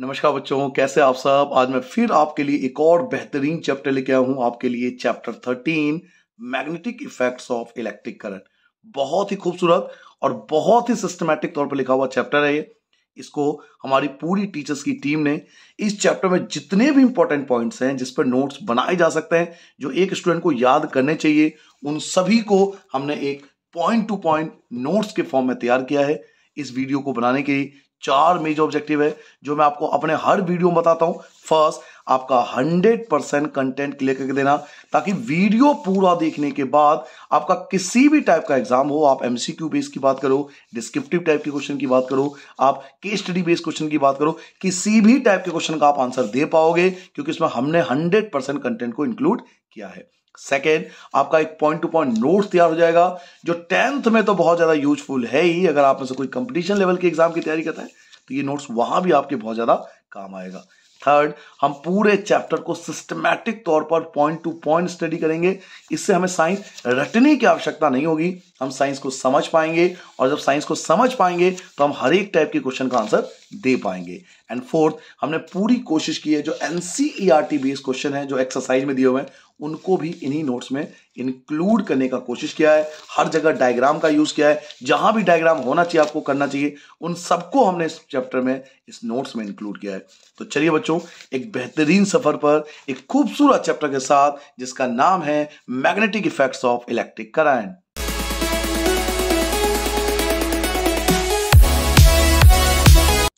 नमस्कार बच्चों कैसे आप सब आज मैं फिर आपके लिए एक और बेहतरीन चैप्टर लेके आया हूं आपके लिए chapter thirteen magnetic effects of electric current बहुत ही खूबसूरत और बहुत ही सिस्टमेटिक तौर पर लिखा हुआ चैप्टर है ये इसको हमारी पूरी टीचर्स की टीम ने इस चैप्टर में जितने भी इंपॉर्टेंट पॉइंट्स हैं जिस पर नोट्स बनाए जा सकते हैं जो एक स्टूडेंट को याद करने चाहिए उन सभी को हमने एक पॉइंट टू पॉइंट नोट्स के फॉर्म में तैयार किया है इस वीडियो को बनाने के चार मेजर ऑब्जेक्टिव है जो मैं आपको अपने हर वीडियो में बताता हूं फर्स्ट आपका 100 परसेंट कंटेंट क्लियर करके देना ताकि वीडियो पूरा देखने के बाद आपका किसी भी टाइप का एग्जाम हो आप एमसीक्यू बेस की बात करो डिस्क्रिप्टिव टाइप के क्वेश्चन की बात करो आप के स्टडी बेस्ड क्वेश्चन की बात करो किसी भी टाइप के क्वेश्चन का आप आंसर दे पाओगे क्योंकि इसमें हमने हंड्रेड कंटेंट को इंक्लूड किया है सेकेंड आपका एक पॉइंट टू पॉइंट नोट्स तैयार हो जाएगा जो टेंथ में तो बहुत ज्यादा यूजफुल है ही अगर आप में से कोई कंपटीशन लेवल के एग्जाम की तैयारी करता है तो ये नोट्स वहां भी आपके बहुत ज्यादा काम आएगा थर्ड हम पूरे चैप्टर को सिस्टमैटिक तौर पर पॉइंट टू पॉइंट स्टडी करेंगे इससे हमें साइंस रटने की आवश्यकता नहीं होगी हम साइंस को समझ पाएंगे और जब साइंस को समझ पाएंगे तो हम हर एक टाइप के क्वेश्चन का आंसर दे पाएंगे एंड फोर्थ हमने पूरी कोशिश की है जो एनसीईआरटी बेस्ड क्वेश्चन है जो एक्सरसाइज में दिए हुए हैं उनको भी इन्हीं नोट्स में इंक्लूड करने का कोशिश किया है हर जगह डायग्राम का यूज किया है जहां भी डायग्राम होना चाहिए आपको करना चाहिए उन सबको हमने इस चैप्टर में इस नोट्स में इंक्लूड किया है तो चलिए बच्चों एक बेहतरीन सफर पर एक खूबसूरत चैप्टर के साथ जिसका नाम है magnetic effects of electric current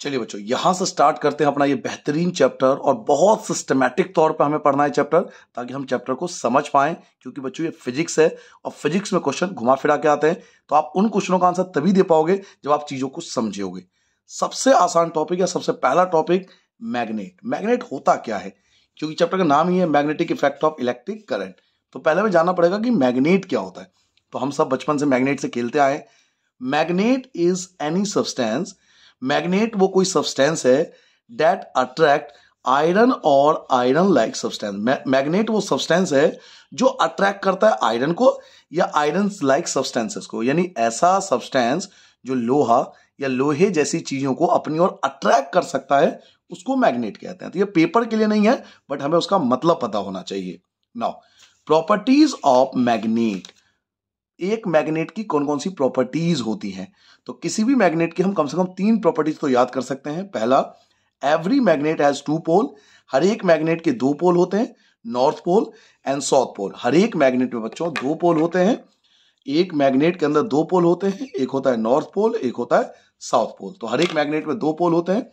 चलिए बच्चों यहां से स्टार्ट करते हैं अपना ये बेहतरीन चैप्टर और बहुत सिस्टमैटिक तौर पर हमें पढ़ना है चैप्टर ताकि हम चैप्टर को समझ पाए क्योंकि बच्चों ये फिजिक्स है और फिजिक्स में क्वेश्चन घुमा फिरा के आते हैं तो आप उन क्वेश्चनों का आंसर तभी दे पाओगे जब आप चीजों को समझोगे सबसे आसान टॉपिक या सबसे पहला टॉपिक मैग्नेट मैग्नेट होता क्या है क्योंकि चैप्टर का नाम ही है magnetic effect of electric current तो पहले हमें जानना पड़ेगा कि मैग्नेट क्या होता है तो हम सब बचपन से मैग्नेट से खेलते आए magnet is any substance magnet वो कोई सब्सटेंस है डेट अट्रैक्ट आयरन और आयरन लाइक सब्सटेंस मैग्नेट वो सब्सटेंस है जो अट्रैक्ट करता है आयरन को या आयरन लाइक सब्सटेंसेस को यानी ऐसा सब्सटेंस जो लोहा या लोहे जैसी चीजों को अपनी ओर अट्रैक्ट कर सकता है उसको मैग्नेट कहते हैं तो ये पेपर के लिए नहीं है बट हमें उसका मतलब पता होना चाहिए नाउ प्रॉपर्टीज ऑफ मैग्नेट एक मैग्नेट की कौन कौन सी प्रॉपर्टीज होती हैं तो किसी भी मैग्नेट की हम कम से कम तीन प्रॉपर्टीज तो याद कर सकते हैं पहला every magnet has two pole हर एक मैग्नेट के दो पोल होते हैं north pole and south pole हर एक मैग्नेट में बच्चों दो पोल होते हैं एक मैग्नेट के अंदर दो पोल होते हैं एक होता है नॉर्थ पोल एक होता है साउथ पोल तो हर एक मैग्नेट में दो पोल होते हैं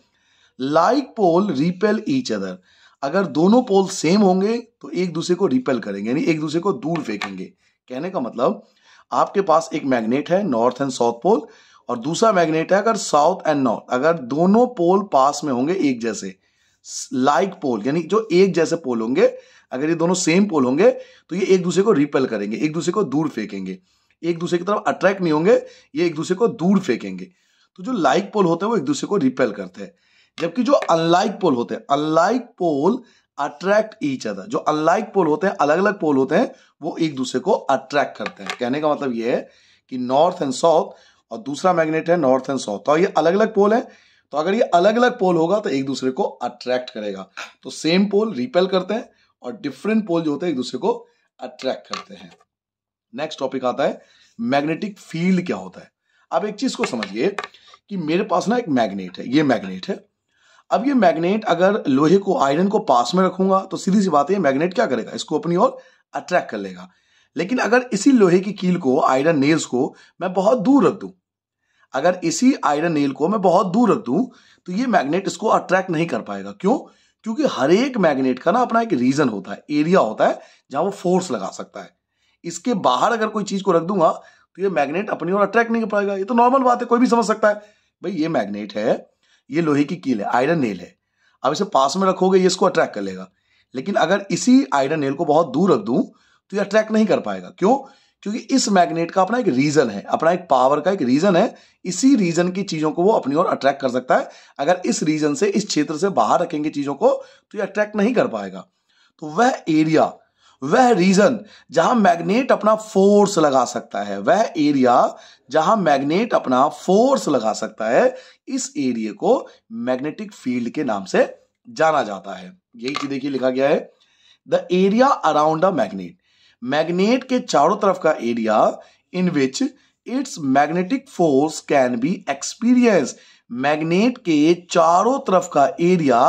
like pole repel each other अगर दोनों पोल सेम होंगे तो एक दूसरे को रिपेल करेंगे यानी एक दूसरे को दूर फेंकेंगे कहने का मतलब आपके पास एक मैग्नेट है नॉर्थ एंड साउथ पोल और दूसरा मैग्नेट है अगर साउथ एंड नॉर्थ अगर दोनों पोल पास में होंगे एक जैसे लाइक like पोल यानी जो एक जैसे पोल होंगे अगर ये दोनों सेम पोल होंगे तो ये एक दूसरे को रिपेल करेंगे एक दूसरे को दूर फेंकेंगे एक दूसरे की तरफ अट्रैक्ट नहीं होंगे ये एक दूसरे को दूर फेंकेंगे तो जो लाइक like पोल होते हैं वो एक दूसरे को रिपेल करते हैं जबकि जो अनलाइक पोल होते हैं unlike pole attract each other जो अनलाइक पोल होते हैं अलग अलग पोल होते हैं वो एक दूसरे को अट्रैक्ट करते हैं कहने का मतलब ये है कि नॉर्थ एंड साउथ और दूसरा मैग्नेट है नॉर्थ एंड साउथ और तो ये अलग अलग पोल है तो अगर ये अलग अलग पोल होगा तो एक दूसरे को अट्रैक्ट करेगा तो सेम पोल रिपेल करते हैं और डिफरेंट पोल जो होते हैं एक दूसरे को अट्रैक्ट करते हैं नेक्स्ट टॉपिक आता है मैग्नेटिक फील्ड क्या होता है अब एक चीज को समझिए कि मेरे पास ना एक मैग्नेट है ये मैग्नेट है अब ये मैग्नेट अगर लोहे को आयरन को पास में रखूंगा तो सीधी सी बात है मैग्नेट क्या करेगा इसको अपनी ओर अट्रैक्ट कर लेगा लेकिन अगर इसी लोहे की कील को आयरन नेल्स को मैं बहुत दूर रख दूं अगर इसी आयरन नेल को मैं बहुत दूर रख दूं तो ये मैग्नेट इसको अट्रैक्ट नहीं कर पाएगा क्यों क्योंकि हर एक मैग्नेट का ना अपना एक रीजन होता है एरिया होता है जहां वो फोर्स लगा सकता है इसके बाहर अगर कोई चीज को रख दूंगा तो ये मैग्नेट अपनी ओर अट्रैक्ट नहीं कर पाएगा ये तो नॉर्मल बात है कोई भी समझ सकता है भाई ये मैग्नेट है ये लोहे की कील है आयरन नेल है अब इसे पास में रखोगे ये इसको अट्रैक्ट कर लेगा लेकिन अगर इसी आयरन नेल को बहुत दूर रख दूं तो ये अट्रैक्ट नहीं कर पाएगा क्यों क्योंकि इस मैग्नेट का अपना एक रीजन है अपना एक पावर का एक रीजन है इसी रीजन की चीजों को वो अपनी ओर अट्रैक्ट कर सकता है अगर इस रीजन से इस क्षेत्र से बाहर रखेंगे चीजों को तो ये अट्रैक्ट नहीं कर पाएगा तो वह एरिया वह रीजन जहां मैग्नेट अपना फोर्स लगा सकता है वह एरिया जहां मैग्नेट अपना फोर्स लगा सकता है इस एरिया को मैग्नेटिक फील्ड के नाम से जाना जाता है यही चीज देखिए लिखा गया है the area around a magnet magnet के चारों तरफ का area in which its magnetic force can be experience magnet के चारों तरफ का एरिया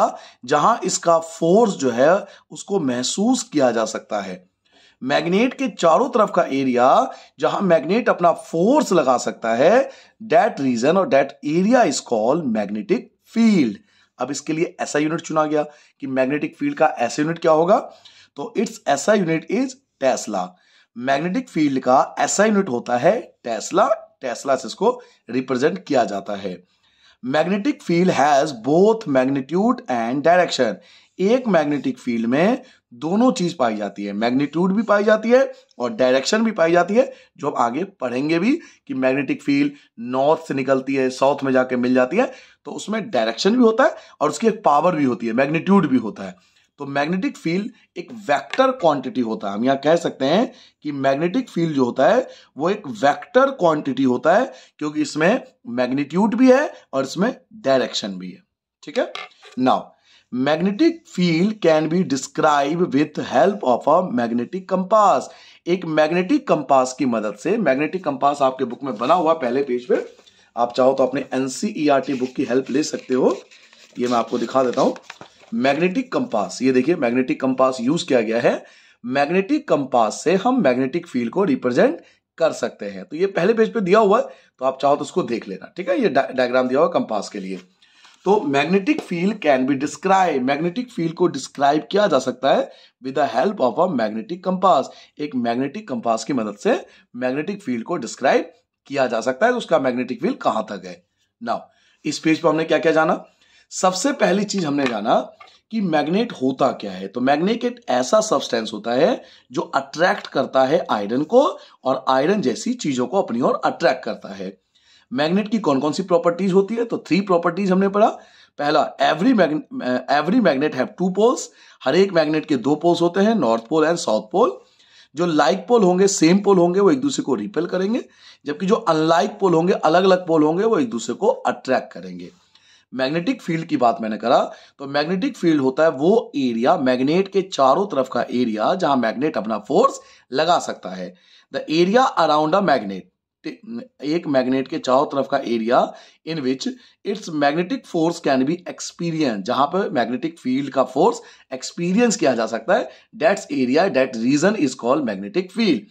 जहां इसका फोर्स जो है उसको महसूस किया जा सकता है मैग्नेट के चारों तरफ का एरिया जहां मैग्नेट अपना फोर्स लगा सकता है डैट रीजन और that area is called magnetic field अब इसके लिए ऐसा यूनिट चुना गया कि मैग्नेटिक फील्ड का ऐसा यूनिट क्या होगा तो इट्स ऐसा unit is tesla magnetic field का ऐसा यूनिट होता है टेस्ला टेस्ला से इसको रिप्रेजेंट किया जाता है magnetic field has both magnitude and direction एक मैग्नेटिक फील्ड में दोनों चीज पाई जाती है मैग्नीट्यूड भी पाई जाती है और डायरेक्शन भी पाई जाती है जो हम आगे पढ़ेंगे भी कि मैग्नेटिक फील्ड नॉर्थ से निकलती है साउथ में जाके मिल जाती है तो उसमें डायरेक्शन भी होता है और उसकी एक पावर भी होती है मैग्नीट्यूड भी होता है तो मैग्नेटिक फील्ड एक वेक्टर क्वांटिटी होता है हम यहां कह सकते हैं कि मैग्नेटिक फील्ड जो होता है वो एक वेक्टर क्वांटिटी होता है क्योंकि इसमें मैग्नीट्यूड भी है और इसमें डायरेक्शन भी है ठीक है now magnetic field can be describe with help of a magnetic compass एक मैग्नेटिक कंपास की मदद से मैग्नेटिक कंपास आपके बुक में बना हुआ पहले पेज पे आप चाहो तो अपने एनसीईआरटी बुक e की हेल्प ले सकते हो ये मैं आपको दिखा देता हूं मैग्नेटिक कंपास ये देखिए मैग्नेटिक कंपास यूज किया गया है मैग्नेटिक कंपास से हम मैग्नेटिक फील्ड को रिप्रेजेंट कर सकते हैं तो ये पहले पेज पे दिया हुआ है तो आप चाहो तो उसको देख लेना ठीक है ये डायग्राम दिया हुआ कंपास के लिए तो magnetic field can be describe magnetic field को डिस्क्राइब किया जा सकता है with the help of a magnetic compass एक मैग्नेटिक कंपास की मदद से मैग्नेटिक फील्ड को डिस्क्राइब किया जा सकता है तो उसका मैग्नेटिक फील्ड कहां तक है नाउ इस पेज पर हमने क्या क्या जाना सबसे पहली चीज हमने जाना कि मैग्नेट होता क्या है तो मैग्नेट एक ऐसा सब्सटेंस होता है जो अट्रैक्ट करता है आयरन को और आयरन जैसी चीजों को अपनी ओर अट्रैक्ट करता है मैग्नेट की कौन कौन सी प्रॉपर्टीज होती है तो थ्री प्रॉपर्टीज हमने पढ़ा पहला every magnet every magnet have two poles हर एक मैग्नेट के दो पोल्स होते हैं north pole and south pole जो लाइक पोल होंगे सेम पोल होंगे वो एक दूसरे को रिपेल करेंगे जबकि जो अनलाइक पोल होंगे अलग अलग पोल होंगे वो एक दूसरे को अट्रैक्ट करेंगे मैग्नेटिक फील्ड की बात मैंने करा तो मैग्नेटिक फील्ड होता है वो एरिया मैग्नेट के चारों तरफ का एरिया जहां मैग्नेट अपना फोर्स लगा सकता है the area around a magnet एक मैग्नेट के चारों तरफ का area in which its magnetic force can be experience जहां पर मैग्नेटिक फील्ड का फोर्स एक्सपीरियंस किया जा सकता है that's area that region is called magnetic field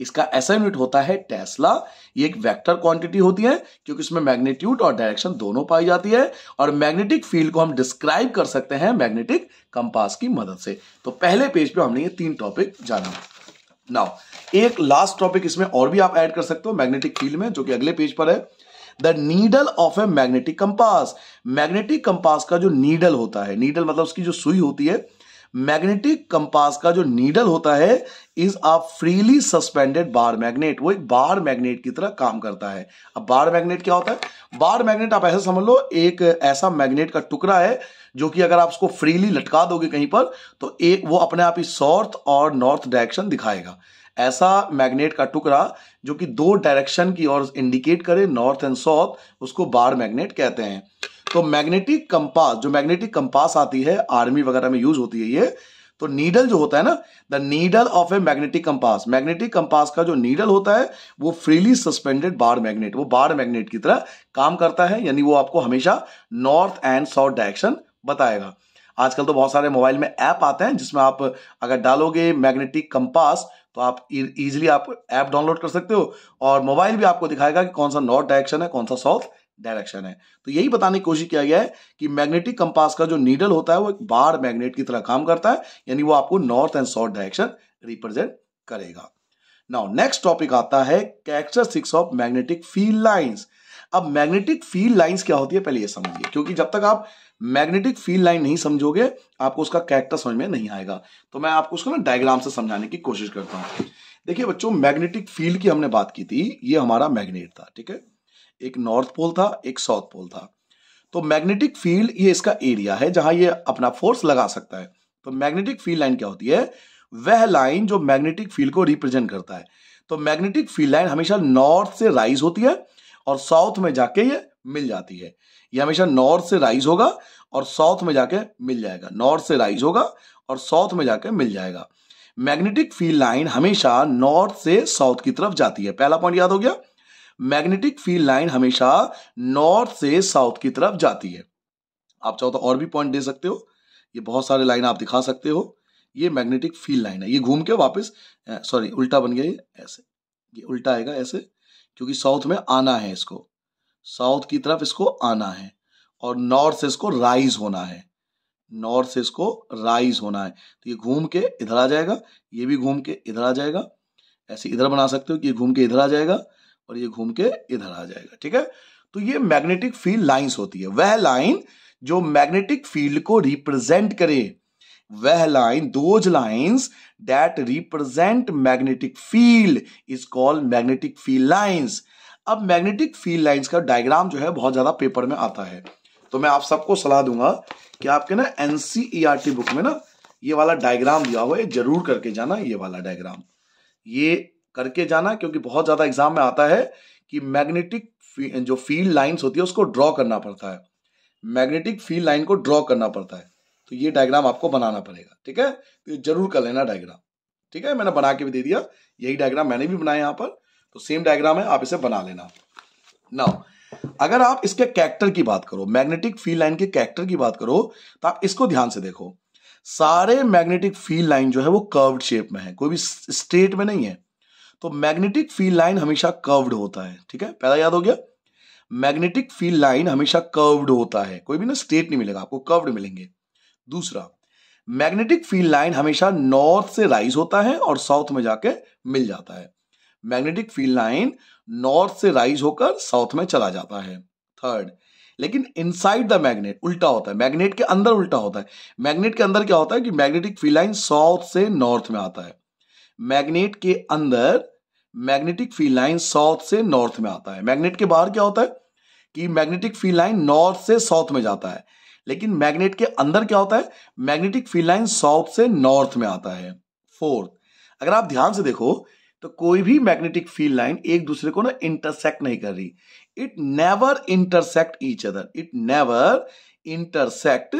इसका ऐसा यूनिट होता है टेस्ला ये एक वेक्टर क्वांटिटी होती है क्योंकि इसमें मैग्नीट्यूड और डायरेक्शन दोनों पाई जाती है और मैग्नेटिक फील्ड को हम डिस्क्राइब कर सकते हैं मैग्नेटिक कंपास की मदद से तो पहले पेज पे हमने ये तीन टॉपिक जाना नाउ एक लास्ट टॉपिक इसमें और भी आप ऐड कर सकते हो मैग्नेटिक फील्ड में जो कि अगले पेज पर है the needle of a magnetic compass magnetic compass का जो नीडल होता है नीडल मतलब उसकी जो सुई होती है मैग्नेटिक कंपास का जो नीडल होता है is a freely suspended bar magnet वो एक बार मैग्नेट की तरह काम करता है अब बार मैग्नेट क्या होता है बार मैग्नेट आप ऐसा समझ लो एक ऐसा मैग्नेट का टुकड़ा है जो कि अगर आप उसको फ्रीली लटका दोगे कहीं पर तो एक वो अपने आप ही साउथ और नॉर्थ डायरेक्शन दिखाएगा ऐसा मैग्नेट का टुकड़ा जो कि दो डायरेक्शन की ओर इंडिकेट करे नॉर्थ एंड साउथ उसको बार मैग्नेट कहते हैं तो मैग्नेटिक कंपास जो मैग्नेटिक कंपास आती है आर्मी वगैरह में यूज होती है ये तो नीडल जो होता है ना the needle of a magnetic compass magnetic compass का जो नीडल होता है वो फ्रीली सस्पेंडेड बार मैग्नेट वो बार मैग्नेट की तरह काम करता है यानी वो आपको हमेशा नॉर्थ एंड साउथ डायरेक्शन बताएगा आजकल तो बहुत सारे मोबाइल में ऐप आते हैं जिसमें आप अगर डालोगे मैग्नेटिक कंपास तो आप इजीली e-, आप ऐप डाउनलोड कर सकते हो और मोबाइल भी आपको दिखाएगा कि कौन सा नॉर्थ डायरेक्शन है कौन सा साउथ डायरेक्शन है तो यही बताने की कोशिश किया गया है कि मैग्नेटिक कंपास का जो नीडल होता है वो एक बार मैग्नेट की तरह काम करता है यानी वो आपको north and south direction represent करेगा नाउ नेक्स्ट टॉपिक आता है six of magnetic field lines अब मैग्नेटिक फील्ड लाइंस क्या होती है पहले ये समझिए क्योंकि जब तक आप मैग्नेटिक फील्ड लाइन नहीं समझोगे आपको उसका कैरेक्टर समझ में नहीं आएगा तो मैं आपको उसको ना डायग्राम से समझाने की कोशिश करता हूं देखिए बच्चों मैग्नेटिक फील्ड की हमने बात की थी ये हमारा मैग्नेट था ठीक है एक नॉर्थ पोल था एक साउथ पोल था तो मैग्नेटिक फील्ड ये इसका एरिया है जहां ये अपना फोर्स लगा सकता है तो मैग्नेटिक फील्ड लाइन क्या होती है वह लाइन जो मैग्नेटिक फील्ड को रिप्रेजेंट करता है तो मैग्नेटिक फील्ड लाइन हमेशा नॉर्थ से राइज होती है और साउथ में जाके ये मिल जाती है ये हमेशा नॉर्थ से राइज होगा और साउथ में जाके मिल जाएगा नॉर्थ से राइज होगा और साउथ में जाके मिल जाएगा मैग्नेटिक फील्ड लाइन हमेशा नॉर्थ से साउथ की तरफ जाती है पहला पॉइंट याद हो गया मैग्नेटिक फील्ड लाइन हमेशा नॉर्थ से साउथ की तरफ जाती है आप चाहो तो और भी पॉइंट दे सकते हो ये बहुत सारे लाइन आप दिखा सकते हो ये मैग्नेटिक फील्ड लाइन है ये घूम के वापस सॉरी उल्टा बन गया ये ऐसे ये उल्टा आएगा ऐसे क्योंकि साउथ में आना है इसको साउथ की तरफ इसको आना है और नॉर्थ से इसको राइज होना है नॉर्थ से इसको राइज होना है तो ये घूम के इधर आ जाएगा ये भी घूम के इधर आ जाएगा ऐसे इधर बना सकते हो कि ये घूम के इधर आ जाएगा और ये घूम के इधर आ जाएगा ठीक है तो ये मैग्नेटिक फील्ड लाइंस होती है वह लाइन जो मैग्नेटिक फील्ड को रिप्रेजेंट करे वह line those lines that represent magnetic field is called magnetic field lines अब मैग्नेटिक फील्ड लाइंस का डायग्राम जो है बहुत ज्यादा पेपर में आता है तो मैं आप सबको सलाह दूंगा कि आपके ना एनसीईआरटी बुक e में ना ये वाला डायग्राम दिया हुआ है जरूर करके जाना ये वाला डायग्राम ये करके जाना क्योंकि बहुत ज्यादा एग्जाम में आता है कि मैग्नेटिक जो फील्ड लाइंस होती है उसको ड्रॉ करना पड़ता है मैग्नेटिक फील्ड लाइन को ड्रॉ करना पड़ता है तो ये डायग्राम आपको बनाना पड़ेगा ठीक है तो जरूर कर लेना डायग्राम ठीक है मैंने बना के भी दे दिया यही डायग्राम मैंने भी बनाया यहां पर तो सेम डायग्राम है आप इसे बना लेना नाउ अगर आप इसके कैरेक्टर की बात करो मैग्नेटिक फील्ड लाइन के कैरेक्टर की बात करो तो आप इसको ध्यान से देखो सारे मैग्नेटिक फील्ड लाइन जो है वो कर्व्ड शेप में है कोई भी स्ट्रेट में नहीं है तो मैग्नेटिक फील्ड लाइन हमेशा कर्व्ड होता है ठीक है पहला याद हो गया मैग्नेटिक फील्ड लाइन हमेशा कर्व्ड होता है कोई भी ना स्ट्रेट नहीं मिलेगा आपको कर्व्ड मिलेंगे दूसरा मैग्नेटिक फील्ड लाइन हमेशा नॉर्थ से राइज होता है और साउथ में जाके मिल जाता है मैग्नेटिक फील्ड लाइन नॉर्थ से राइज होकर साउथ में चला जाता है थर्ड लेकिन इनसाइड द मैग्नेट उल्टा होता है मैग्नेट के अंदर उल्टा होता है मैग्नेट के अंदर क्या होता है कि मैग्नेटिक फील्ड लाइन साउथ से नॉर्थ में आता है मैग्नेट के अंदर मैग्नेटिक फील्ड लाइन साउथ से नॉर्थ में आता है मैग्नेट के बाहर क्या होता है कि मैग्नेटिक फील्ड लाइन नॉर्थ से साउथ में जाता है लेकिन मैग्नेट के अंदर क्या होता है मैग्नेटिक फील्ड लाइन साउथ से नॉर्थ में आता है फोर्थ अगर आप ध्यान से देखो तो कोई भी मैग्नेटिक फील्ड लाइन एक दूसरे को ना इंटरसेक्ट नहीं कर रही it never intersect each other it never intersect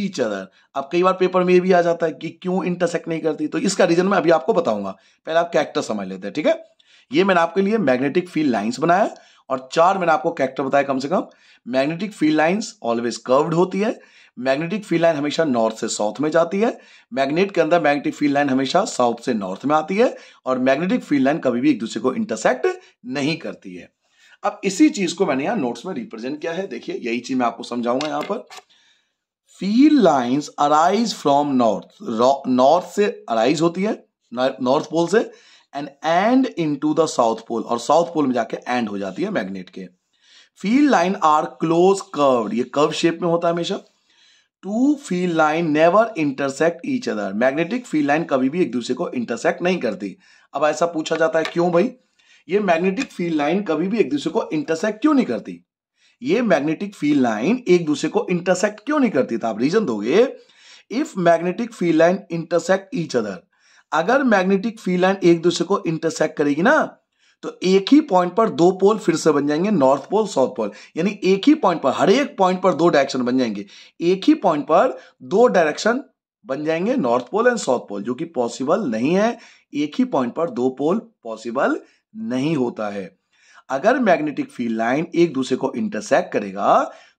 each other अब कई बार पेपर में ये भी आ जाता है कि क्यों इंटरसेक्ट नहीं करती तो इसका रीजन मैं अभी आपको बताऊंगा पहले आप कैरेक्टर समझ लेते हैं ठीक है ये मैंने आपके लिए मैग्नेटिक फील्ड लाइंस बनाया और चार मैंने आपको कैरेक्टर बताया कम से कम magnetic field lines always curved होती है मैग्नेटिक फील्ड लाइन हमेशा नॉर्थ से साउथ में जाती है मैग्नेट के अंदर मैग्नेटिक फील्ड लाइन हमेशा साउथ से नॉर्थ में आती है और मैग्नेटिक फील्ड लाइन कभी भी एक दूसरे को इंटरसेक्ट नहीं करती है अब इसी चीज को मैंने यहां नोट्स में रिप्रेजेंट किया है देखिए यही चीज मैं आपको समझाऊंगा यहां पर field lines arise from north north से अराइज होती है नॉर्थ पोल से and end into the south pole और साउथ पोल में जाके एंड हो जाती है मैग्नेट के field line are close curved ये कर्व शेप में होता है हमेशा two field line never intersect each other magnetic field line कभी भी एक दूसरे को इंटरसेक्ट नहीं करती अब ऐसा पूछा जाता है क्यों भाई ये मैग्नेटिक फील्ड लाइन कभी भी एक दूसरे को इंटरसेक्ट क्यों नहीं करती ये मैग्नेटिक फील्ड लाइन एक दूसरे को इंटरसेक्ट क्यों नहीं करती तो आप रीजन दोगे if magnetic field line intersect each other अगर मैग्नेटिक फील्ड लाइन एक दूसरे को इंटरसेक्ट करेगी ना तो एक ही पॉइंट पर दो पोल फिर से बन जाएंगे नॉर्थ पोल साउथ पोल यानी एक ही पॉइंट पर हर एक पॉइंट पर दो डायरेक्शन बन जाएंगे एक ही पॉइंट पर दो डायरेक्शन बन जाएंगे north pole and south pole जो कि पॉसिबल नहीं है एक ही पॉइंट पर दो पोल पॉसिबल नहीं होता है अगर मैग्नेटिक फील्ड लाइन एक दूसरे को इंटरसेक्ट करेगा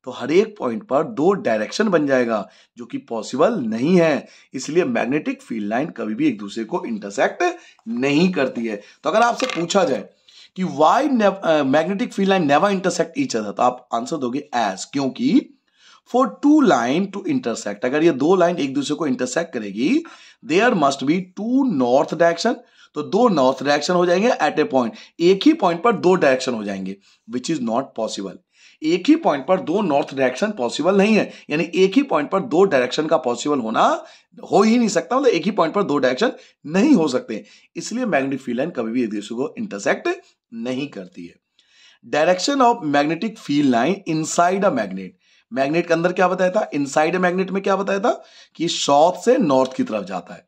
तो हर एक पॉइंट पर दो डायरेक्शन बन जाएगा जो कि पॉसिबल नहीं है इसलिए मैग्नेटिक फील्ड लाइन कभी भी एक दूसरे को इंटरसेक्ट नहीं करती है तो अगर आपसे पूछा जाए कि why magnetic field line never intersect each other तो आप आंसर दोगे एस क्योंकि for two line to intersect अगर ये दो लाइन एक दूसरे को इंटरसेक्ट करेगी there must be two north direction तो दो नॉर्थ डायरेक्शन हो जाएंगे एट ए पॉइंट एक ही पॉइंट पर दो डायरेक्शन हो जाएंगे विच इज नॉट पॉसिबल एक ही पॉइंट पर दो नॉर्थ डायरेक्शन पॉसिबल नहीं है यानी एक ही पॉइंट पर दो डायरेक्शन का पॉसिबल होना हो ही नहीं सकता मतलब एक ही पॉइंट पर दो डायरेक्शन नहीं हो सकते इसलिए मैग्नेटिक फील्ड लाइन कभी भी एक दूसरे को इंटरसेक्ट नहीं करती है direction of magnetic field line inside a magnet magnet के अंदर क्या बताया था इन इनसाइड मैग्नेट में क्या बताया था कि साउथ से नॉर्थ की तरफ जाता है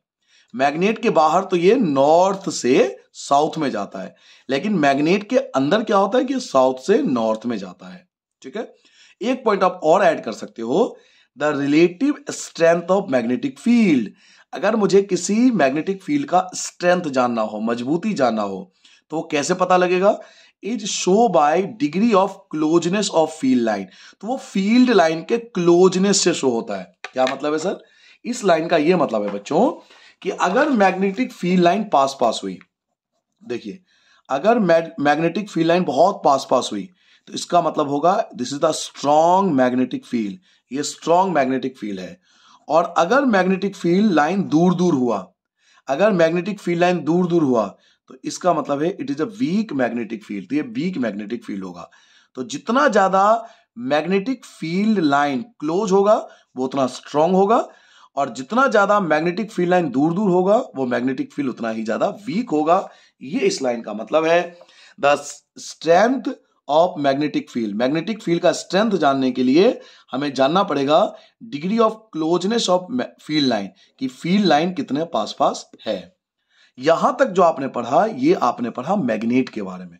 मैग्नेट के बाहर तो ये नॉर्थ से साउथ में जाता है लेकिन मैग्नेट के अंदर क्या होता है कि साउथ से नॉर्थ में जाता है ठीक है एक पॉइंट आप और ऐड कर सकते हो the relative strength of magnetic field अगर मुझे किसी मैग्नेटिक फील्ड का स्ट्रेंथ जानना हो मजबूती जानना हो तो वो कैसे पता लगेगा is show by degree of closeness of field line तो वो फील्ड लाइन के क्लोजनेस से शो होता है क्या मतलब है सर इस लाइन का ये मतलब है बच्चों कि अगर मैग्नेटिक फील्ड लाइन पास पास हुई देखिए अगर मैग्नेटिक फील्ड लाइन बहुत पास पास हुई तो इसका मतलब होगा this is the strong magnetic field ये स्ट्रॉन्ग मैग्नेटिक फील्ड है और अगर मैग्नेटिक फील्ड लाइन दूर दूर हुआ अगर मैग्नेटिक फील्ड लाइन दूर दूर हुआ तो इसका मतलब है it is a weak magnetic field तो ये वीक मैग्नेटिक फील्ड होगा तो जितना ज्यादा मैग्नेटिक फील्ड लाइन क्लोज होगा वो उतना स्ट्रांग होगा और जितना ज्यादा मैग्नेटिक फील्ड लाइन दूर दूर होगा वो मैग्नेटिक फील्ड उतना ही ज्यादा वीक होगा ये इस लाइन का मतलब है the strength of magnetic field magnetic field का स्ट्रेंथ जानने के लिए हमें जानना पड़ेगा degree of closeness of field line कि फील्ड लाइन कितने पास पास है यहां तक जो आपने पढ़ा ये आपने पढ़ा मैग्नेट के बारे में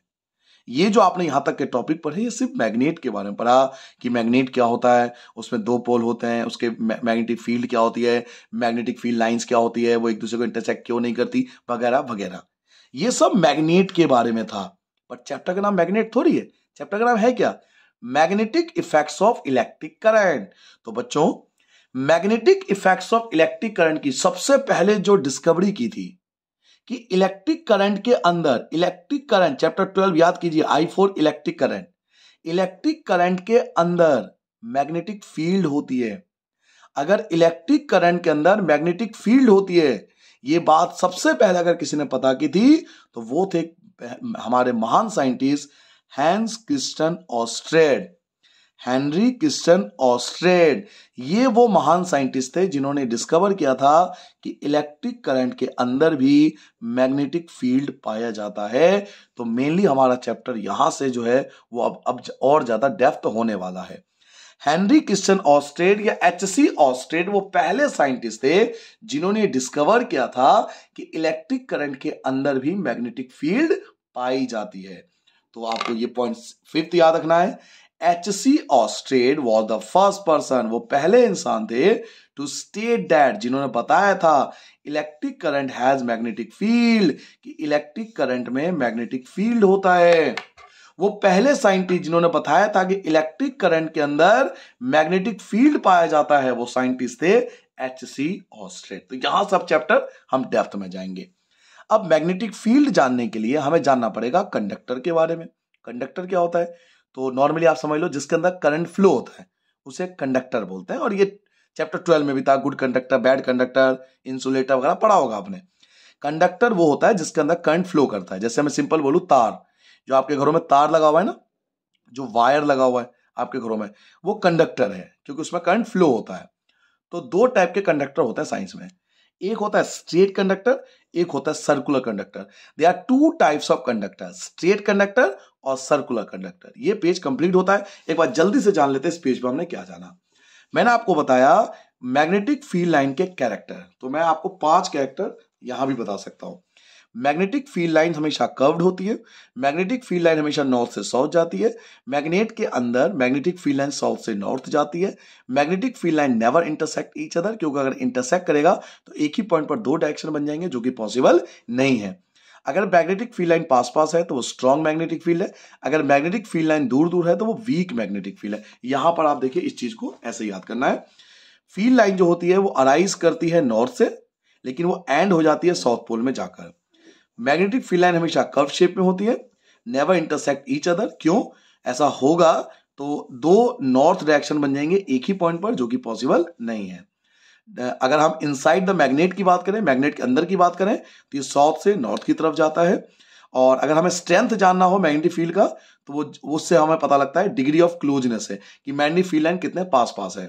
ये जो आपने यहां तक के टॉपिक पढ़े ये सिर्फ मैग्नेट के बारे में पढ़ा कि मैग्नेट क्या होता है उसमें दो पोल होते हैं उसके मैग्नेटिक फील्ड क्या होती है मैग्नेटिक फील्ड लाइंस क्या होती है वो एक दूसरे को इंटरसेक्ट क्यों नहीं करती वगैरह वगैरह ये सब मैग्नेट के बारे में था पर चैप्टर का नाम मैग्नेट थोड़ी है चैप्टर का नाम है क्या magnetic effects of electric current तो बच्चों magnetic effects of electric current की सबसे पहले जो डिस्कवरी की थी कि इलेक्ट्रिक करंट के अंदर इलेक्ट्रिक करंट चैप्टर ट्वेल्व याद कीजिए I four electric current electric current के अंदर मैग्नेटिक फील्ड होती है अगर इलेक्ट्रिक करंट के अंदर मैग्नेटिक फील्ड होती है ये बात सबसे पहले अगर किसी ने पता की थी तो वो थे हमारे महान scientist Hans Christian ऑस्ट्रेड Henry Kristen ऑस्ट्रेड ये वो महान साइंटिस्ट थे जिन्होंने डिस्कवर किया था कि इलेक्ट्रिक करंट के अंदर भी मैग्नेटिक फील्ड पाया जाता है तो मेनली हमारा चैप्टर यहां से जो है वो अब अब और ज़्यादा डेप्थ होने वाला है हेनरी क्रिस्टन ऑस्ट्रेड या एच सी ऑस्ट्रेड वो पहले साइंटिस्ट थे जिन्होंने डिस्कवर किया था कि इलेक्ट्रिक करंट के अंदर भी मैग्नेटिक फील्ड पाई जाती है तो आपको ये पॉइंट फिफ्थ याद रखना है एच सी ऑस्ट्रेड वॉज द फर्स्ट पर्सन वो पहले इंसान थे टू स्टेट डैट जिन्होंने बताया था electric current has magnetic field कि इलेक्ट्रिक करंट में मैग्नेटिक फील्ड होता है वो पहले साइंटिस्ट जिन्होंने बताया था कि इलेक्ट्रिक करंट के अंदर मैग्नेटिक फील्ड पाया जाता है वो साइंटिस्ट थे एच सी ऑस्ट्रेट तो यहां सब चैप्टर हम डेप्थ में जाएंगे अब मैग्नेटिक फील्ड जानने के लिए हमें जानना पड़ेगा कंडक्टर के बारे में कंडक्टर क्या होता है तो नॉर्मली आप समझ लो जिसके अंदर करंट फ्लो होता है उसे कंडक्टर बोलते हैं और ये चैप्टर ट्वेल्व में भी था good conductor bad conductor insulator वगैरह पढ़ा होगा आपने कंडक्टर वो होता है जिसके अंदर करंट फ्लो करता है जैसे मैं सिंपल बोलू तार जो आपके घरों में तार लगा हुआ है ना जो वायर लगा हुआ है आपके घरों में वो कंडक्टर है क्योंकि उसमें करंट फ्लो होता है तो दो टाइप के कंडक्टर होते हैं साइंस में एक होता है स्ट्रेट कंडक्टर एक होता है circular conductor they are two types of conductor straight conductor और सर्कुलर कंडक्टर ये पेज कंप्लीट होता है एक बार जल्दी से जान लेते हैं इस पेज पर हमने क्या जाना मैंने आपको बताया मैग्नेटिक फील्ड लाइन के कैरेक्टर तो मैं आपको पांच कैरेक्टर यहां भी बता सकता हूं मैग्नेटिक फील्ड लाइन हमेशा कर्व्ड होती है मैग्नेटिक फील्ड लाइन हमेशा नॉर्थ से साउथ जाती है मैग्नेट के अंदर मैग्नेटिक फील्ड लाइन साउथ से नॉर्थ जाती है magnetic field line never intersect each other क्योंकि अगर इंटरसेक्ट करेगा तो एक ही पॉइंट पर दो डायरेक्शन बन जाएंगे जो कि पॉसिबल नहीं है अगर मैग्नेटिक फील्ड लाइन पास पास है तो वो स्ट्रॉन्ग मैग्नेटिक फील्ड है अगर मैग्नेटिक फील्ड लाइन दूर दूर है तो वो वीक मैग्नेटिक फील्ड है यहां पर आप देखिए इस चीज को ऐसे याद करना है फील्ड लाइन जो होती है वो अराइज करती है नॉर्थ से लेकिन वो एंड हो जाती है साउथ पोल में जाकर मैग्नेटिक फील्ड लाइन हमेशा कर्व शेप में होती है नेवर इंटरसेक्ट ईच अदर क्यों ऐसा होगा तो दो नॉर्थ डायरेक्शन बन जाएंगे एक ही पॉइंट पर जो कि पॉसिबल नहीं है अगर हम इनसाइड द मैग्नेट की बात करें मैग्नेट के अंदर की बात करें तो ये साउथ से नॉर्थ की तरफ जाता है और अगर हमें स्ट्रेंथ जानना हो मैग्नेटिक फील्ड का तो वो उससे हमें पता लगता है डिग्री ऑफ क्लोजनेस है कि मैग्नेटिक फील्ड लाइन कितने पास पास है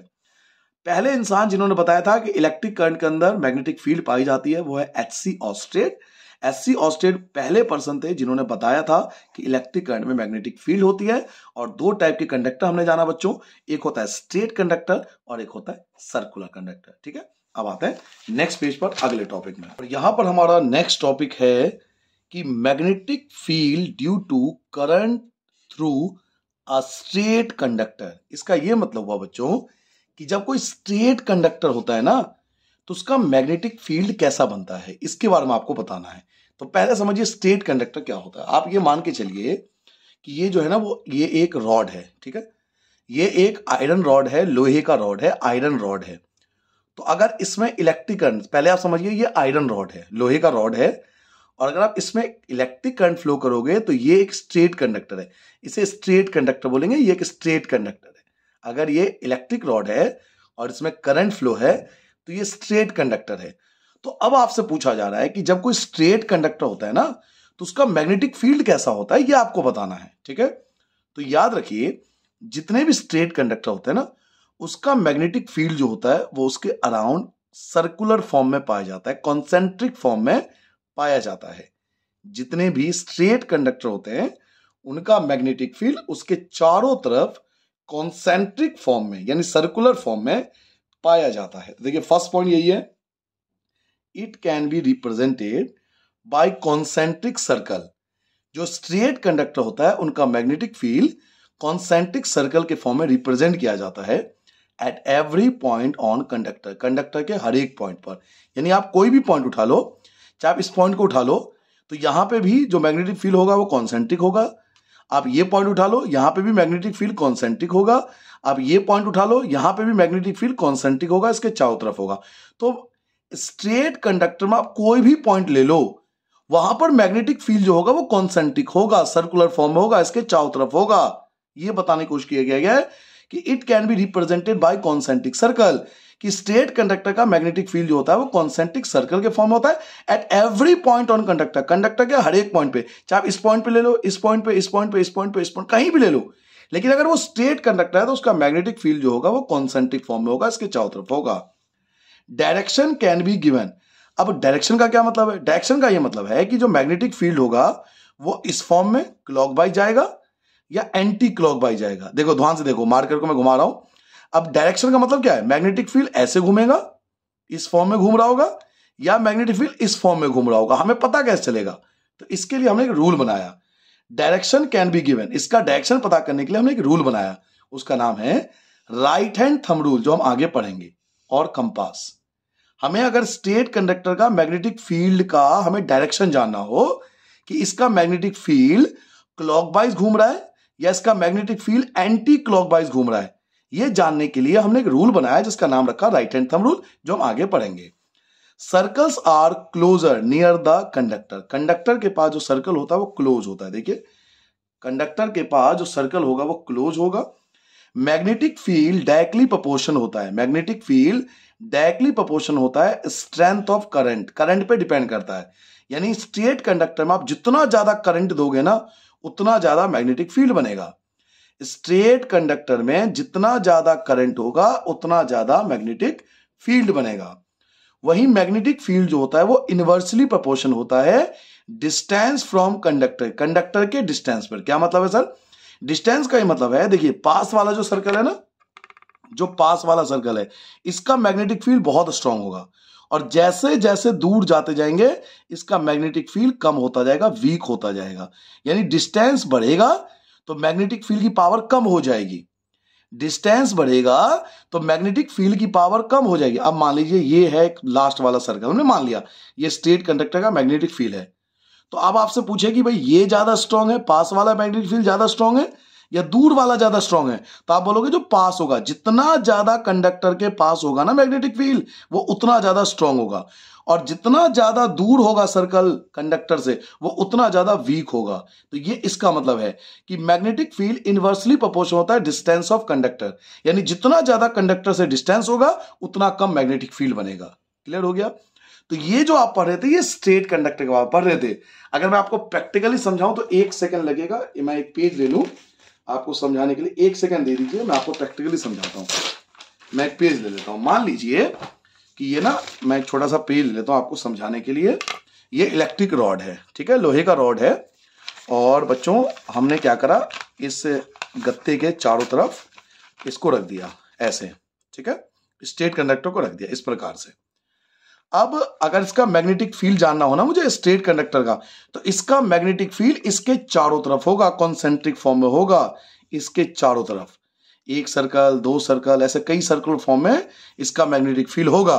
पहले इंसान जिन्होंने बताया था कि इलेक्ट्रिक करंट के अंदर मैग्नेटिक फील्ड पाई जाती है वो है एच सी ऑस्ट्रेट एस सी ऑस्टेड पहले पर्सन थे जिन्होंने बताया था कि इलेक्ट्रिक करंट में मैग्नेटिक फील्ड होती है और दो टाइप के कंडक्टर हमने जाना बच्चों एक होता है स्ट्रेट कंडक्टर और एक होता है सर्कुलर कंडक्टर ठीक है अब आते हैं नेक्स्ट पेज पर अगले टॉपिक में और यहां पर हमारा नेक्स्ट टॉपिक है कि magnetic field due to current through a straight conductor इसका यह मतलब हुआ बच्चों कि जब कोई स्ट्रेट कंडक्टर होता है ना तो उसका मैग्नेटिक फील्ड कैसा बनता है इसके बारे में आपको बताना है तो पहले समझिए स्टेट कंडक्टर क्या होता है आप ये मान के चलिए कि ये जो है ना वो ये एक रॉड है ठीक है ये एक आयरन रॉड है लोहे का रॉड है आयरन रॉड है तो अगर इसमें इलेक्ट्रिक करंट पहले आप समझिए ये आयरन रॉड है लोहे का रॉड है और अगर आप इसमें इलेक्ट्रिक करंट फ्लो करोगे तो ये एक स्ट्रेट कंडक्टर है इसे स्ट्रेट कंडक्टर बोलेंगे ये एक स्ट्रेट कंडक्टर है अगर ये इलेक्ट्रिक रॉड है और इसमें करंट फ्लो है तो ये स्ट्रेट कंडक्टर है तो अब आपसे पूछा जा रहा है कि जब कोई स्ट्रेट कंडक्टर होता है ना तो उसका मैग्नेटिक फील्ड कैसा होता है ये आपको बताना है ठीक है तो याद रखिए जितने भी स्ट्रेट कंडक्टर होते हैं ना उसका मैग्नेटिक फील्ड जो होता है वो उसके अराउंड सर्कुलर फॉर्म में पाया जाता है कॉन्सेंट्रिक फॉर्म में पाया जाता है जितने भी स्ट्रेट कंडक्टर होते हैं उनका मैग्नेटिक फील्ड उसके चारों तरफ कॉन्सेंट्रिक फॉर्म में यानी सर्कुलर फॉर्म में पाया जाता है तो देखिए फर्स्ट पॉइंट यही है it can be represented by concentric circle जो स्ट्रेट कंडक्टर होता है उनका मैग्नेटिक फील्ड कॉन्सेंट्रिक सर्कल के फॉर्म में रिप्रेजेंट किया जाता है at every point on conductor conductor के हर एक पॉइंट पर यानी आप कोई भी पॉइंट उठा लो चाहे आप इस पॉइंट को उठा लो तो यहां पे भी जो मैग्नेटिक फील्ड होगा वो कॉन्सेंट्रिक होगा आप ये पॉइंट उठा लो यहां पे भी मैग्नेटिक फील्ड कॉन्सेंट्रिक होगा आप ये पॉइंट उठा लो यहां पे भी मैग्नेटिक फील्ड कॉन्सेंट्रिक होगा इसके चारों तरफ होगा तो स्ट्रेट कंडक्टर में आप कोई भी पॉइंट ले लो वहां पर मैग्नेटिक फील्ड जो होगा वो कॉन्सेंट्रिक होगा सर्कुलर फॉर्म में होगा इसके चारों तरफ होगा ये बताने की कोशिश किया गया, है कि it can be represented by concentric circle कि स्ट्रेट कंडक्टर का मैग्नेटिक फील्ड जो होता है वो कॉन्सेंट्रिक सर्कल के फॉर्म होता है at every point on conductor conductor के हर एक पॉइंट पे चाहे आप इस पॉइंट पे ले लो इस पॉइंट पे इस पॉइंट पे इस पॉइंट पे इस पॉइंट कहीं भी ले लो लेकिन अगर वो स्ट्रेट कंडक्टर है तो उसका मैग्नेटिक फील्ड जो होगा वो कॉन्सेंट्रिक फॉर्म में होगा इसके चारों तरफ होगा डायरेक्शन कैन बी गिवन अब डायरेक्शन का क्या मतलब है डायरेक्शन का ये मतलब है कि जो मैग्नेटिक फील्ड होगा वो इस फॉर्म में क्लॉक बाई जाएगा या एंटी क्लॉक बाई जाएगा देखो ध्यान से देखो मार्कर को मैं घुमा रहा हूं अब डायरेक्शन का मतलब क्या है मैग्नेटिक फील्ड ऐसे घूमेगा इस फॉर्म में घूम रहा होगा या मैग्नेटिक फील्ड इस फॉर्म में घूम रहा होगा हमें पता कैसे चलेगा तो इसके लिए हमने एक रूल बनाया डायरेक्शन कैन बी गिवन इसका डायरेक्शन पता करने के लिए हमने एक रूल बनाया उसका नाम है राइट हैंड थम रूल जो हम आगे पढ़ेंगे और कंपास हमें अगर स्टेट कंडक्टर का मैग्नेटिक फील्ड का हमें डायरेक्शन जानना हो कि इसका मैग्नेटिक फील्ड क्लॉकवाइज घूम रहा है या इसका मैग्नेटिक फील्ड एंटी क्लॉकवाइज घूम रहा है ये जानने के लिए हमने एक रूल बनाया जिसका नाम रखा राइट हैंड थम रूल जो हम आगे पढ़ेंगे circles are closer near the conductor conductor के पास जो सर्कल होता है वो क्लोज होता है देखिए कंडक्टर के पास जो सर्कल होगा वो क्लोज होगा मैग्नेटिक फील्ड डायरेक्टली प्रपोर्शन होता है मैग्नेटिक फील्ड डायरेक्टली प्रोपोर्शन होता है स्ट्रेंथ ऑफ करंट करंट पे डिपेंड करता है यानी स्ट्रेट कंडक्टर में आप जितना ज्यादा करंट दोगे ना उतना ज्यादा मैग्नेटिक फील्ड बनेगा स्ट्रेट कंडक्टर में जितना ज्यादा करंट होगा उतना ज्यादा मैग्नेटिक फील्ड बनेगा वही मैग्नेटिक फील्ड जो होता है वो इनवर्सली प्रोपोर्शन होता है डिस्टेंस फ्रॉम कंडक्टर कंडक्टर के डिस्टेंस पर क्या मतलब है सर डिस्टेंस का ही मतलब है देखिए पास वाला जो सर्कल है ना जो पास वाला सर्कल है इसका मैग्नेटिक फील्ड बहुत स्ट्रांग होगा और जैसे जैसे दूर जाते जाएंगे इसका मैग्नेटिक फील्ड कम होता जाएगा वीक होता जाएगा यानी डिस्टेंस बढ़ेगा तो मैग्नेटिक फील्ड की पावर कम हो जाएगी डिस्टेंस बढ़ेगा तो मैग्नेटिक फील्ड की पावर कम हो जाएगी अब मान लीजिए ये है लास्ट वाला सर्कल हमने मान लिया ये स्टेट कंडक्टर का मैग्नेटिक फील्ड है तो अब आपसे पूछे कि भाई ये ज्यादा स्ट्रांग है पास वाला मैग्नेटिक फील्ड ज्यादा स्ट्रांग है या दूर वाला ज्यादा स्ट्रांग है तो आप बोलोगे जो पास होगा जितना ज्यादा कंडक्टर के पास होगा ना मैग्नेटिक फील्ड वो उतना ज्यादा स्ट्रांग होगा और जितना ज्यादा दूर होगा सर्कल कंडक्टर से वो उतना ज्यादा वीक होगा तो ये इसका मतलब है कि मैग्नेटिक फील्ड इनवर्सली प्रपोर्शन होता है डिस्टेंस ऑफ कंडक्टर यानी जितना ज्यादा कंडक्टर से डिस्टेंस होगा उतना कम मैग्नेटिक फील्ड बनेगा क्लियर हो गया तो ये जो आप पढ़ रहे थे ये स्ट्रेट कंडक्टर के बारे पढ़ रहे थे अगर मैं आपको प्रैक्टिकली समझाऊं तो एक सेकंड लगेगा मैं एक पेज ले लू आपको समझाने के लिए एक सेकंड दे दीजिए मैं आपको प्रैक्टिकली समझाता हूँ मैं एक पेज ले लेता हूँ मान लीजिए कि ये ना मैं एक छोटा सा पेज ले लेता हूँ आपको समझाने के लिए ये इलेक्ट्रिक रॉड है ठीक है लोहे का रॉड है और बच्चों हमने क्या करा इस गत्ते के चारों तरफ इसको रख दिया ऐसे ठीक है स्टेट कंडक्टर को रख दिया इस प्रकार से अब अगर इसका मैग्नेटिक फील्ड जानना हो ना मुझे स्ट्रेट कंडक्टर का तो इसका मैग्नेटिक फील्ड इसके चारों तरफ होगा कॉन्सेंट्रिक फॉर्म में होगा इसके चारों तरफ एक सर्कल दो सर्कल ऐसे कई सर्कल फॉर्म में इसका मैग्नेटिक फील्ड होगा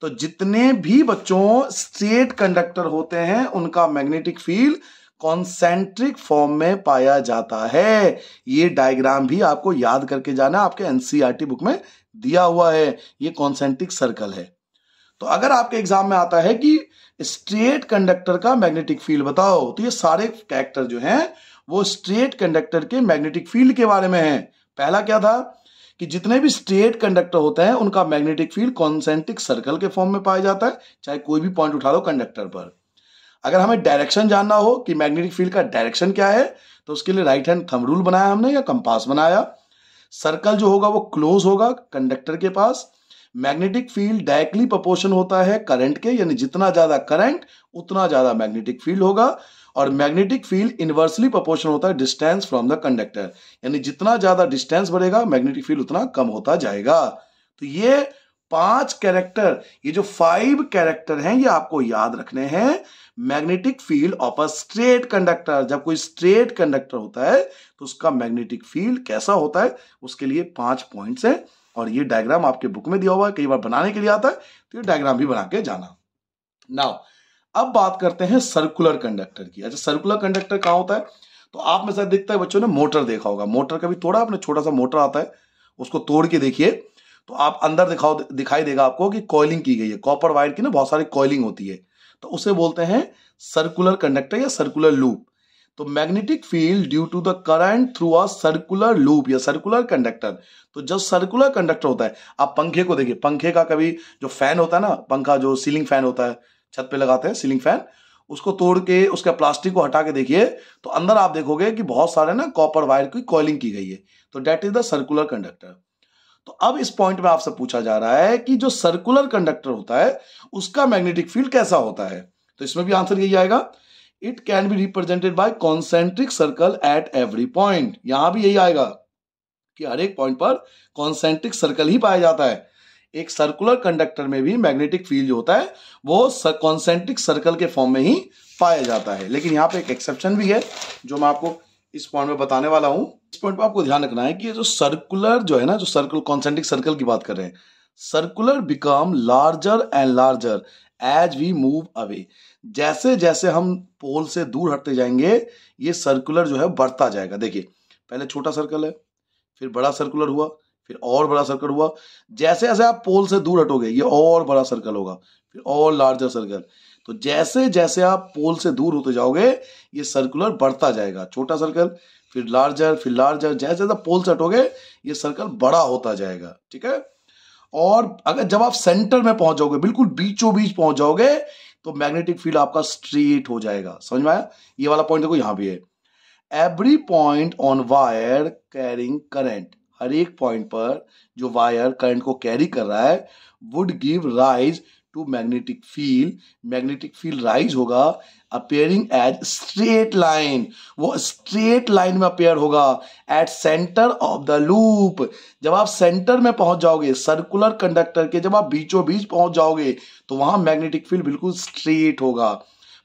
तो जितने भी बच्चों स्ट्रेट कंडक्टर होते हैं उनका मैग्नेटिक फील्ड कॉन्सेंट्रिक फॉर्म में पाया जाता है ये डायग्राम भी आपको याद करके जाना आपके एनसीआरटी बुक e में दिया हुआ है ये कॉन्सेंट्रिक सर्कल है तो अगर आपके एग्जाम में आता है कि स्ट्रेट कंडक्टर का मैग्नेटिक फील्ड बताओ तो ये सारे कैरेक्टर जो हैं वो स्ट्रेट कंडक्टर के मैग्नेटिक फील्ड के बारे में है पहला क्या था कि जितने भी स्ट्रेट कंडक्टर होते हैं उनका मैग्नेटिक फील्ड कॉन्सेंट्रिक सर्कल के फॉर्म में पाया जाता है चाहे कोई भी पॉइंट उठा लो कंडक्टर पर अगर हमें डायरेक्शन जानना हो कि मैग्नेटिक फील्ड का डायरेक्शन क्या है तो उसके लिए राइट हैंड थम रूल बनाया हमने या कंपास बनाया सर्कल जो होगा वो क्लोज होगा कंडक्टर के पास मैग्नेटिक फील्ड डायरेक्टली प्रपोर्शन होता है करंट के यानी जितना ज्यादा करंट उतना ज्यादा मैग्नेटिक फील्ड होगा और मैग्नेटिक फील्ड इन्वर्सली प्रपोर्शन होता है डिस्टेंस फ्रॉम द कंडक्टर यानी जितना ज्यादा डिस्टेंस बढ़ेगा मैग्नेटिक फील्ड उतना कम होता जाएगा तो ये पांच कैरेक्टर ये जो फाइव कैरेक्टर हैं ये आपको याद रखने हैं magnetic field of a straight conductor जब कोई स्ट्रेट कंडक्टर होता है उसका मैग्नेटिक फील्ड कैसा होता है उसके लिए पांच पॉइंट्स है और ये डायग्राम आपके बुक में दिया हुआ है कई बार बनाने के लिए आता है तो ये डायग्राम भी बना के जाना नाउ अब बात करते हैं सर्कुलर कंडक्टर की अच्छा सर्कुलर कंडक्टर कहाँ होता है तो आप में सर दिखता है बच्चों ने मोटर देखा होगा मोटर का भी थोड़ा अपने छोटा सा मोटर आता है उसको तोड़ के देखिए तो आप अंदर दिखाओ दिखाई देगा आपको कि कॉइलिंग की गई है कॉपर वायर की ना बहुत सारी कॉइलिंग होती है तो उसे बोलते हैं सर्कुलर कंडक्टर या सर्कुलर लूप तो magnetic field due to the current through a circular loop या सर्कुलर कंडक्टर तो जब सर्कुलर कंडक्टर होता है आप पंखे को देखिए पंखे का कभी जो फैन होता है ना पंखा जो सीलिंग फैन होता है छत पे लगाते हैं सीलिंग फैन उसको तोड़ के उसका प्लास्टिक को हटा के देखिए तो अंदर आप देखोगे कि बहुत सारे ना कॉपर वायर की कॉलिंग की गई है तो that is the circular conductor तो अब इस पॉइंट में आपसे पूछा जा रहा है कि जो सर्कुलर कंडक्टर होता है उसका मैग्नेटिक फील्ड कैसा होता है तो इसमें भी आंसर यही आएगा it can be represented by concentric circle at every point यहां भी यही आएगा कि हर एक पॉइंट पर कॉन्सेंट्रिक सर्कल ही पाया जाता है एक सर्कुलर कंडक्टर में भी मैग्नेटिक फील्ड जो होता है वो कॉन्सेंट्रिक सर्कल के फॉर्म में ही पाया जाता है लेकिन यहाँ पे एक एक्सेप्शन भी है जो मैं आपको इस पॉइंट में बताने वाला हूं इस पॉइंट पर आपको ध्यान रखना है कि ये जो सर्कुलर जो है ना जो सर्कल कॉन्सेंट्रिक सर्कल की बात कर रहे हैं circular become larger and larger as we move away जैसे जैसे हम पोल से दूर हटते जाएंगे ये सर्कुलर जो है बढ़ता जाएगा देखिए पहले छोटा सर्कल है फिर बड़ा सर्कुलर हुआ फिर और बड़ा सर्कल हुआ जैसे जैसे आप पोल से दूर हटोगे ये और बड़ा सर्कल होगा फिर और लार्जर सर्कल तो जैसे जैसे आप पोल से दूर होते जाओगे ये सर्कुलर बढ़ता जाएगा छोटा सर्कल फिर लार्जर फिर लार्जर जैसे जैसे पोल से हटोगे ये सर्कल बड़ा होता जाएगा ठीक है और अगर जब आप सेंटर में पहुंच जाओगे बिल्कुल बीचों बीच पहुंच जाओगे तो मैग्नेटिक फील्ड आपका स्ट्रेट हो जाएगा समझ में आया ये वाला पॉइंट देखो यहां भी है every point on wire carrying current हर एक पॉइंट पर जो वायर करंट को कैरी कर रहा है would give rise to magnetic field magnetic field rise होगा अपेयरिंग एज स्ट्रेट लाइन वो स्ट्रेट लाइन में अपेयर होगा at centre of the loop जब आप सेंटर में पहुंच जाओगे सर्कुलर कंडक्टर के जब आप बीचों बीच पहुंच जाओगे तो वहां मैग्नेटिक फील्ड बिल्कुल स्ट्रेट होगा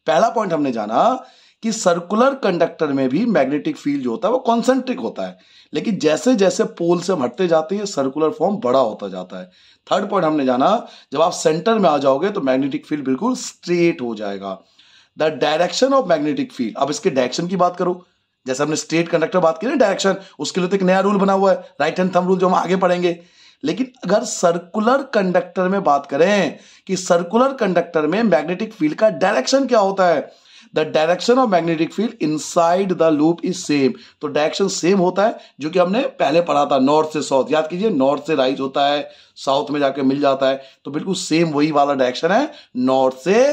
पहला पॉइंट हमने जाना कि सर्कुलर कंडक्टर में भी मैग्नेटिक फील्ड जो होता है वो कॉन्सेंट्रिक होता है लेकिन जैसे जैसे पोल से हम हटते जाते हैं सर्कुलर फॉर्म बड़ा होता जाता है थर्ड पॉइंट हमने जाना जब आप सेंटर में आ जाओगे तो मैग्नेटिक फील्ड बिल्कुल स्ट्रेट हो जाएगा the direction of magnetic field अब इसके डायरेक्शन की बात करो जैसे हमने स्ट्रेट कंडक्टर बात की ना डायरेक्शन उसके लिए तो एक नया रूल बना हुआ है राइट हैंड थम रूल जो हम आगे पढ़ेंगे लेकिन अगर सर्कुलर कंडक्टर में बात करें कि सर्कुलर कंडक्टर में मैग्नेटिक फील्ड का डायरेक्शन क्या होता है the direction of magnetic field inside the loop is same तो डायरेक्शन सेम होता है जो कि हमने पहले पढ़ा था नॉर्थ से साउथ याद कीजिए नॉर्थ से राइज होता है साउथ में जाके मिल जाता है तो बिल्कुल सेम वही वाला डायरेक्शन है नॉर्थ से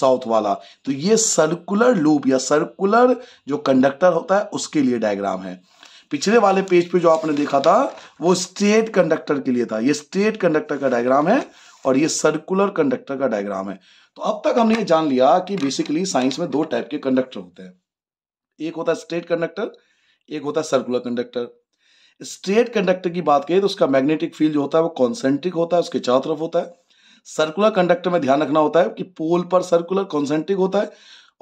साउथ वाला तो ये सर्कुलर लूप या सर्कुलर जो कंडक्टर होता है उसके लिए डायग्राम है पिछले वाले पेज पे जो आपने देखा था वो स्ट्रेट कंडक्टर के लिए था ये स्ट्रेट कंडक्टर का डायग्राम है और ये सर्कुलर कंडक्टर का डायग्राम है तो अब तक हमने ये जान लिया कि बेसिकली साइंस में दो टाइप के कंडक्टर होते हैं एक होता है स्ट्रेट कंडक्टर एक होता है सर्कुलर कंडक्टर स्ट्रेट कंडक्टर की बात करें तो उसका मैग्नेटिक फील्ड जो होता है वो कॉन्सेंट्रिक होता है उसके चारों तरफ होता है सर्कुलर कंडक्टर में ध्यान रखना होता है कि पोल पर सर्कुलर कॉन्सेंट्रिक होता है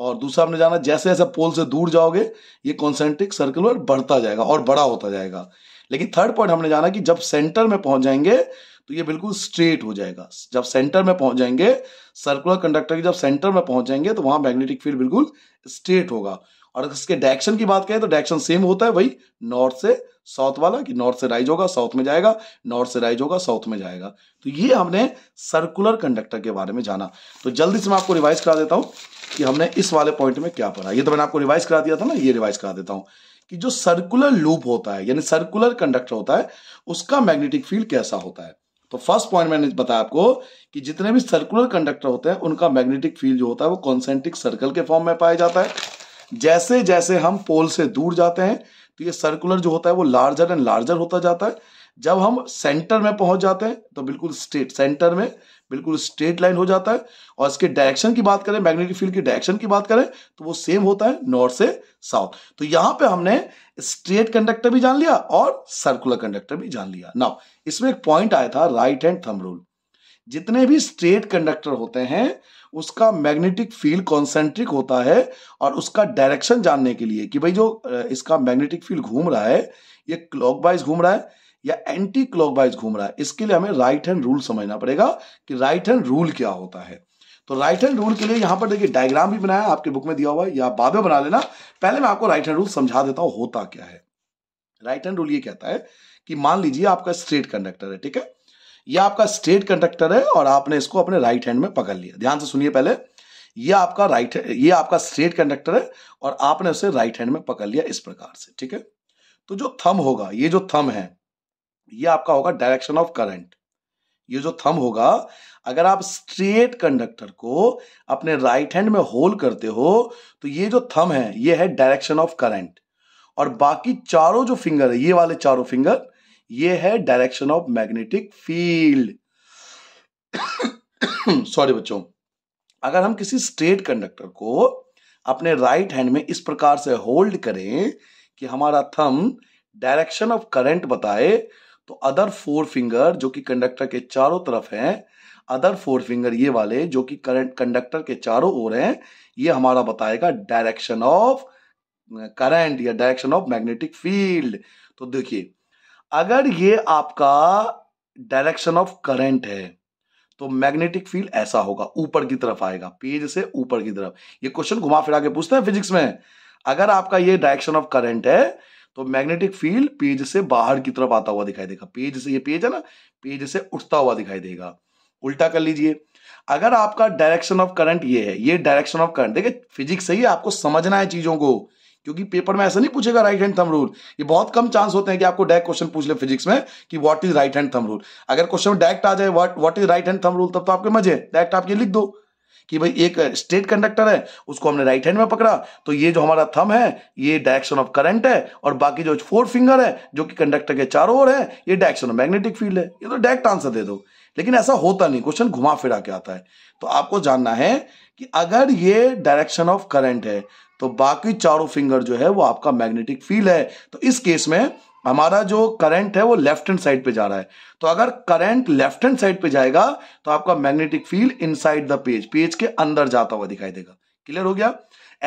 और दूसरा हमने जाना जैसे जैसे पोल से दूर जाओगे ये कॉन्सेंट्रिक सर्कुलर बढ़ता जाएगा और बड़ा होता जाएगा लेकिन थर्ड पॉइंट हमने जाना कि जब सेंटर में पहुंच जाएंगे तो ये बिल्कुल स्ट्रेट हो जाएगा जब सेंटर में पहुंच जाएंगे सर्कुलर कंडक्टर के जब सेंटर में पहुंच जाएंगे तो वहां मैग्नेटिक फील्ड बिल्कुल स्ट्रेट होगा और इसके डायरेक्शन की बात करें तो डायरेक्शन सेम होता है वही नॉर्थ से साउथ वाला कि नॉर्थ से राइज होगा साउथ में जाएगा नॉर्थ से राइज होगा साउथ में जाएगा तो ये हमने सर्कुलर कंडक्टर के बारे में जाना तो जल्दी से मैं आपको रिवाइज करा देता हूं कि हमने इस वाले पॉइंट में क्या पढ़ा ये तो मैंने आपको रिवाइज करा दिया था ना ये रिवाइज करा देता हूं कि जो सर्कुलर लूप होता है यानी सर्कुलर कंडक्टर होता है उसका मैग्नेटिक फील्ड कैसा होता है तो फर्स्ट पॉइंट मैंने बताया आपको कि जितने भी सर्कुलर कंडक्टर होते हैं उनका मैग्नेटिक फील्ड जो होता है वो कॉन्सेंट्रिक सर्कल के फॉर्म में पाया जाता है जैसे जैसे हम पोल से दूर जाते हैं तो ये सर्कुलर जो होता है वो लार्जर एंड लार्जर होता जाता है जब हम सेंटर में पहुंच जाते हैं तो बिल्कुल स्ट्रेट सेंटर में बिल्कुल स्ट्रेट लाइन हो जाता है और इसके डायरेक्शन की बात करें मैग्नेटिक फील्ड की डायरेक्शन की बात करें तो वो सेम होता है नॉर्थ से साउथ तो यहां पे हमने स्ट्रेट कंडक्टर भी जान लिया और सर्कुलर कंडक्टर भी जान लिया नाउ इसमें एक पॉइंट आया था राइट हैंड थंब रूल जितने भी स्ट्रेट कंडक्टर होते हैं उसका मैग्नेटिक फील्ड कॉन्सेंट्रिक होता है और उसका डायरेक्शन जानने के लिए कि भाई जो इसका मैग्नेटिक फील्ड घूम रहा है ये क्लॉकवाइज घूम रहा है या एंटी क्लॉकवाइज घूम रहा है इसके लिए हमें राइट हैंड रूल समझना पड़ेगा कि राइट हैंड रूल क्या होता है तो राइट हैंड रूल के लिए यहां पर देखिए डायग्राम भी बनाया आपके बुक में दिया हुआ है या बाबे बना लेना पहले मैं आपको राइट हैंड रूल समझा देता हूँ होता क्या है राइट हैंड रूल ये कहता है कि मान लीजिए आपका स्ट्रेट कंडक्टर है ठीक है यह आपका स्ट्रेट कंडक्टर है और आपने इसको अपने राइट हैंड में पकड़ लिया ध्यान से सुनिए पहले यह आपका राइट ये आपका स्ट्रेट कंडक्टर है और आपने उसे राइट हैंड में पकड़ लिया इस प्रकार से ठीक है तो जो थम होगा ये जो थम है ये आपका होगा डायरेक्शन ऑफ करंट ये जो थम होगा अगर आप स्ट्रेट कंडक्टर को अपने राइट हैंड में होल्ड करते हो तो ये जो थम है ये है डायरेक्शन ऑफ करंट और बाकी चारों जो फिंगर है ये वाले चारों फिंगर ये है direction of magnetic field sorry बच्चों अगर हम किसी स्ट्रेट कंडक्टर को अपने राइट right हैंड में इस प्रकार से होल्ड करें कि हमारा थम डायरेक्शन ऑफ करंट बताए तो अदर फोर फिंगर जो कि कंडक्टर के चारों तरफ हैं अदर फोर फिंगर ये वाले जो कि करंट कंडक्टर के चारों ओर हैं ये हमारा बताएगा डायरेक्शन ऑफ करंट या डायरेक्शन ऑफ मैग्नेटिक फील्ड तो देखिए अगर ये आपका डायरेक्शन ऑफ करंट है तो मैग्नेटिक फील्ड ऐसा होगा ऊपर की तरफ आएगा पेज से ऊपर की तरफ ये क्वेश्चन घुमा फिरा के पूछते हैं फिजिक्स में अगर आपका ये डायरेक्शन ऑफ करंट है तो मैग्नेटिक फील्ड पेज से बाहर की तरफ आता हुआ दिखाई देगा पेज से ये पेज है ना पेज से उठता हुआ दिखाई देगा उल्टा कर लीजिए अगर आपका डायरेक्शन ऑफ करंट ये है ये डायरेक्शन ऑफ करंट देखिए फिजिक्स सही है आपको समझना है चीजों को क्योंकि पेपर में ऐसा नहीं पूछेगा राइट हैंड थम रूल ये बहुत कम चांस होते हैं कि आपको डायरेक्ट क्वेश्चन पूछ ले फिजिक्स में कि what is right hand thumb rule अगर क्वेश्चन डायरेक्ट आ जाए what what is right hand thumb rule तब तो आपके मजे डायरेक्ट आप ये लिख दो कि भाई एक स्टेट कंडक्टर है उसको हमने राइट हैंड में पकड़ा तो ये जो हमारा थम है ये डायरेक्शन ऑफ करंट है और बाकी जो फोर फिंगर है जो कि कंडक्टर के चारों ओर है ये डायरेक्शन ऑफ मैग्नेटिक फील्ड है ये तो डायरेक्ट आंसर दे दो लेकिन ऐसा होता नहीं क्वेश्चन घुमा फिरा के आता है तो आपको जानना है कि अगर ये डायरेक्शन ऑफ करंट है तो बाकी चारों फिंगर जो है वो आपका मैग्नेटिक फील्ड है तो इस केस में हमारा जो करंट है वो लेफ्ट हैंड साइड पे जा रहा है तो अगर करंट लेफ्ट हैंड साइड पे जाएगा तो आपका magnetic field inside the page page के अंदर जाता हुआ दिखाई देगा क्लियर हो गया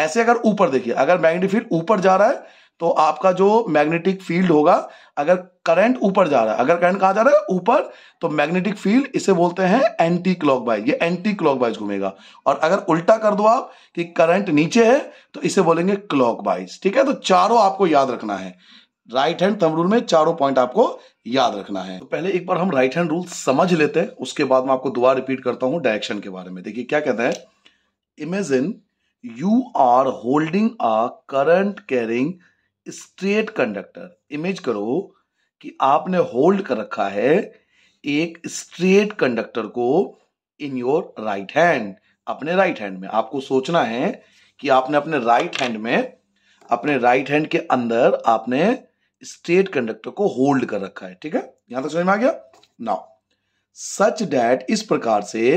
ऐसे अगर ऊपर देखिए अगर मैग्नेटिक फील्ड ऊपर जा रहा है तो आपका जो मैग्नेटिक फील्ड होगा अगर करंट ऊपर जा रहा है अगर करंट कहा जा रहा है ऊपर तो मैग्नेटिक फील्ड इसे बोलते हैं एंटी क्लॉकवाइज ये एंटी क्लॉकवाइज घूमेगा और अगर उल्टा कर दो आप कि करंट नीचे है तो इसे बोलेंगे क्लॉकवाइज ठीक है तो चारों आपको याद रखना है राइट हैंड थंब रूल में चारों पॉइंट आपको याद रखना है तो पहले एक बार हम राइट हैंड रूल समझ लेते हैं उसके बाद मैं आपको दोबारा रिपीट करता हूं डायरेक्शन के बारे में देखिए क्या कहता है imagine you are holding a current carrying straight conductor image करो कि आपने होल्ड कर रखा है एक स्ट्रेट कंडक्टर को इन योर राइट हैंड अपने राइट हैंड में आपको सोचना है कि आपने अपने राइट हैंड में अपने राइट हैंड के अंदर आपने स्ट्रेट कंडक्टर को होल्ड कर रखा है ठीक है यहां तक समझ में आ गया नाउ सच डैट इस प्रकार से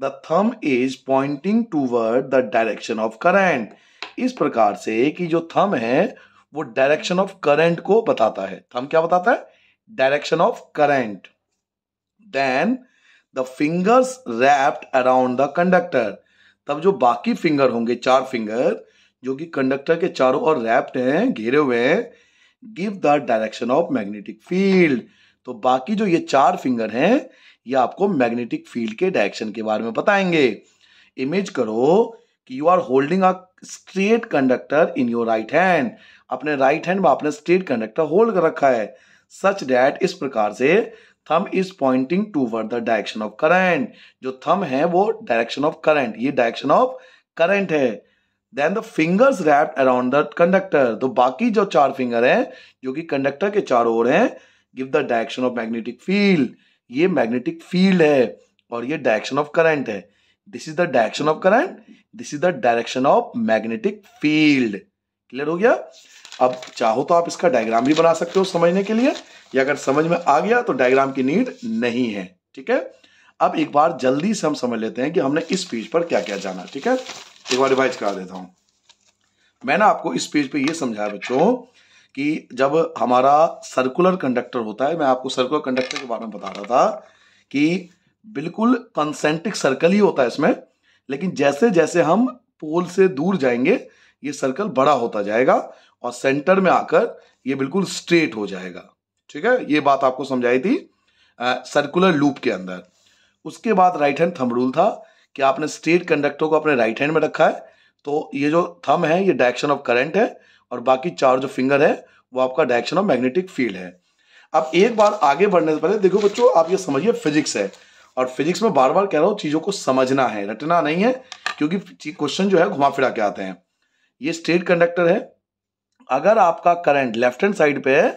the thumb is pointing toward the direction of current इस प्रकार से कि जो थम है वो डायरेक्शन ऑफ करंट को बताता है थम तो क्या बताता है direction of current then the fingers wrapped around the conductor तब जो बाकी फिंगर होंगे चार फिंगर जो कि कंडक्टर के चारों ओर रैप्ड हैं घेरे हुए हैं give the direction of magnetic field तो बाकी जो ये चार फिंगर हैं ये आपको मैग्नेटिक फील्ड के डायरेक्शन के बारे में बताएंगे इमेज करो कि you are holding a straight conductor in your right hand अपने राइट हैंड में आपने स्ट्रेट कंडक्टर होल्ड कर रखा है सच डैट इस प्रकार से thumb is pointing toward the direction of current जो थम है वो डायरेक्शन ऑफ करंट ये डायरेक्शन ऑफ करंट है then the fingers wrapped around the conductor तो बाकी जो चार फिंगर हैं जो कि कंडक्टर के चारों ओर हैं give the direction of magnetic field ये मैग्नेटिक फील्ड है और ये डायरेक्शन ऑफ करंट है this is the direction of current this is the direction of magnetic field clear हो गया अब चाहो तो आप इसका डायग्राम भी बना सकते हो समझने के लिए या अगर समझ में आ गया तो डायग्राम की नीड नहीं है ठीक है अब एक बार जल्दी से हम समझ लेते हैं कि हमने इस पेज पर क्या क्या जाना ठीक है एक बार रिवाइज करा देता हूं मैंने आपको इस पेज पे ये समझाया बच्चों कि जब हमारा सर्कुलर कंडक्टर होता है मैं आपको सर्कुलर कंडक्टर के बारे में बता रहा था कि बिल्कुल कंसेंट्रिक सर्कल ही होता है इसमें लेकिन जैसे जैसे हम पोल से दूर जाएंगे ये सर्कल बड़ा होता जाएगा और सेंटर में आकर ये बिल्कुल स्ट्रेट हो जाएगा ठीक है ये बात आपको समझाई थी सर्कुलर लूप के अंदर उसके बाद राइट हैंड थंब रूल था कि आपने स्ट्रेट कंडक्टर को अपने राइट हैंड में रखा है तो ये जो थम है ये डायरेक्शन ऑफ करंट है और बाकी चार जो फिंगर है वो आपका डायरेक्शन ऑफ मैग्नेटिक फील्ड है अब एक बार आगे बढ़ने से पहले देखो बच्चों आप ये समझिए फिजिक्स है और फिजिक्स में बार बार कह रहा हूँ चीज़ों को समझना है रटना नहीं है क्योंकि क्वेश्चन जो है घुमा फिरा के आते हैं ये स्ट्रेट कंडक्टर है अगर आपका करंट लेफ्ट हैंड साइड पे है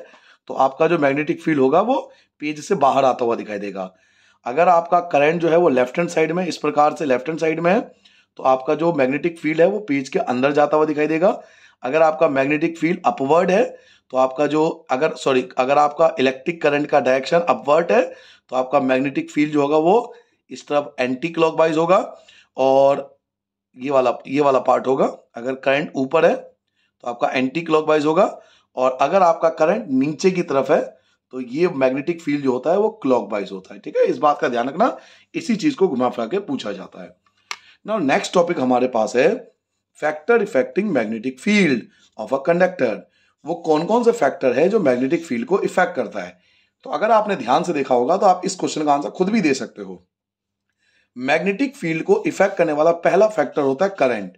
तो आपका जो मैग्नेटिक फील्ड होगा वो पेज से बाहर आता हुआ दिखाई देगा अगर आपका करंट जो है वो लेफ्ट हैंड साइड में इस प्रकार से लेफ्ट हैंड साइड में है तो आपका जो मैग्नेटिक फील्ड है वो पेज के अंदर जाता हुआ दिखाई देगा अगर आपका मैग्नेटिक फील्ड अपवर्ड है तो आपका जो अगर सॉरी अगर आपका इलेक्ट्रिक करंट का डायरेक्शन अपवर्ड है तो आपका मैग्नेटिक फील्ड जो होगा वो इस तरफ एंटी क्लॉकवाइज होगा और ये वाला ये वाला पार्ट होगा अगर करंट ऊपर है तो आपका एंटी क्लॉक होगा और अगर आपका करंट नीचे की तरफ है तो ये मैग्नेटिक फील्ड जो होता है वो क्लॉकवाइज होता है ठीक है इस बात का ध्यान रखना इसी चीज को घुमा फिरा के पूछा जाता है ना नेक्स्ट टॉपिक हमारे पास है factor affecting magnetic field of a conductor वो कौन कौन से फैक्टर है जो मैग्नेटिक फील्ड को इफेक्ट करता है तो अगर आपने ध्यान से देखा होगा तो आप इस क्वेश्चन का आंसर खुद भी दे सकते हो मैग्नेटिक फील्ड को इफेक्ट करने वाला पहला फैक्टर होता है करंट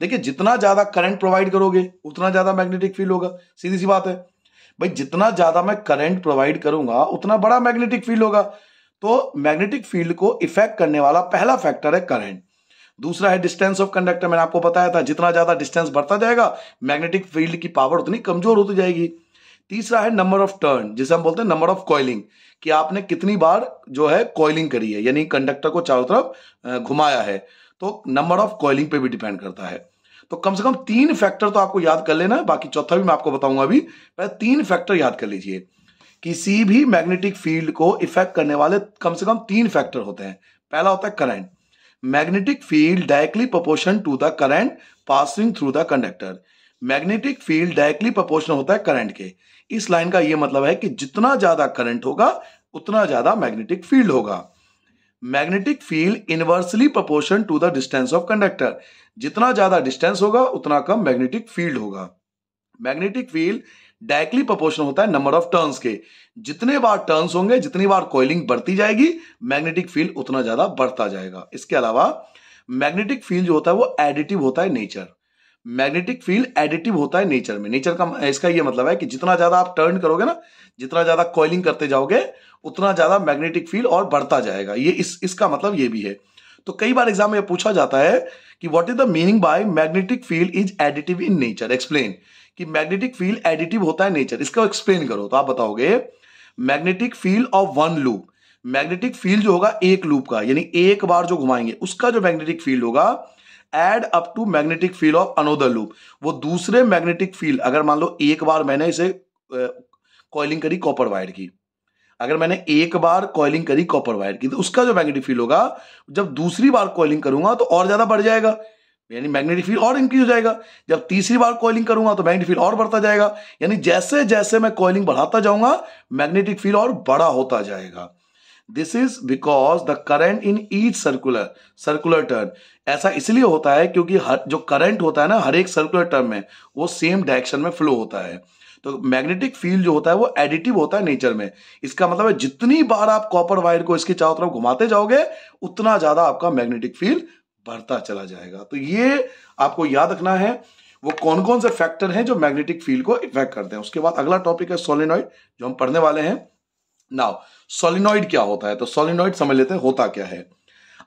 देखिए जितना ज्यादा करंट प्रोवाइड करोगे उतना ज्यादा मैग्नेटिक फील्ड होगा सीधी सी बात है भाई जितना ज्यादा मैं करंट प्रोवाइड करूंगा उतना बड़ा मैग्नेटिक फील्ड होगा तो मैग्नेटिक फील्ड को इफेक्ट करने वाला पहला फैक्टर है करंट दूसरा है डिस्टेंस ऑफ कंडक्टर मैंने आपको बताया था जितना ज्यादा डिस्टेंस बढ़ता जाएगा मैग्नेटिक फील्ड की पावर उतनी कमजोर होती जाएगी तीसरा है नंबर ऑफ टर्न जिसे हम बोलते हैं नंबर ऑफ कॉइलिंग कि आपने कितनी बार जो है कॉइलिंग करी है यानी कंडक्टर को चारों तरफ घुमाया है तो नंबर ऑफ कॉइलिंग पे भी डिपेंड करता है तो कम से कम तीन फैक्टर तो आपको याद कर लेना बाकी चौथा भी मैं आपको बताऊंगा अभी पहले तीन फैक्टर याद कर लीजिए किसी भी मैग्नेटिक फील्ड को इफेक्ट करने वाले कम से कम तीन फैक्टर होते हैं पहला होता है current magnetic field directly proportion to the current passing through the conductor magnetic field directly proportion होता है करंट के इस लाइन का यह मतलब है कि जितना ज्यादा करंट होगा उतना ज्यादा मैग्नेटिक फील्ड होगा magnetic field inversely proportion to the distance of conductor जितना ज्यादा डिस्टेंस होगा उतना कम मैग्नेटिक फील्ड होगा मैग्नेटिक फील्ड डायरेक्टली प्रोपोर्शन होता है नंबर ऑफ टर्न्स के जितने बार टर्न्स होंगे जितनी बार कॉइलिंग बढ़ती जाएगी मैग्नेटिक फील्ड उतना ज्यादा बढ़ता जाएगा इसके अलावा मैग्नेटिक फील्ड जो होता है वो एडिटिव होता है नेचर मैग्नेटिक फील्ड एडिटिव होता है नेचर में नेचर का इसका ये मतलब है कि जितना ज्यादा आप टर्न करोगे ना जितना ज्यादा कॉइलिंग करते जाओगे उतना ज़्यादा मैग्नेटिक फील्ड और बढ़ता जाएगा ये इस इसका मतलब ये भी है तो कई बार एग्जाम में पूछा जाता है कि what is the meaning by magnetic field is additive in nature explain कि मैग्नेटिक फील्ड एडिटिव होता है नेचर इसको एक्सप्लेन करो तो आप बताओगे magnetic field of one loop magnetic field जो होगा एक लूप का यानी एक बार जो घुमाएंगे उसका जो मैग्नेटिक फील्ड होगा add up to magnetic field of another loop वो दूसरे मैग्नेटिक फील्ड अगर मान लो एक बार मैंने इसे कॉइलिंग करी कॉपर वायर की अगर मैंने एक बार कॉलिंग करी कॉपर वायर की तो उसका जो मैग्नेटिक फील्ड होगा जब दूसरी बार कॉलिंग करूंगा तो और ज्यादा बढ़ जाएगा यानी मैग्नेटिक फील्ड और इंक्रीज हो जाएगा जब तीसरी बार कॉलिंग करूंगा तो मैग्नेटिक फील्ड और बढ़ता जाएगा यानी जैसे जैसे मैं कॉलिंग बढ़ाता जाऊंगा मैग्नेटिक फील्ड और बड़ा होता जाएगा this is because the current in each circular circular turn ऐसा इसलिए होता है क्योंकि हर जो करंट होता है ना हर एक सर्कुलर टर्म में वो सेम डायरेक्शन में फ्लो होता है तो मैग्नेटिक फील्ड जो होता है वो एडिटिव होता है नेचर में इसका मतलब है जितनी बार आप कॉपर वायर को इसके चारों तरफ घुमाते जाओगे उतना ज्यादा आपका मैग्नेटिक फील्ड बढ़ता चला जाएगा तो ये आपको याद रखना है वो कौन कौन से फैक्टर हैं जो मैग्नेटिक फील्ड को इफेक्ट करते हैं उसके बाद अगला टॉपिक है सोलिनॉइड जो हम पढ़ने वाले हैं नाउ सोलिनॉइड क्या होता है तो सोलिनॉइड समझ लेते हैं होता क्या है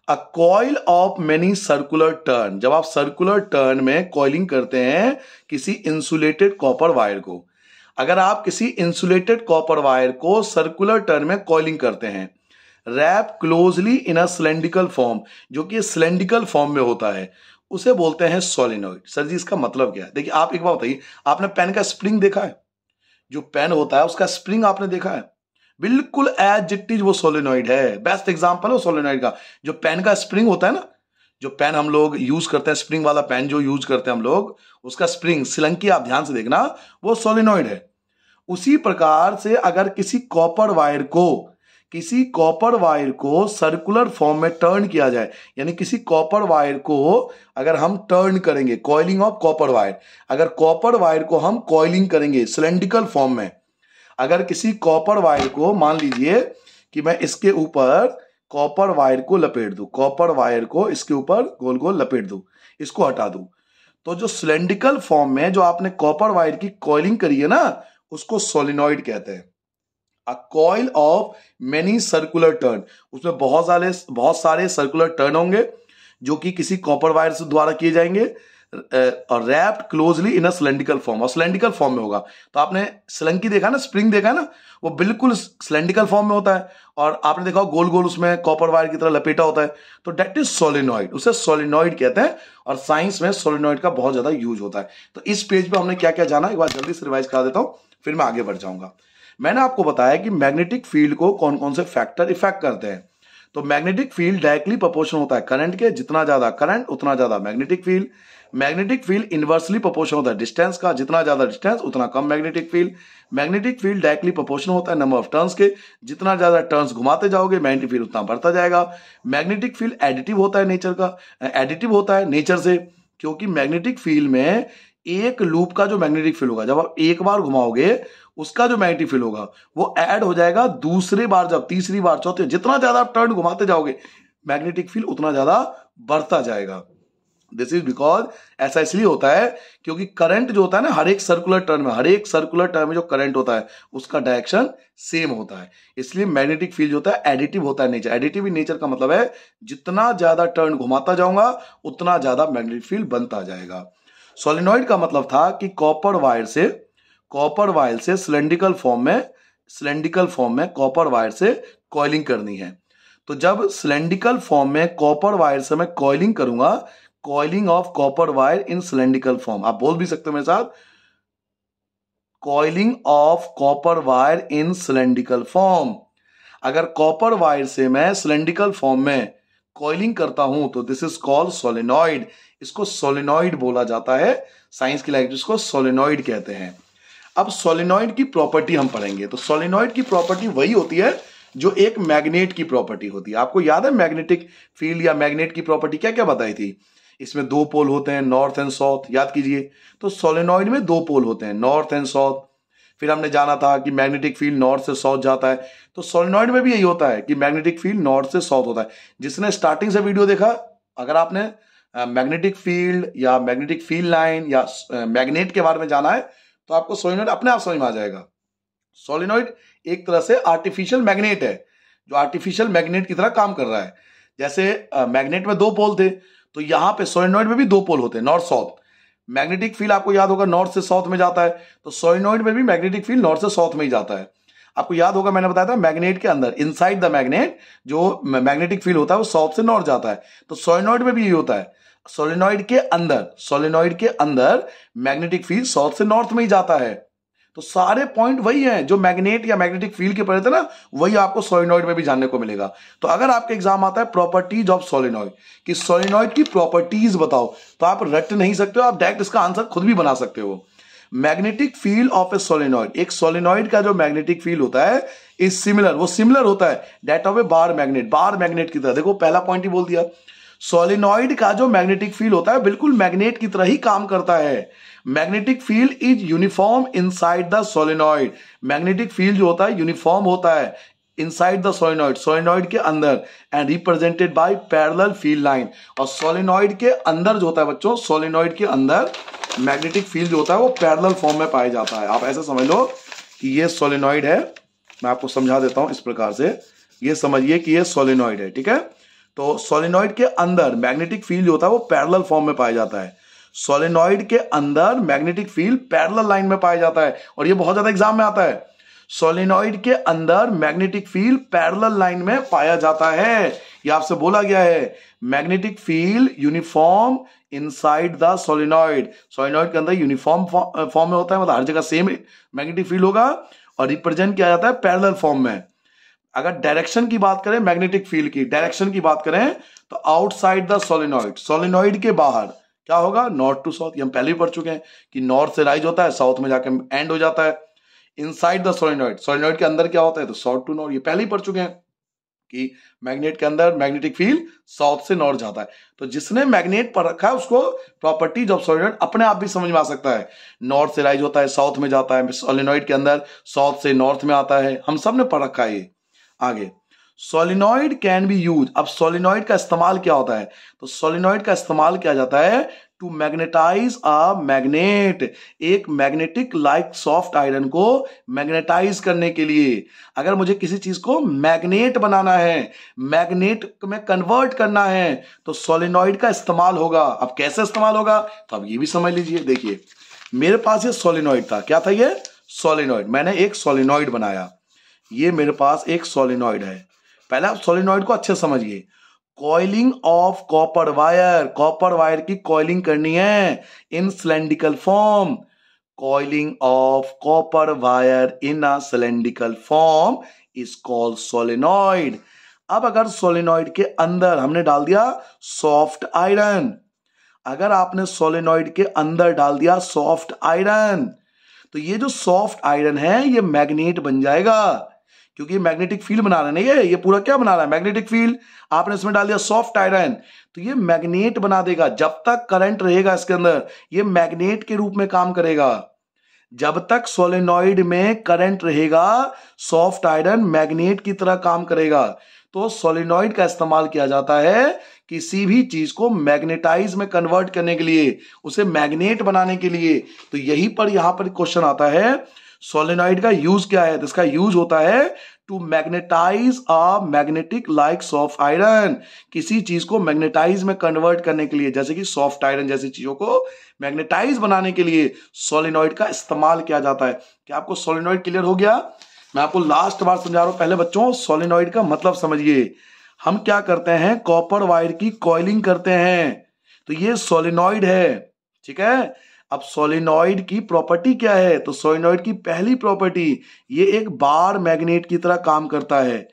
a coil of many circular turn जब आप सर्कुलर टर्न में कॉइलिंग करते हैं किसी इंसुलेटेड कॉपर वायर को अगर आप किसी इंसुलेटेड कॉपर वायर को सर्कुलर टर्न में कॉलिंग करते हैं wrap closely in a cylindrical form जो कि सिलेंडिकल फॉर्म में होता है उसे बोलते हैं सोलिनोइड सर जी इसका मतलब क्या है देखिए आप एक बार बताइए आपने पेन का स्प्रिंग देखा है जो पेन होता है उसका स्प्रिंग आपने देखा है बिल्कुल एज इट इज वो सोलिनोइड है बेस्ट एग्जाम्पल है सोलिनोइड का जो पेन का स्प्रिंग होता है ना जो पेन हम लोग यूज करते हैं स्प्रिंग वाला पेन जो यूज करते हैं हम लोग उसका स्प्रिंग सिलंकी आप ध्यान से देखना वो सोलिनोइड है उसी प्रकार से अगर किसी कॉपर वायर को किसी कॉपर वायर को सर्कुलर फॉर्म में टर्न किया जाए यानी किसी कॉपर वायर को अगर हम टर्न करेंगे कॉइलिंग ऑफ कॉपर वायर अगर कॉपर वायर को हम कॉइलिंग करेंगे सिलेंड्रिकल फॉर्म में अगर किसी कॉपर वायर को मान लीजिए कि मैं इसके ऊपर कॉपर वायर को लपेट दू कॉपर वायर को इसके ऊपर गोल गोल लपेट दू इसको हटा दू तो जो सिलेंड्रिकल फॉर्म में जो आपने कॉपर वायर की कॉइलिंग करी है ना उसको सोलिनॉइड कहते हैं a coil of many circular turn उसमें बहुत सारे बहुत सारे सर्कुलर टर्न होंगे जो कि किसी कॉपर वायर से द्वारा किए जाएंगे और wrapped closely in a cylindrical form और सिलेंडिकल फॉर्म में होगा तो आपने सिलंकी देखा ना स्प्रिंग देखा ना वो बिल्कुल सिलेंडिकल फॉर्म में होता है और आपने देखा गोल गोल उसमें कॉपर वायर की तरह लपेटा होता है तो डेट इज सोलिनॉइड उसे सोलिनॉइड कहते हैं और साइंस में सोलिनॉइड का बहुत ज्यादा यूज होता है तो इस पेज पर हमने क्या क्या जाना एक बार जल्दी से रिवाइज करा देता हूं फिर मैं आगे बढ़ जाऊंगा मैंने आपको बताया कि मैग्नेटिक फील्ड को कौन कौन से फैक्टर इफेक्ट करते हैं तो मैग्नेटिक फील्ड डायरेक्टली प्रोपोर्शन होता है करंट के जितना ज्यादा करंट उतना ज्यादा magnetic field magnetic field inversely proportion होता है डिस्टेंस का जितना ज्यादा डिस्टेंस उतना कम magnetic field magnetic field directly proportion होता है नंबर ऑफ टर्न्स के जितना ज्यादा टर्न्स घुमाते जाओगे मैग्नेटिक फील्ड उतना बढ़ता जाएगा मैग्नेटिक फील्ड एडिटिव होता है नेचर का एडिटिव होता है नेचर से क्योंकि मैग्नेटिक फील्ड में एक लूप का जो मैग्नेटिक फील्ड होगा जब आप एक बार घुमाओगे उसका जो मैग्नेटिक फील्ड होगा वो ऐड हो जाएगा दूसरे बार जब तीसरी बार चौथे जितना ज्यादा आप टर्न घुमाते जाओगे मैग्नेटिक फील्ड उतना ज्यादा बढ़ता जाएगा दिस इज बिकॉज ऐसा इसलिए होता है क्योंकि करंट जो होता है ना हर एक सर्कुलर टर्न में हर एक सर्कुलर टर्न में जो करंट होता है उसका डायरेक्शन सेम होता है इसलिए मैग्नेटिक फील्ड जो होता है एडिटिव होता है नेचर एडिटिव इन नेचर का मतलब है जितना ज्यादा टर्न घुमाता जाऊंगा उतना ज्यादा मैग्नेटिक फील्ड बनता जाएगा सोलिनॉइड का मतलब था कि कॉपर वायर से कॉपर वायर से सिलेंड्रिकल फॉर्म में सिलेंड्रिकल फॉर्म में कॉपर वायर से कॉइलिंग करनी है तो जब सिलेंड्रिकल फॉर्म में कॉपर वायर से मैं कॉइलिंग करूंगा coiling of copper wire in cylindrical form आप बोल भी सकते हो मेरे साथ coiling of copper wire in cylindrical form अगर कॉपर वायर से मैं सिलेंड्रिकल फॉर्म में कॉइलिंग करता हूं तो दिस इज कॉल्ड सोलिनॉइड इसको सोलिनॉइड बोला जाता है साइंस की लैंग्वेज को सोलिनॉइड कहते हैं अब सोलिनॉइड की प्रॉपर्टी हम पढ़ेंगे तो सोलिनॉइड की प्रॉपर्टी वही होती है जो एक मैग्नेट की प्रॉपर्टी होती है आपको याद है मैग्नेटिक फील्ड या मैग्नेट की प्रॉपर्टी क्या क्या बताई थी इसमें दो पोल होते हैं नॉर्थ एंड साउथ याद कीजिए तो सोलिनॉइड में दो पोल होते हैं नॉर्थ एंड साउथ फिर हमने जाना था कि मैग्नेटिक फील्ड नॉर्थ से साउथ जाता है तो सोलिनॉइड में भी यही होता है कि मैग्नेटिक फील्ड नॉर्थ से साउथ होता है जिसने स्टार्टिंग से वीडियो देखा अगर आपने मैग्नेटिक फील्ड या मैग्नेटिक फील्ड लाइन या मैग्नेट के बारे में जाना है तो आपको सोलिनॉइड अपने आप समझ में आ जाएगा सोलिनॉइड एक तरह से आर्टिफिशियल मैग्नेट है जो आर्टिफिशियल मैग्नेट की तरह काम कर रहा है जैसे मैग्नेट uh, में दो पोल थे तो यहां पे सोलिनॉइड में भी दो पोल होते हैं नॉर्थ साउथ मैग्नेटिक फील्ड आपको याद होगा नॉर्थ से साउथ में जाता है तो सोलिनॉइड में भी मैग्नेटिक फील्ड नॉर्थ से साउथ में ही जाता है आपको याद होगा मैंने बताया था मैग्नेट के अंदर इनसाइड द मैग्नेट जो मैग्नेटिक फील्ड होता है वो साउथ से नॉर्थ जाता है तो सोलिनॉइड में भी यही होता है सोलिनॉइड के अंदर सोलिनॉइड के अंदर मैग्नेटिक फील्ड साउथ से नॉर्थ में ही जाता है तो सारे पॉइंट वही हैं जो मैग्नेट या मैग्नेटिक फील्ड के पड़े थे ना वही आपको सोलिनॉइड में भी जानने को मिलेगा तो अगर आपके एग्जाम आता है प्रॉपर्टीज ऑफ सोलिनॉइड कि सोलिनॉइड की प्रॉपर्टीज बताओ तो आप रट नहीं सकते हो आप डायरेक्ट इसका आंसर खुद भी बना सकते हो magnetic field of a solenoid एक सोलिनॉइड का जो मैग्नेटिक फील्ड होता है इज सिमिलर वो सिमिलर होता है that of a bar magnet bar magnet की तरह देखो पहला पॉइंट ही बोल दिया सोलिनॉइड का जो मैग्नेटिक फील्ड होता है बिल्कुल मैग्नेट की तरह ही काम करता है magnetic field is uniform inside the solenoid magnetic field जो होता है यूनिफॉर्म होता है इनसाइड द सोलिनॉइड सोलिनॉइड के अंदर and represented by parallel field line और सोलिनॉइड के अंदर जो होता है बच्चों सोलिनॉइड के अंदर मैग्नेटिक फील्ड जो होता है वो पैरेलल फॉर्म में पाया जाता है आप ऐसा समझ लो कि ये सोलिनॉइड है मैं आपको समझा देता हूं इस प्रकार से ये समझिए कि ये सोलिनॉइड है ठीक है तो सोलिनॉइड के अंदर मैग्नेटिक फील्ड जो होता है वो पैरेलल फॉर्म में पाया जाता है सोलिनॉइड के अंदर मैग्नेटिक फील्ड पैरेलल लाइन में पाया जाता है और ये बहुत ज्यादा एग्जाम में आता है सोलिनॉइड के अंदर मैग्नेटिक फील्ड पैरेलल लाइन में पाया जाता है ये आपसे बोला गया है magnetic field uniform inside the solenoid solenoid के अंदर यूनिफॉर्म फॉर्म में होता है मतलब हर जगह सेम मैग्नेटिक फील्ड होगा और रिप्रेजेंट किया जाता है पैरेलल फॉर्म में अगर डायरेक्शन की बात करें मैग्नेटिक फील्ड की डायरेक्शन की बात करें तो आउटसाइड द सोलिनॉइड सोलिनॉइड के बाहर क्या होगा नॉर्थ टू साउथ हम पहले भी पढ़ चुके हैं कि नॉर्थ से राइज होता है साउथ में जाकर एंड हो जाता है इनसाइड द सोलिनॉइड सोलिनॉइड के अंदर क्या होता है तो साउथ टू नॉर्थ ये पहले ही पढ़ चुके हैं कि मैग्नेट के अंदर मैग्नेटिक फील्ड साउथ से नॉर्थ जाता है तो जिसने मैग्नेट पर रखा है उसको प्रॉपर्टीज ऑफ सोलिनॉइड अपने आप भी समझ में आ सकता है नॉर्थ से राइज होता है साउथ में जाता है सोलिनॉइड के अंदर साउथ से नॉर्थ में आता है हम सब ने पढ़ रखा है ये आगे सोलिनॉइड कैन बी यूज अब सोलिनॉइड का इस्तेमाल क्या होता है तो सोलिनॉइड का इस्तेमाल किया जाता है टू मैग्नेटाइज अ मैग्नेट एक मैग्नेटिक लाइक सॉफ्ट आयरन को मैग्नेटाइज करने के लिए अगर मुझे किसी चीज को मैग्नेट बनाना है मैग्नेट में कन्वर्ट करना है तो सोलिनॉइड का इस्तेमाल होगा अब कैसे इस्तेमाल होगा तो अब ये भी समझ लीजिए देखिए मेरे पास ये सोलिनॉइड था क्या था ये सोलिनॉइड मैंने एक सोलिनॉइड बनाया ये मेरे पास एक सोलिनॉइड है पहले आप सोलिनॉइड को अच्छे समझिए coiling of copper wire copper wire की कॉइलिंग करनी है in cylindrical form coiling of copper wire in a cylindrical form is called solenoid अब अगर सोलिनॉइड के अंदर हमने डाल दिया सॉफ्ट आयरन अगर आपने सोलिनॉइड के अंदर डाल दिया सॉफ्ट आयरन तो ये जो सॉफ्ट आयरन है ये मैग्नेट बन जाएगा क्योंकि ये मैग्नेटिक फील्ड बना रहे ये ये पूरा क्या बना रहा है मैग्नेटिक फील्ड आपने इसमें डाल दिया सॉफ्ट आयरन तो ये मैग्नेट बना देगा जब तक करंट रहेगा इसके अंदर ये मैग्नेट के रूप में काम करेगा जब तक सोलेनॉइड में करंट रहेगा सॉफ्ट आयरन मैग्नेट की तरह काम करेगा तो सोलिनॉइड का इस्तेमाल किया जाता है किसी भी चीज को मैग्नेटाइज में कन्वर्ट करने के लिए उसे मैग्नेट बनाने के लिए तो यही पर यहां पर क्वेश्चन आता है सोलेनॉइड का यूज क्या है तो इसका यूज होता है to magnetise a magnetic like soft iron किसी चीज को मैग्नेटाइज में कन्वर्ट करने के लिए जैसे कि सॉफ्ट आयरन जैसी चीजों को मैग्नेटाइज बनाने के लिए सोलेनॉइड का इस्तेमाल किया जाता है क्या आपको सोलेनॉइड क्लियर हो गया मैं आपको लास्ट बार समझा रहा हूं पहले बच्चों सोलेनॉइड का मतलब समझिए हम क्या करते हैं कॉपर वायर की कॉइलिंग करते हैं तो ये सोलेनॉइड है ठीक है अब सोलिनॉइड की प्रॉपर्टी क्या है तो सोलिनॉइड की पहली प्रॉपर्टी ये एक बार मैग्नेट की तरह काम करता है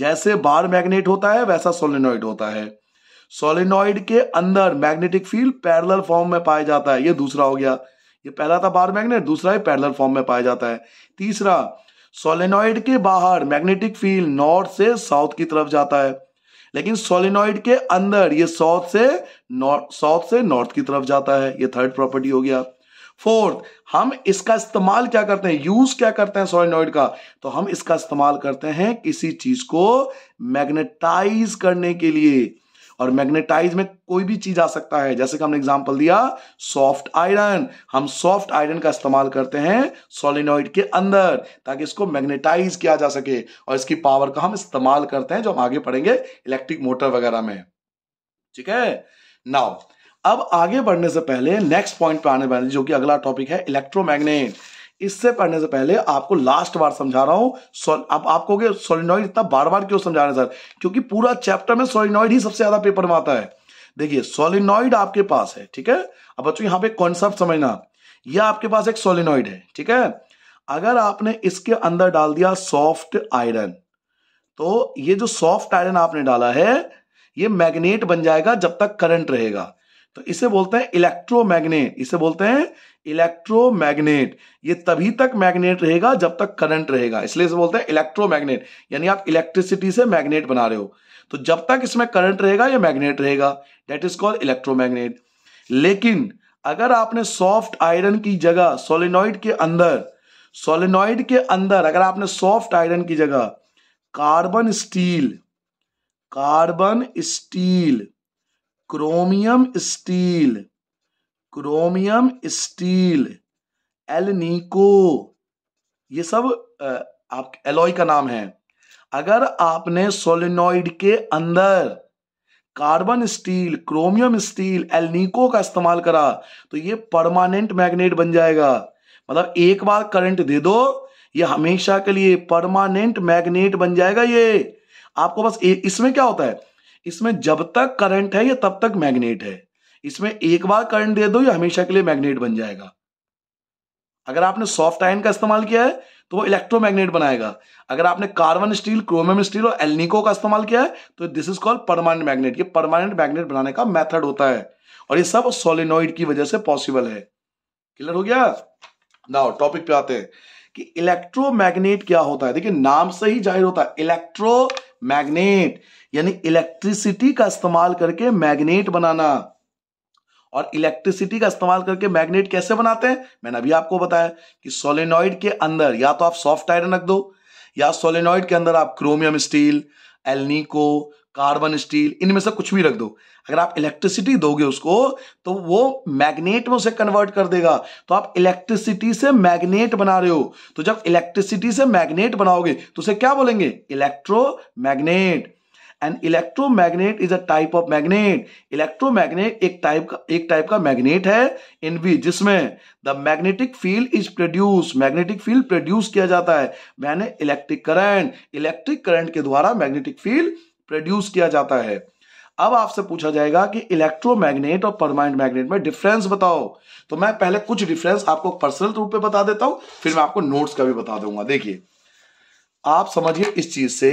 जैसे बार मैग्नेट होता है वैसा सोलिनॉइड होता है सोलिनॉइड के अंदर मैग्नेटिक फील्ड पैरेलल फॉर्म में पाया जाता है ये दूसरा हो गया ये पहला था बार मैग्नेट दूसरा ही पैरेलल फॉर्म में पाया जाता है तीसरा सोलेनॉइड के बाहर मैग्नेटिक फील्ड नॉर्थ से साउथ की तरफ जाता है लेकिन सोलिनॉइड के अंदर ये साउथ से नॉर्थ साउथ से नॉर्थ की तरफ जाता है ये थर्ड प्रॉपर्टी हो गया फोर्थ हम इसका इस्तेमाल क्या करते हैं यूज क्या करते हैं सोलिनॉइड का तो हम इसका इस्तेमाल करते हैं किसी चीज को मैग्नेटाइज करने के लिए और मैग्नेटाइज में कोई भी चीज आ सकता है जैसे कि हमने एग्जाम्पल दिया सॉफ्ट आयरन हम सॉफ्ट आयरन का इस्तेमाल करते हैं सोलिनॉइड के अंदर ताकि इसको मैग्नेटाइज किया जा सके और इसकी पावर का हम इस्तेमाल करते हैं जो हम आगे पढ़ेंगे इलेक्ट्रिक मोटर वगैरह में ठीक है नाउ अब आगे बढ़ने से पहले नेक्स्ट पॉइंट पे आने वाले जो कि अगला टॉपिक है इलेक्ट्रोमैग्नेट इससे पढ़ने से पहले आपको लास्ट बार समझा रहा हूं अब आप सोलिनॉइड इतना बार बार क्यों समझा रहे हैं सर क्योंकि पूरा चैप्टर में सोलिनॉइड ही सबसे ज्यादा पेपर में आता है देखिए सोलिनॉइड आपके पास है ठीक है अब बच्चों यहां पे कॉन्सेप्ट समझना यह आपके पास एक सोलिनॉइड है ठीक है अगर आपने इसके अंदर डाल दिया सॉफ्ट आयरन तो ये जो सॉफ्ट आयरन आपने डाला है ये मैग्नेट बन जाएगा जब तक करंट रहेगा तो इसे बोलते हैं इलेक्ट्रोमैग्नेट इसे बोलते हैं इलेक्ट्रोमैग्नेट ये तभी तक मैग्नेट रहेगा जब तक करंट रहेगा इसलिए इसे बोलते हैं इलेक्ट्रोमैग्नेट यानी आप इलेक्ट्रिसिटी से मैग्नेट बना रहे हो तो जब तक इसमें करंट रहेगा यह मैग्नेट रहेगा डेट इज कॉल्ड इलेक्ट्रोमैग्नेट लेकिन अगर आपने सॉफ्ट आयरन की जगह सोलिनॉइड के अंदर सोलिनॉइड के अंदर अगर आपने सॉफ्ट आयरन की जगह carbon steel carbon steel chromium steel chromium steel alnico ये सब आप एलोई का नाम है अगर आपने सोलिनोइड के अंदर carbon steel chromium steel alnico का इस्तेमाल करा तो ये परमानेंट मैग्नेट बन जाएगा मतलब एक बार करंट दे दो ये हमेशा के लिए परमानेंट मैग्नेट बन जाएगा ये आपको बस इसमें क्या होता है इसमें जब तक करंट है या तब तक मैग्नेट है इसमें एक बार करंट दे दो या हमेशा के लिए मैग्नेट बन जाएगा अगर आपने सॉफ्ट आयन का इस्तेमाल किया है तो वो इलेक्ट्रोमैग्नेट बनाएगा अगर आपने कार्बन स्टील क्रोमियम स्टील और एलनिको का इस्तेमाल किया है तो this is called permanent magnet ये परमानेंट मैग्नेट बनाने का मेथड होता है और ये सब सोलिनोइड की वजह से पॉसिबल है क्लियर हो गया नाउ टॉपिक पे आते हैं कि इलेक्ट्रोमैग्नेट क्या होता है देखिए नाम से ही जाहिर होता है इलेक्ट्रोमैग्नेट यानी इलेक्ट्रिसिटी का इस्तेमाल करके मैग्नेट बनाना और इलेक्ट्रिसिटी का इस्तेमाल करके मैग्नेट कैसे बनाते हैं मैंने अभी आपको बताया कि सोलेनॉइड के अंदर या तो आप सॉफ्ट आयरन रख दो या सोलेनॉइड के अंदर आप chromium steel alnico carbon steel इनमें से कुछ भी रख दो अगर आप इलेक्ट्रिसिटी दोगे उसको तो वो मैग्नेट में उसे कन्वर्ट कर देगा तो आप इलेक्ट्रिसिटी से मैग्नेट बना रहे हो तो जब इलेक्ट्रिसिटी से मैग्नेट बनाओगे तो उसे क्या बोलेंगे electro magnet and electromagnet is a type of magnet electromagnet एक टाइप का एक टाइप का मैग्नेट है इन बी जिसमें the magnetic field is produce magnetic field produce किया जाता है मैंने इलेक्ट्रिक करंट इलेक्ट्रिक करंट के द्वारा मैग्नेटिक फील्ड प्रोड्यूस किया जाता है अब आपसे पूछा जाएगा कि इलेक्ट्रोमैग्नेट और परमानेंट मैग्नेट में डिफरेंस बताओ तो मैं पहले कुछ डिफरेंस आपको पर्सनल रूप पे बता देता हूं फिर मैं आपको नोट्स का भी बता दूंगा देखिए आप समझिए इस चीज से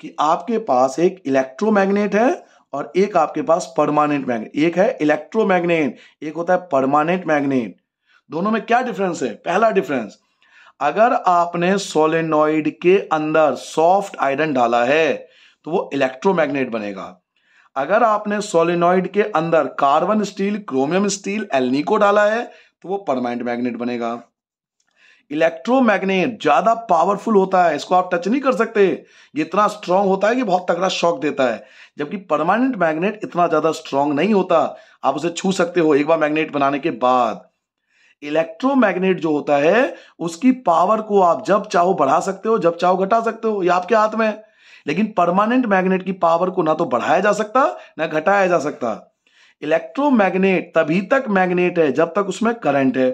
कि आपके पास एक इलेक्ट्रोमैग्नेट है और एक आपके पास परमानेंट मैग्नेट एक है इलेक्ट्रोमैग्नेट एक होता है परमानेंट मैग्नेट दोनों में क्या डिफरेंस है पहला डिफरेंस अगर आपने सोलेनॉइड के अंदर सॉफ्ट आयरन डाला है तो वो इलेक्ट्रोमैग्नेट बनेगा अगर आपने सोलेनॉइड के अंदर कार्बन स्टील क्रोमियम स्टील को डाला है तो वो परमानेंट मैग्नेट बनेगा इलेक्ट्रोमैग्नेट ज्यादा पावरफुल होता है इसको आप टच नहीं कर सकते ये इतना स्ट्रांग होता है कि बहुत तगड़ा शॉक देता है जबकि परमानेंट मैग्नेट इतना ज्यादा स्ट्रांग नहीं होता आप उसे छू सकते हो एक बार मैग्नेट बनाने के बाद इलेक्ट्रोमैग्नेट जो होता है उसकी पावर को आप जब चाहो बढ़ा सकते हो जब चाहो घटा सकते हो ये आपके हाथ में लेकिन परमानेंट मैग्नेट की पावर को ना तो बढ़ाया जा सकता ना घटाया जा सकता इलेक्ट्रोमैग्नेट तभी तक मैग्नेट है जब तक उसमें करंट है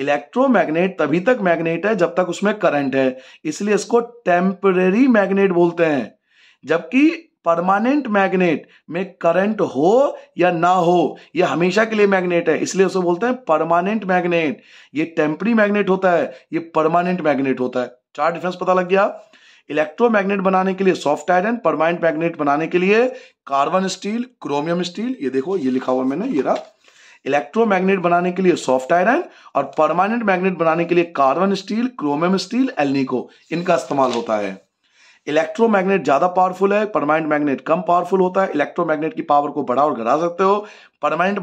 इलेक्ट्रोमैग्नेट तभी तक मैग्नेट है जब तक उसमें करंट है इसलिए इसको टेम्परेरी मैग्नेट बोलते हैं जबकि परमानेंट मैग्नेट में करंट हो या ना हो यह हमेशा के लिए मैग्नेट है इसलिए उसे बोलते हैं परमानेंट मैग्नेट ये टेम्परी मैग्नेट होता है ये परमानेंट मैग्नेट होता है चार डिफरेंस पता लग गया इलेक्ट्रोमैग्नेट बनाने के लिए सॉफ्ट आयरन परमानेंट मैग्नेट बनाने के लिए कार्बन स्टील क्रोमियम स्टील ये देखो ये लिखा हुआ मैंने ये रहा इलेक्ट्रोमैग्नेट बनाने के लिए सॉफ्ट आयरन और परमानेंट मैग्नेट बनाने के लिए carbon steel chromium steel alnico इनका इस्तेमाल होता है इलेक्ट्रोमैग्नेट ज्यादा पावरफुल है परमानेंट मैग्नेट कम पावरफुल होता है इलेक्ट्रोमैग्नेट की पावर को बढ़ा और घटा सकते हो परमानेंट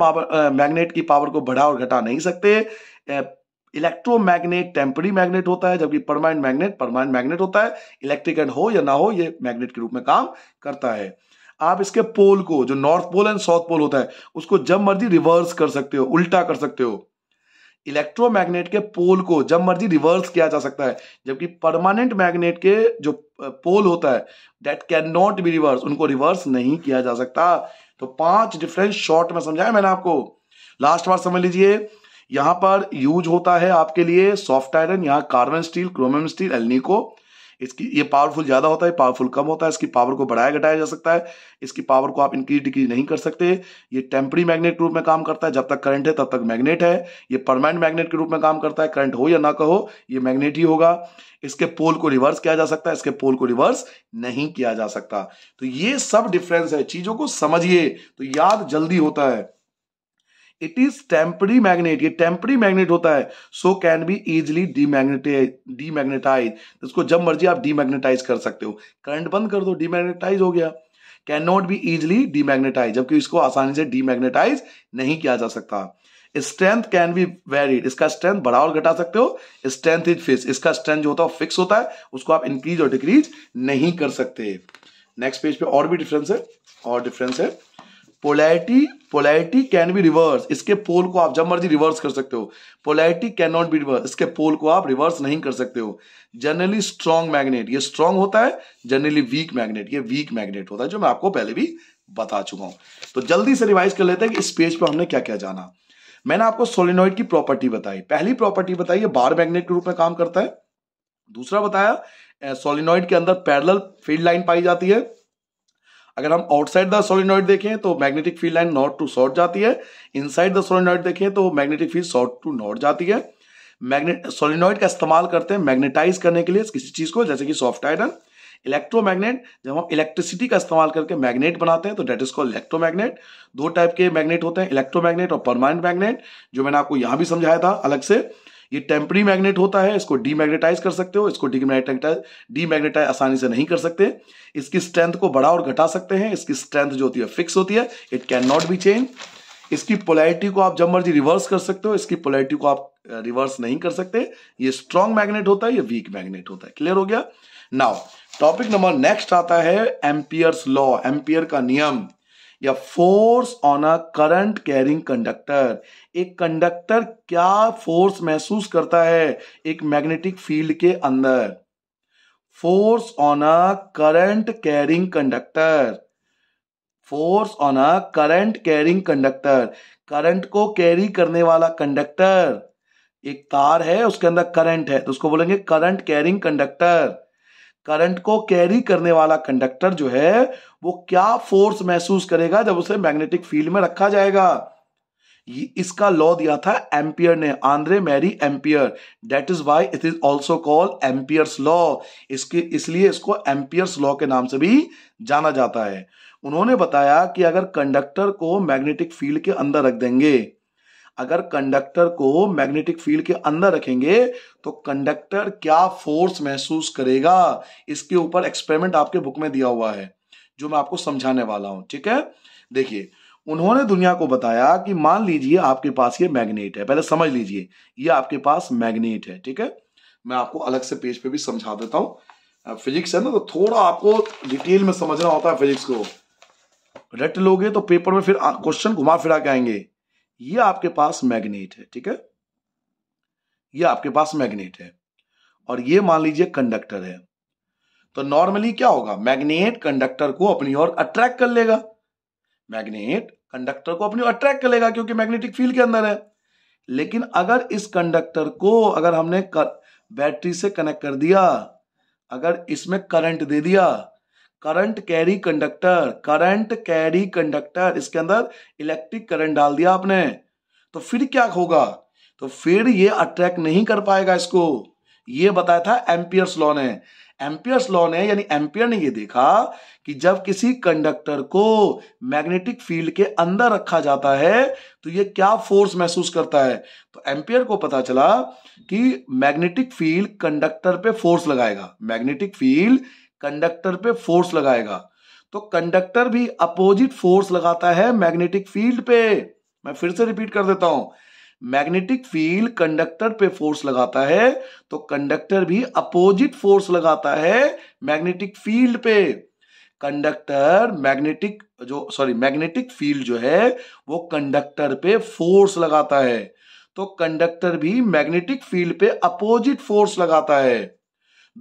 मैग्नेट की पावर को बढ़ा और घटा नहीं सकते इलेक्ट्रोमैग्नेट टेम्परी मैग्नेट होता है जबकि परमानेंट मैग्नेट परमानेंट मैग्नेट होता है इलेक्ट्रिक एंड हो या ना हो ये मैग्नेट के रूप में काम करता है आप इसके पोल को जो north pole and south pole होता है उसको जब मर्जी रिवर्स कर सकते हो उल्टा कर सकते हो इलेक्ट्रोमैग्नेट के पोल को जब मर्जी रिवर्स किया जा सकता है जबकि परमानेंट मैग्नेट के जो पोल होता है that can not be reverse उनको रिवर्स नहीं किया जा सकता तो पांच डिफरेंस शॉर्ट में समझाया मैंने आपको लास्ट बार समझ लीजिए यहां पर यूज होता है आपके लिए सॉफ्ट आयरन यहां कार्बन स्टील क्रोमियम स्टील को इसकी ये पावरफुल ज़्यादा होता है पावरफुल कम होता है इसकी पावर को बढ़ाया घटाया जा सकता है इसकी पावर को आप इंक्रीज डिक्रीज नहीं कर सकते ये टेम्परी मैग्नेट के रूप में काम करता है जब तक करंट है तब तक मैग्नेट है ये परमानेंट मैग्नेट के रूप में काम करता है करंट हो या ना कहो ये मैग्नेट ही होगा इसके पोल को रिवर्स किया जा सकता है इसके पोल को रिवर्स नहीं किया जा सकता तो ये सब डिफरेंस है चीज़ों को समझिए तो याद जल्दी होता है इट इज टेम्परी मैग्नेट ये टेम्परी मैग्नेट होता है so can be easily demagnetize इसको जब मर्जी आप डीमैग्नेटाइज कर सकते हो करंट बंद कर दो डीमैग्नेटाइज हो गया can not be easily demagnetize जबकि इसको आसानी से डीमैग्नेटाइज नहीं किया जा सकता स्ट्रेंथ कैन बी वेरी इसका स्ट्रेंथ बढ़ा और घटा सकते हो स्ट्रेंथ इज फिक्स इसका स्ट्रेंथ जो होता है फिक्स होता है उसको आप इंक्रीज और डिक्रीज नहीं कर सकते नेक्स्ट पेज पे और भी डिफरेंस है और डिफरेंस है polarity polarity can be reverse इसके पोल को आप जब मर्जी रिवर्स कर सकते हो polarity can not be reverse इसके पोल को आप रिवर्स नहीं कर सकते हो जनरली स्ट्रॉन्ग मैग्नेट ये स्ट्रॉन्ग होता है जनरली वीक मैग्नेट ये वीक मैग्नेट होता है जो मैं आपको पहले भी बता चुका हूं तो जल्दी से रिवाइज कर लेते हैं कि इस पेज पर हमने क्या क्या जाना मैंने आपको सोलिनॉइड की प्रॉपर्टी बताई पहली प्रॉपर्टी बताई ये बार मैग्नेट के रूप में काम करता है दूसरा बताया सोलिनॉइड के अंदर पैरेलल फील्ड लाइन पाई जाती है अगर हम आउटसाइड द सोलिनॉइड देखें तो magnetic field line north to south जाती है इनसाइड द सोलिनॉइड देखें तो magnetic field south to north जाती है मैग्नेट सोलिनॉइड का इस्तेमाल करते हैं मैग्नेटाइज करने के लिए किसी चीज़ को जैसे कि सॉफ्ट आयरन इलेक्ट्रोमैग्नेट जब हम इलेक्ट्रिसिटी का इस्तेमाल करके मैग्नेट बनाते हैं तो डेट इज इलेक्ट्रो इलेक्ट्रोमैग्नेट दो टाइप के मैग्नेट होते हैं इलेक्ट्रोमैग्नेट और परमानेंट मैग्नेट जो मैंने आपको यहां भी समझाया था अलग से ये टेम्परी मैग्नेट होता है इसको डीमैग्नेटाइज कर सकते हो इसको डीमैग्नेटाइज डीमैग्नेटाइज आसानी से नहीं कर सकते इसकी स्ट्रेंथ को बढ़ा और घटा सकते हैं इसकी स्ट्रेंथ जो होती है फिक्स होती है it can not be change इसकी पोलैरिटी को आप जब मर्जी रिवर्स कर सकते हो इसकी पोलैरिटी को आप रिवर्स नहीं कर सकते ये स्ट्रॉन्ग मैग्नेट होता है ये वीक मैग्नेट होता है क्लियर हो गया नाउ टॉपिक नंबर नेक्स्ट आता है एम्पियर्स लॉ एम्पियर का नियम या force on a current carrying conductor एक कंडक्टर क्या फोर्स महसूस करता है एक मैग्नेटिक फील्ड के अंदर force on a current carrying conductor force on a current carrying conductor current को कैरी करने वाला कंडक्टर एक तार है उसके अंदर करंट है तो उसको बोलेंगे करंट कैरिंग कंडक्टर करंट को कैरी करने वाला कंडक्टर जो है वो क्या फोर्स महसूस करेगा जब उसे मैग्नेटिक फील्ड में रखा जाएगा इसका लॉ दिया था एम्पियर ने Andre Marie Ampere that is why it is also call Ampere's law इसके इसलिए इसको एम्पियर्स लॉ के नाम से भी जाना जाता है उन्होंने बताया कि अगर कंडक्टर को मैग्नेटिक फील्ड के अंदर रख देंगे अगर कंडक्टर को मैग्नेटिक फील्ड के अंदर रखेंगे तो कंडक्टर क्या फोर्स महसूस करेगा इसके ऊपर एक्सपेरिमेंट आपके बुक में दिया हुआ है जो मैं आपको समझाने वाला हूं ठीक है देखिए उन्होंने दुनिया को बताया कि मान लीजिए आपके पास ये मैग्नेट है पहले समझ लीजिए ये आपके पास मैग्नेट है ठीक है मैं आपको अलग से पेज पे भी समझा देता हूं फिजिक्स है ना तो थोड़ा आपको डिटेल में समझना होता है फिजिक्स को रट लोगे तो पेपर में फिर क्वेश्चन घुमा फिरा के आएंगे ये आपके पास मैग्नेट है ठीक है ये आपके पास मैग्नेट है और ये मान लीजिए कंडक्टर है तो नॉर्मली क्या होगा मैग्नेट कंडक्टर को अपनी ओर अट्रैक्ट कर लेगा मैग्नेट कंडक्टर को अपनी ओर अट्रैक्ट कर लेगा क्योंकि मैग्नेटिक फील्ड के अंदर है लेकिन अगर इस कंडक्टर को अगर हमने कर, बैटरी से कनेक्ट कर दिया अगर इसमें करंट दे दिया current carry conductor current carry conductor इसके अंदर इलेक्ट्रिक करंट डाल दिया आपने तो फिर क्या होगा तो फिर ये अट्रैक्ट नहीं कर पाएगा इसको ये बताया था एम्पियर्स लॉ ने एम्पियर्स लॉ ने यानी एम्पियर ने ये देखा कि जब किसी कंडक्टर को मैग्नेटिक फील्ड के अंदर रखा जाता है तो ये क्या फोर्स महसूस करता है तो एम्पियर को पता चला कि मैग्नेटिक फील्ड कंडक्टर पे फोर्स लगाएगा मैग्नेटिक फील्ड कंडक्टर पे फोर्स लगाएगा तो कंडक्टर भी अपोजिट फोर्स लगाता है मैग्नेटिक फील्ड पे मैं फिर से रिपीट कर देता हूं मैग्नेटिक फील्ड कंडक्टर पे फोर्स लगाता है तो कंडक्टर भी अपोजिट फोर्स लगाता है मैग्नेटिक फील्ड पे कंडक्टर मैग्नेटिक जो सॉरी मैग्नेटिक फील्ड जो है वो कंडक्टर पे फोर्स लगाता है तो कंडक्टर भी मैग्नेटिक फील्ड पे अपोजिट फोर्स लगाता है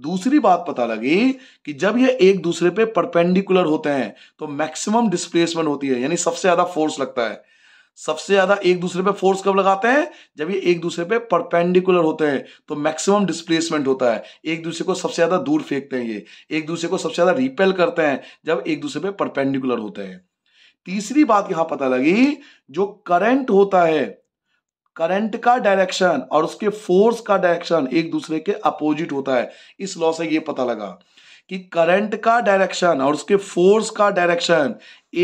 दूसरी बात पता लगी कि जब ये एक दूसरे पे परपेंडिकुलर होते हैं तो मैक्सिमम डिस्प्लेसमेंट होती है यानी सबसे ज्यादा फोर्स लगता है सबसे ज्यादा एक दूसरे पे फोर्स कब लगाते हैं जब ये एक दूसरे पे परपेंडिकुलर होते हैं तो मैक्सिमम डिस्प्लेसमेंट होता है एक दूसरे को सबसे ज्यादा दूर फेंकते हैं ये एक दूसरे को सबसे ज्यादा रिपेल करते हैं जब एक दूसरे पे परपेंडिकुलर होते हैं तीसरी बात यहां पता लगी जो करंट होता है करंट का डायरेक्शन और उसके फोर्स का डायरेक्शन एक दूसरे के अपोजिट होता है इस लॉ से यह पता लगा कि करंट का डायरेक्शन और उसके फोर्स का डायरेक्शन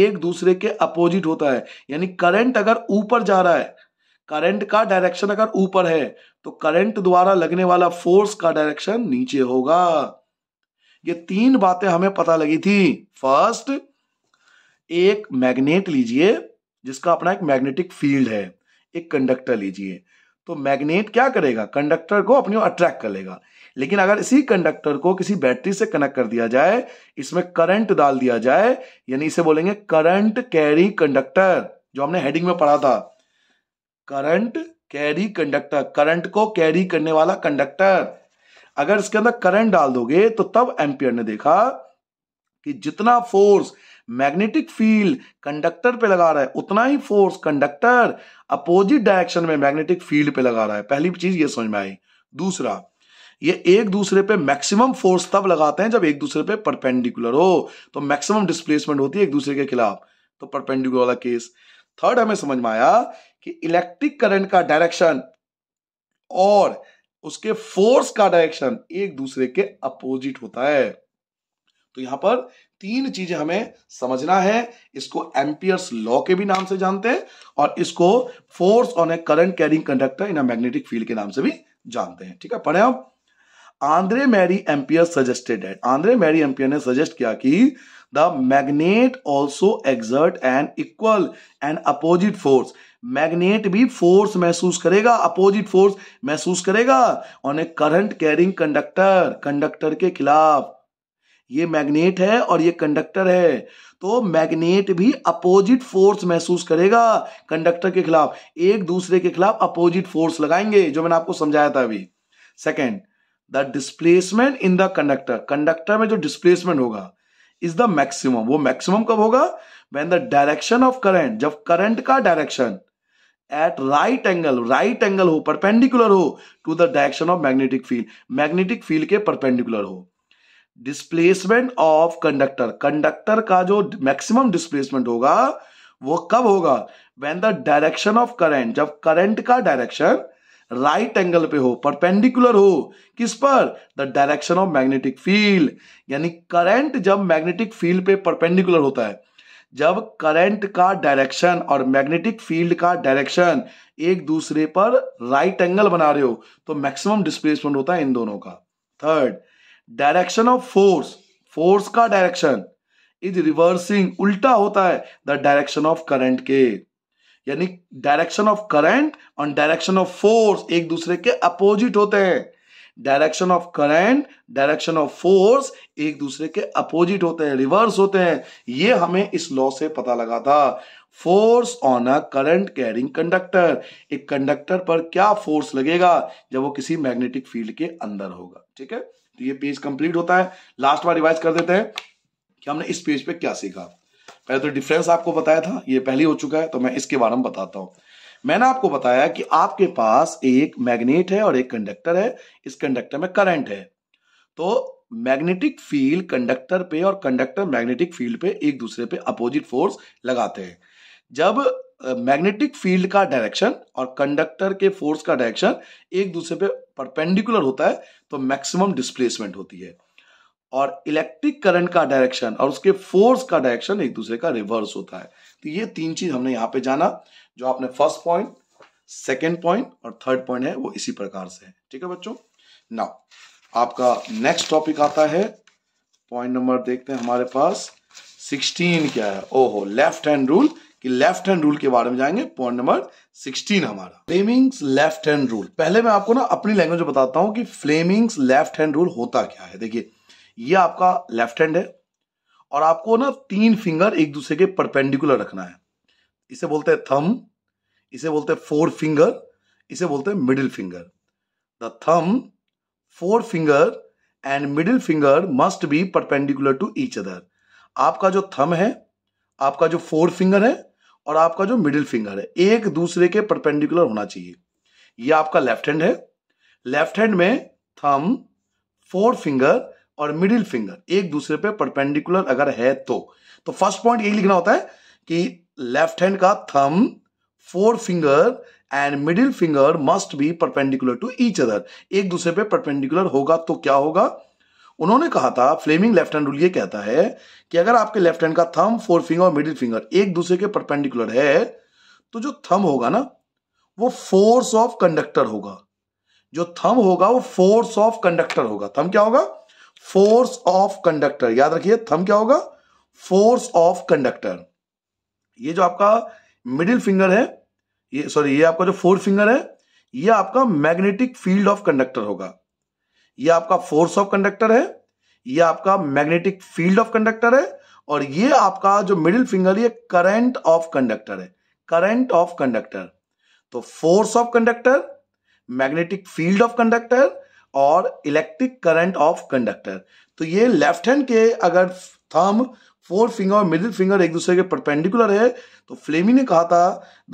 एक दूसरे के अपोजिट होता है यानी करंट अगर ऊपर जा रहा है करंट का डायरेक्शन अगर ऊपर है तो करंट द्वारा लगने वाला फोर्स का डायरेक्शन नीचे होगा ये तीन बातें हमें पता लगी थी फर्स्ट एक मैग्नेट लीजिए जिसका अपना एक मैग्नेटिक फील्ड है एक कंडक्टर लीजिए तो मैग्नेट क्या करेगा कंडक्टर को अपनी ओर अट्रैक्ट कर लेगा लेकिन अगर इसी कंडक्टर को किसी बैटरी से कनेक्ट कर दिया जाए इसमें करंट डाल दिया जाए यानी इसे बोलेंगे करंट कैरी कंडक्टर जो हमने हेडिंग में पढ़ा था करंट कैरी कंडक्टर करंट को कैरी करने वाला कंडक्टर अगर इसके अंदर करंट डाल दोगे तो तब एम्पियर ने देखा कि जितना फोर्स मैग्नेटिक फील्ड कंडक्टर पे लगा रहा है उतना ही फोर्स कंडक्टर अपोजिट डायरेक्शन में मैग्नेटिक फील्ड पे लगा रहा है पहली चीज ये समझ में आई दूसरा ये एक दूसरे पे मैक्सिमम फोर्स तब लगाते हैं जब एक दूसरे पे परपेंडिकुलर हो तो मैक्सिमम डिस्प्लेसमेंट होती है एक दूसरे के खिलाफ तो परपेंडिकुलर वाला केस थर्ड हमें समझ में आया कि इलेक्ट्रिक करंट का डायरेक्शन और उसके फोर्स का डायरेक्शन एक दूसरे के अपोजिट होता है तो यहां पर तीन चीजें हमें समझना है इसको एम्पियर्स लॉ के भी नाम से जानते हैं और इसको force on a current carrying conductor in a magnetic field के नाम से भी जानते हैं ठीक है पढ़े हम आंद्रे मैरी एम्पियर सजेस्टेड है आंद्रे मैरी एम्पियर ने सजेस्ट किया कि the magnet also exert an equal and opposite force magnet भी फोर्स महसूस करेगा अपोजिट फोर्स महसूस करेगा on a current carrying conductor conductor के खिलाफ ये मैग्नेट है और ये कंडक्टर है तो मैग्नेट भी अपोजिट फोर्स महसूस करेगा कंडक्टर के खिलाफ एक दूसरे के खिलाफ अपोजिट फोर्स लगाएंगे जो मैंने आपको समझाया था अभी second the displacement in the conductor conductor में जो डिस्प्लेसमेंट होगा इज द मैक्सिमम वो मैक्सिमम कब होगा when the direction of current जब करंट का direction at right angle right angle हो परपेंडिकुलर हो to the direction of magnetic field magnetic field के परपेंडिकुलर हो डिस्प्लेसमेंट ऑफ कंडक्टर कंडक्टर का जो मैक्सिमम डिस्प्लेसमेंट होगा वो कब होगा when the direction of current जब करंट का डायरेक्शन राइट एंगल पे हो परपेंडिकुलर हो किस पर the direction of magnetic field यानी करंट जब मैग्नेटिक फील्ड पे परपेंडिकुलर होता है जब करंट का डायरेक्शन और मैग्नेटिक फील्ड का डायरेक्शन एक दूसरे पर राइट right एंगल बना रहे हो तो मैक्सिमम डिस्प्लेसमेंट होता है इन दोनों का third direction of force force का डायरेक्शन इज रिवर्सिंग उल्टा होता है द डायरेक्शन ऑफ करंट के यानी डायरेक्शन ऑफ करंट और डायरेक्शन ऑफ फोर्स एक दूसरे के अपोजिट होते हैं direction of current direction of force एक दूसरे के अपोजिट होते हैं रिवर्स होते हैं ये हमें इस लॉ से पता लगा था force on a current carrying conductor एक कंडक्टर पर क्या फोर्स लगेगा जब वो किसी मैग्नेटिक फील्ड के अंदर होगा ठीक है तो ये पेज कंप्लीट होता है लास्ट बार रिवाइज कर देते हैं कि हमने इस पेज पे क्या सीखा पहले तो डिफरेंस आपको बताया था ये पहले हो चुका है तो मैं इसके बारे में बताता हूं मैंने आपको बताया कि आपके पास एक मैग्नेट है और एक कंडक्टर है इस कंडक्टर में करंट है तो मैग्नेटिक फील्ड कंडक्टर पे और कंडक्टर मैग्नेटिक फील्ड पे एक दूसरे पे अपोजिट फोर्स लगाते हैं जब मैग्नेटिक फील्ड का डायरेक्शन और कंडक्टर के फोर्स का डायरेक्शन एक दूसरे पे परपेंडिकुलर होता है तो मैक्सिमम डिस्प्लेसमेंट होती है और इलेक्ट्रिक करंट का डायरेक्शन और उसके फोर्स का डायरेक्शन एक दूसरे का रिवर्स होता है तो ये तीन चीज हमने यहां पे जाना जो आपने फर्स्ट पॉइंट सेकेंड पॉइंट और थर्ड पॉइंट है वो इसी प्रकार से है ठीक है बच्चों नाउ आपका नेक्स्ट टॉपिक आता है पॉइंट नंबर देखते हैं हमारे पास 16 क्या है ओहो लेफ्ट हैंड रूल कि लेफ्ट हैंड रूल के बारे में जाएंगे पॉइंट नंबर सिक्सटीन हमारा फ्लेमिंग्स लेफ्ट हैंड रूल पहले मैं आपको ना अपनी लैंग्वेज में बताता हूं कि फ्लेमिंग्स लेफ्ट हैंड रूल होता क्या है देखिए ये आपका लेफ्ट हैंड है और आपको ना तीन फिंगर एक दूसरे के परपेंडिकुलर रखना है इसे बोलते हैं थम इसे बोलते हैं फोर फिंगर इसे बोलते हैं middle finger the thumb four forefinger and middle finger must be perpendicular to each other आपका जो थम है आपका जो फोर फिंगर है और आपका जो मिडिल फिंगर है एक दूसरे के परपेंडिकुलर होना चाहिए ये आपका लेफ्ट हैंड है लेफ्ट हैंड में थम फोर फिंगर और मिडिल फिंगर एक दूसरे पे परपेंडिकुलर अगर है तो तो फर्स्ट पॉइंट यही लिखना होता है कि लेफ्ट हैंड का thumb four forefinger and middle finger must be perpendicular to each other एक दूसरे पे परपेंडिकुलर होगा तो क्या होगा उन्होंने कहा था फ्लेमिंग लेफ्ट हैंड रूल ये कहता है कि अगर आपके लेफ्ट हैंड का थम फोर फिंगर और मिडिल फिंगर एक दूसरे के परपेंडिकुलर है तो जो थम होगा ना वो फोर्स ऑफ कंडक्टर होगा जो थम होगा वो फोर्स ऑफ कंडक्टर होगा थम क्या होगा फोर्स ऑफ कंडक्टर याद रखिए थम क्या होगा फोर्स ऑफ कंडक्टर ये जो आपका मिडिल फिंगर है ये सॉरी ये आपका जो फोर फिंगर है ये आपका मैग्नेटिक फील्ड ऑफ कंडक्टर होगा ये आपका फोर्स ऑफ कंडक्टर है ये आपका मैग्नेटिक फील्ड ऑफ कंडक्टर है और ये आपका जो मिडिल फिंगर ये करंट ऑफ कंडक्टर है करंट ऑफ कंडक्टर तो force of conductor magnetic field of conductor और इलेक्ट्रिक करंट ऑफ कंडक्टर तो ये लेफ्ट हैंड के अगर थम फोर फिंगर और मिडिल फिंगर एक दूसरे के परपेंडिकुलर है तो फ्लेमी ने कहा था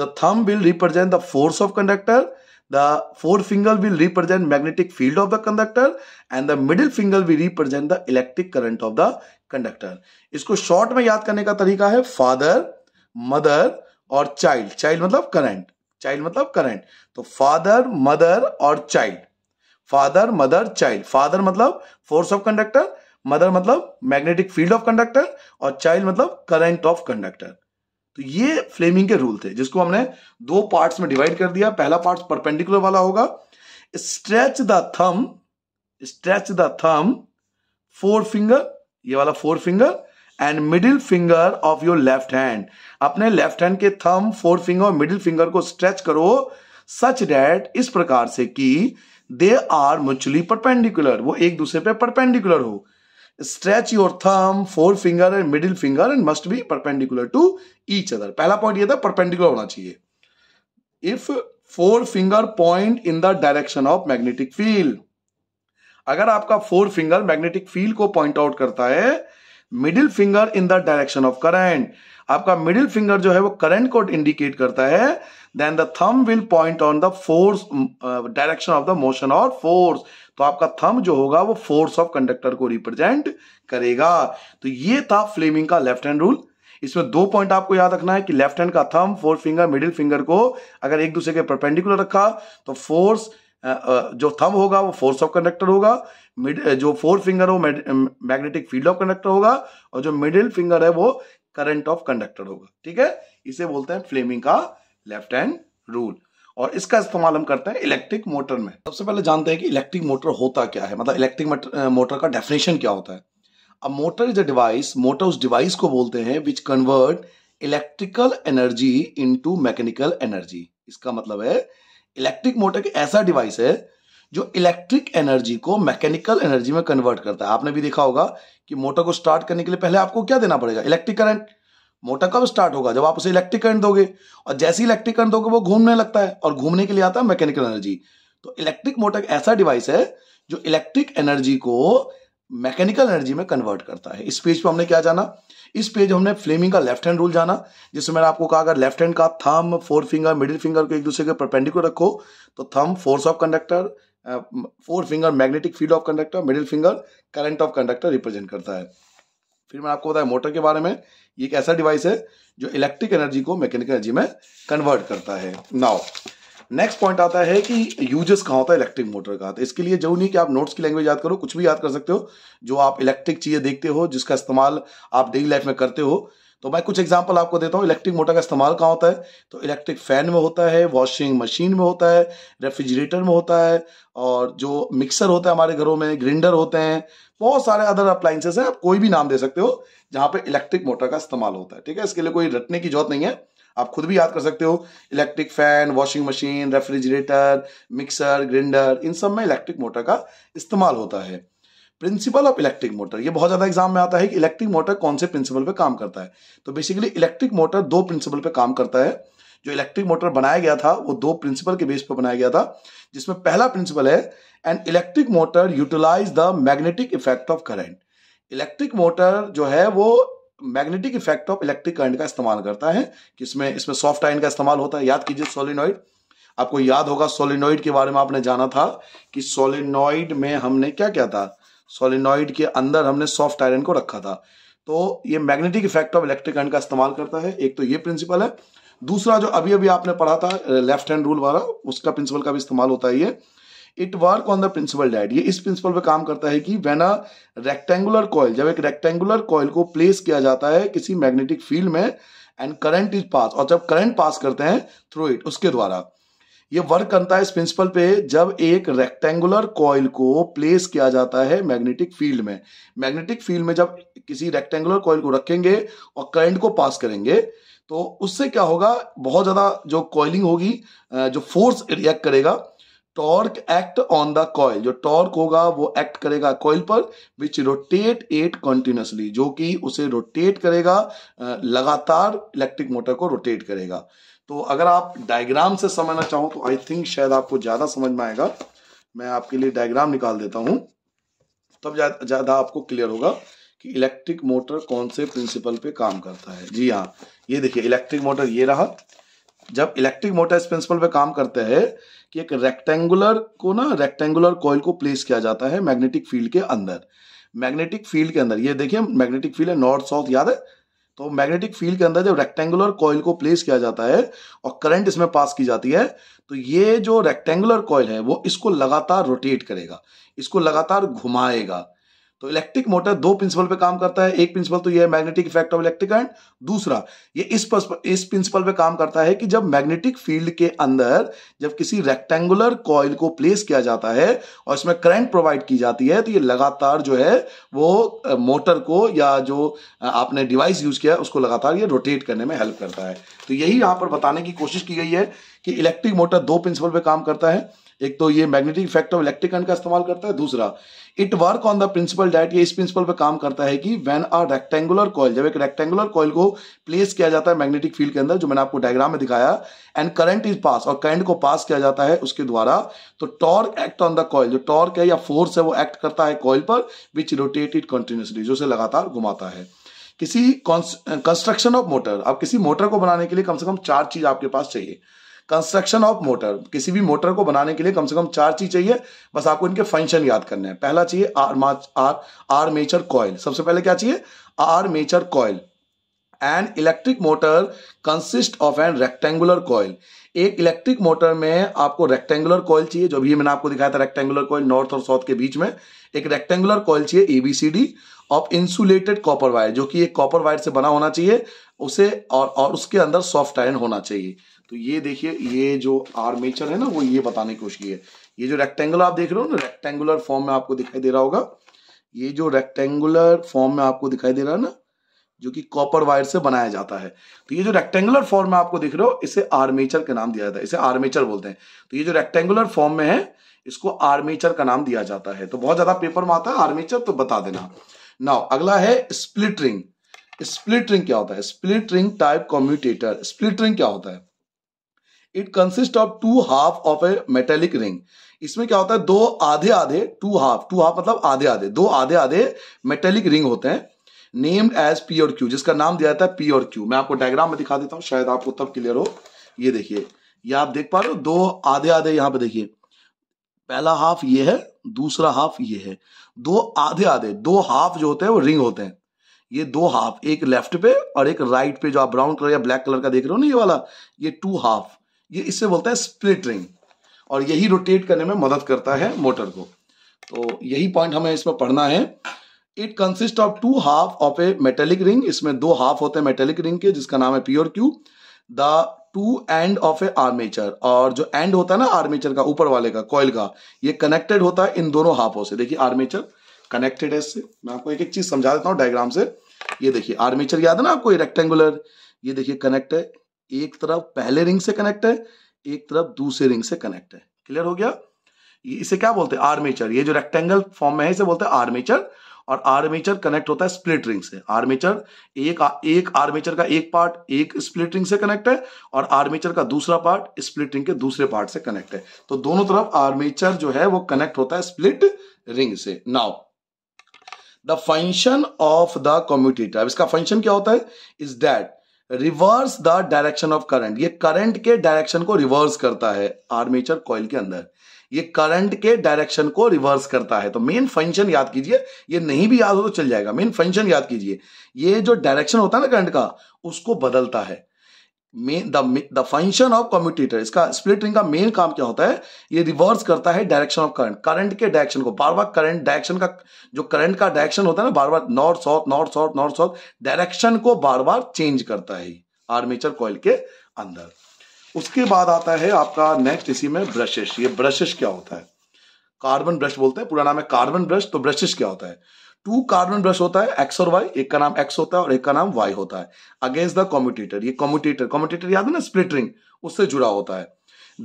the thumb will represent the force of conductor The fourth finger will represent magnetic field of the conductor and the middle finger will represent the electric current of the conductor. इसको short में याद करने का तरीका है father mother और child child मतलब current child मतलब करंट तो फादर मदर और child father mother child father मतलब फोर्स ऑफ कंडक्टर मदर मतलब मैग्नेटिक फील्ड ऑफ कंडक्टर और चाइल्ड मतलब करंट ऑफ कंडक्टर तो ये फ्लेमिंग के रूल थे जिसको हमने दो पार्ट्स में डिवाइड कर दिया पहला पार्ट परपेंडिकुलर वाला होगा stretch the thumb stretch the thumb four forefinger ये वाला forefinger and middle finger of your left hand अपने लेफ्ट हैंड के थम फोर फिंगर और मिडिल फिंगर को स्ट्रेच करो सच डेट इस प्रकार से कि दे आर म्यूचुअली परपेंडिकुलर वो एक दूसरे पे परपेंडिकुलर हो stretch your thumb four forefinger and middle finger and must be perpendicular to each other पहला पॉइंट ये था परपेंडिकुलर होना चाहिए if forefinger point in the direction of magnetic field अगर आपका फोर फिंगर मैग्नेटिक फील्ड को point out करता है middle finger in the direction of current आपका मिडिल फिंगर जो है वो करंट को इंडिकेट करता है then the thumb will point on the force direction of the motion और फोर्स तो आपका थम जो होगा वो फोर्स ऑफ कंडक्टर को रिप्रेजेंट करेगा तो ये था फ्लेमिंग का लेफ्ट हैंड रूल इसमें दो पॉइंट आपको याद रखना है कि लेफ्ट हैंड का thumb four finger middle finger को अगर एक दूसरे के परपेंडिकुलर रखा तो फोर्स जो थम होगा वो फोर्स ऑफ कंडक्टर होगा जो फोर फिंगर हो मैग्नेटिक फील्ड ऑफ कंडक्टर होगा और जो मिडिल फिंगर है वो करंट ऑफ कंडक्टर होगा ठीक है इसे बोलते हैं फ्लेमिंग का लेफ्ट हैंड रूल और इसका इस्तेमाल हम करते हैं इलेक्ट्रिक मोटर में सबसे पहले जानते हैं कि इलेक्ट्रिक मोटर होता क्या है मतलब इलेक्ट्रिक मोटर का डेफिनेशन क्या होता है a motor is a device motor उस डिवाइस को बोलते हैं which convert electrical energy into mechanical energy इसका मतलब है इलेक्ट्रिक मोटर एक ऐसा डिवाइस है जो इलेक्ट्रिक एनर्जी को मैकेनिकल एनर्जी में कन्वर्ट करता है आपने भी देखा होगा कि मोटर को स्टार्ट करने के लिए पहले आपको क्या देना पड़ेगा इलेक्ट्रिक करंट मोटर कब स्टार्ट होगा जब आप उसे इलेक्ट्रिक करंट दोगे और जैसे इलेक्ट्रिक करंट दोगे वो घूमने लगता है और घूमने के लिए आता है मैकेनिकल एनर्जी तो इलेक्ट्रिक मोटर ऐसा डिवाइस है जो इलेक्ट्रिक एनर्जी को मैकेनिकल एनर्जी में कन्वर्ट करता है इस पेज पर हमने क्या जाना इस पेज हमने फ्लेमिंग का लेफ्ट हैंड रूल जाना जिसमें मैंने आपको कहा अगर लेफ्ट हैंड का thumb four finger middle finger को एक दूसरे के परपेंडिकुलर रखो तो thumb force of conductor four forefinger magnetic field of conductor middle finger current of conductor represent करता है फिर मैंने आपको बताया मोटर के बारे में ये एक ऐसा डिवाइस है जो इलेक्ट्रिक एनर्जी को मैकेनिकल एनर्जी में कन्वर्ट करता है नाउ नेक्स्ट पॉइंट आता है कि यूजेस कहाँ होता है इलेक्ट्रिक मोटर का तो इसके लिए जरूरी नहीं कि आप नोट्स की लैंग्वेज याद करो कुछ भी याद कर सकते हो जो आप इलेक्ट्रिक चीज़ें देखते हो जिसका इस्तेमाल आप डेली लाइफ में करते हो तो मैं कुछ एग्जाम्पल आपको देता हूँ इलेक्ट्रिक मोटर का इस्तेमाल कहाँ होता है तो इलेक्ट्रिक फैन में होता है वॉशिंग मशीन में होता है रेफ्रिजरेटर में होता है और जो मिक्सर होता है हमारे घरों में ग्रिंडर होते हैं बहुत सारे अदर अप्लाइंसेस हैं आप कोई भी नाम दे सकते हो जहाँ पे इलेक्ट्रिक मोटर का इस्तेमाल होता है ठीक है इसके लिए कोई रटने की जरूरत नहीं है आप खुद भी याद कर सकते हो electric fan washing machine refrigerator mixer grinder इन सब में इलेक्ट्रिक मोटर का इस्तेमाल होता है प्रिंसिपल ऑफ इलेक्ट्रिक मोटर ये बहुत ज़्यादा एग्जाम में आता है कि इलेक्ट्रिक मोटर कौन से प्रिंसिपल पे काम करता है तो बेसिकली इलेक्ट्रिक मोटर दो प्रिंसिपल पे काम करता है जो इलेक्ट्रिक मोटर बनाया गया था वो दो प्रिंसिपल के बेस पर बनाया गया था जिसमें पहला प्रिंसिपल है an electric motor utilise the magnetic effect of current electric motor जो है वो magnetic effect of electric current का इस्तेमाल करता है कि इसमें इसमें सॉफ्ट आयन का इस्तेमाल होता है याद कीजिए सोलिनॉइड आपको याद होगा सोलिनॉइड के बारे में आपने जाना था कि सोलिनॉइड में हमने क्या क्या था सोलिनॉइड के अंदर हमने सॉफ्ट आयरन को रखा था तो ये magnetic effect of electric current का इस्तेमाल करता है एक तो ये प्रिंसिपल है दूसरा जो अभी अभी आपने पढ़ा था लेफ्ट हैंड रूल वाला उसका प्रिंसिपल का भी इस्तेमाल होता है ये it work on the principle that ये इस प्रिंसिपल पे काम करता है कि वेन अ रेक्टेंगुलर कॉयल जब एक रेक्टेंगुलर कॉयल को प्लेस किया जाता है किसी मैग्नेटिक फील्ड में एंड करंट इज पास और जब करंट पास करते हैं थ्रू इट उसके द्वारा ये वर्क करता है इस प्रिंसिपल पे जब एक रेक्टेंगुलर कॉयल को प्लेस किया जाता है मैग्नेटिक फील्ड में मैग्नेटिक फील्ड में जब किसी रेक्टेंगुलर कॉयल को रखेंगे और करंट को पास करेंगे तो उससे क्या होगा बहुत ज्यादा जो कॉइलिंग होगी जो फोर्स रिएक्ट करेगा torque act on the coil जो टॉर्क होगा वो एक्ट करेगा कॉयल पर विच रोटेट एट कंटिन्यूसली जो कि उसे रोटेट करेगा लगातार इलेक्ट्रिक मोटर को रोटेट करेगा तो अगर आप डायग्राम से समझना चाहो तो आई थिंक शायद आपको ज़्यादा समझ में आएगा मैं आपके लिए डायग्राम निकाल देता हूँ तब ज़्यादा आपको क्लियर होगा कि इलेक्ट्रिक मोटर कौन से प्रिंसिपल पे काम करता है जी हाँ ये देखिए इलेक्ट्रिक मोटर ये रहा जब इलेक्ट्रिक मोटर इस प्रिंसिपल पे काम करते हैं कि एक रेक्टेंगुलर को ना रेक्टेंगुलर कॉइल को प्लेस किया जाता है मैग्नेटिक फील्ड के अंदर मैग्नेटिक फील्ड के अंदर ये देखिए मैग्नेटिक फील्ड है नॉर्थ साउथ याद है तो मैग्नेटिक फील्ड के अंदर जब रेक्टेंगुलर कॉयल को प्लेस किया जाता है और करंट इसमें पास की जाती है तो ये जो रेक्टेंगुलर कॉयल है वो इसको लगातार रोटेट करेगा इसको लगातार घुमाएगा तो इलेक्ट्रिक मोटर दो प्रिंसिपल पे काम करता है एक प्रिंसिपल तो यह है magnetic effect of electric current दूसरा ये इस पर, इस प्रिंसिपल पे काम करता है कि जब मैग्नेटिक फील्ड के अंदर जब किसी रेक्टेंगुलर कॉयल को प्लेस किया जाता है और इसमें करंट प्रोवाइड की जाती है तो ये लगातार जो है वो मोटर को या जो आपने डिवाइस यूज किया उसको लगातार ये रोटेट करने में हेल्प करता है तो यही यहाँ पर बताने की कोशिश की गई है कि इलेक्ट्रिक मोटर दो प्रिंसिपल पर काम करता है एक तो ये magnetic effect of electric current का इस्तेमाल करता है दूसरा it work on the principle that ये इस प्रिंसिपल पे काम करता है कि वैन अ रेक्टेंगुलर कॉल जब एक रेक्टेंगुलर कॉल को प्लेस किया जाता है मैग्नेटिक फील्ड के अंदर जो मैंने आपको डायग्राम में दिखाया एंड करंट इज पास और करंट को पास किया जाता है उसके द्वारा तो torque act on the coil जो टॉर्क है या फोर्स है वो एक्ट करता है कॉल पर विच रोटेटेड कंटिन्यूसली जो उसे लगातार घुमाता है किसी कंस्ट्रक्शन ऑफ मोटर आप किसी मोटर को बनाने के लिए कम से कम चार चीज आपके पास चाहिए कंस्ट्रक्शन ऑफ मोटर किसी भी मोटर को बनाने के लिए कम से कम चार चीज चाहिए बस आपको इनके फंक्शन याद करने हैं पहला चाहिए आर आर आर मेचर कॉयल सबसे पहले क्या चाहिए armature coil an electric motor consist of an rectangular coil एक इलेक्ट्रिक मोटर में आपको रेक्टेंगुलर कॉयल चाहिए जो भी मैंने आपको दिखाया था रेक्टेंगुलर कॉयल नॉर्थ और साउथ के बीच में एक रेक्टेंगुलर कॉयल चाहिए ABCD of insulated copper wire जो कि एक कॉपर वायर से बना होना चाहिए उसे और और उसके अंदर सॉफ्ट आयरन होना चाहिए तो ये देखिए ये जो आर्मेचर है ना वो ये बताने की कोशिश की है ये जो रेक्टेंगल आप देख रहे हो ना रेक्टेंगुलर फॉर्म में आपको दिखाई दे रहा होगा ये जो रेक्टेंगुलर फॉर्म में आपको दिखाई दे रहा है ना जो कि कॉपर वायर से बनाया जाता है तो ये जो रेक्टेंगुलर फॉर्म में आपको दिख रहे हो इसे आर्मेचर का नाम दिया जाता है इसे आर्मेचर बोलते हैं तो ये जो रेक्टेंगुलर फॉर्म में है इसको आर्मेचर का नाम दिया जाता है तो बहुत ज्यादा पेपर में आता है आर्मेचर तो बता देना नाउ अगला है स्प्लिट रिंग स्प्लिट रिंग क्या होता है split ring type commutator split ring क्या होता है it consist of two half of a metallic ring इसमें क्या होता है दो आधे आधे टू हाफ टू हाफ मतलब आधे आधे दो आधे आधे मेटेलिक रिंग होते हैं नेम्ड एज पी और क्यू जिसका नाम दिया जाता है पी और क्यू मैं आपको डायग्राम में दिखा देता हूं शायद आपको तब क्लियर हो ये देखिए ये आप देख पा रहे हो दो आधे आधे यहां पे देखिए पहला हाफ ये है दूसरा हाफ ये है दो आधे आधे दो हाफ जो होते हैं वो रिंग होते हैं ये दो हाफ एक लेफ्ट पे और एक राइट पे जो आप ब्राउन कलर या ब्लैक कलर का देख रहे हो ना ये वाला ये टू हाफ ये इससे बोलता है स्प्लिट रिंग और यही रोटेट करने में मदद करता है मोटर को तो यही पॉइंट हमें इसमें पढ़ना है it consist of two half of a metallic ring इसमें दो हाफ होते हैं मेटेलिक रिंग के जिसका नाम है P or Q the two end of a armature और जो एंड होता है ना आर्मेचर का ऊपर वाले का कॉयल का ये कनेक्टेड होता है इन दोनों हाफों से देखिए आर्मेचर कनेक्टेड है इससे मैं आपको एक एक चीज समझा देता हूँ डायग्राम से ये देखिए आर्मेचर याद है ना आपको रेक्टेंगुलर ये देखिए कनेक्ट है एक तरफ पहले रिंग से कनेक्ट है एक तरफ दूसरे रिंग से कनेक्ट है क्लियर हो गया इसे क्या बोलते हैं आर्मेचर ये जो रेक्टेंगल फॉर्म में है इसे बोलते हैं आर्मेचर और आर्मेचर कनेक्ट होता है स्प्लिट रिंग से आर्मेचर एक एक आर्मेचर का एक पार्ट एक स्प्लिट रिंग से कनेक्ट है और आर्मेचर का दूसरा पार्ट स्प्लिट रिंग के दूसरे पार्ट से कनेक्ट है तो दोनों तरफ आर्मेचर जो है वो कनेक्ट होता है स्प्लिट रिंग से now the function of the commutator इसका फंक्शन क्या होता है is that reverse the direction of current ये करंट के डायरेक्शन को रिवर्स करता है आर्मेचर कॉइल के अंदर ये करंट के डायरेक्शन को रिवर्स करता है तो मेन फंक्शन याद कीजिए ये नहीं भी याद हो तो चल जाएगा मेन फंक्शन याद कीजिए ये जो डायरेक्शन होता है ना करंट का उसको बदलता है द फंक्शन ऑफ कम्यूटेटर इसका स्प्लिट रिंग का मेन काम क्या होता है ये रिवर्स करता है डायरेक्शन ऑफ करंट करंट के डायरेक्शन को बार बार करंट डायरेक्शन का जो करंट का डायरेक्शन होता है ना बार बार north south north south north south direction को बार बार चेंज करता है आर्मेचर कॉइल के अंदर उसके बाद आता है आपका नेक्स्ट इसी में ब्रशेस ये ब्रशेस क्या होता है कार्बन ब्रश बोलते हैं पूरा नाम है कार्बन ब्रश तो ब्रशेस क्या होता है टू कार्बन ब्रश होता है एक्स और वाई एक का नाम एक्स होता है और एक का नाम वाई होता है अगेंस्ट द कॉम्यूटेटर ये कॉम्यूटेटर कॉम्यूटेटर याद है ना स्प्लिटरिंग उससे जुड़ा होता है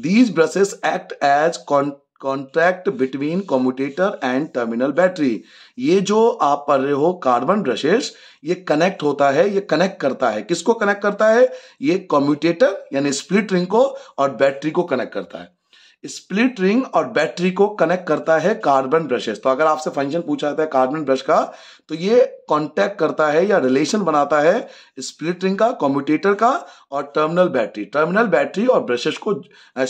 these brushes act as contract between commutator and terminal battery ये जो आप पढ़ रहे हो कार्बन ब्रशेस ये कनेक्ट होता है ये कनेक्ट करता है किसको कनेक्ट करता है ये कॉम्यूटेटर यानी स्प्लिट रिंग को और बैटरी को कनेक्ट करता है स्प्लिट रिंग और बैटरी को कनेक्ट करता है कार्बन ब्रशेस तो अगर आपसे फंक्शन पूछा जाता है कार्बन ब्रश का तो ये कांटेक्ट करता है या रिलेशन बनाता है स्प्लिट रिंग का कॉम्यूटेटर का और टर्मिनल बैटरी टर्मिनल बैटरी और ब्रशेस को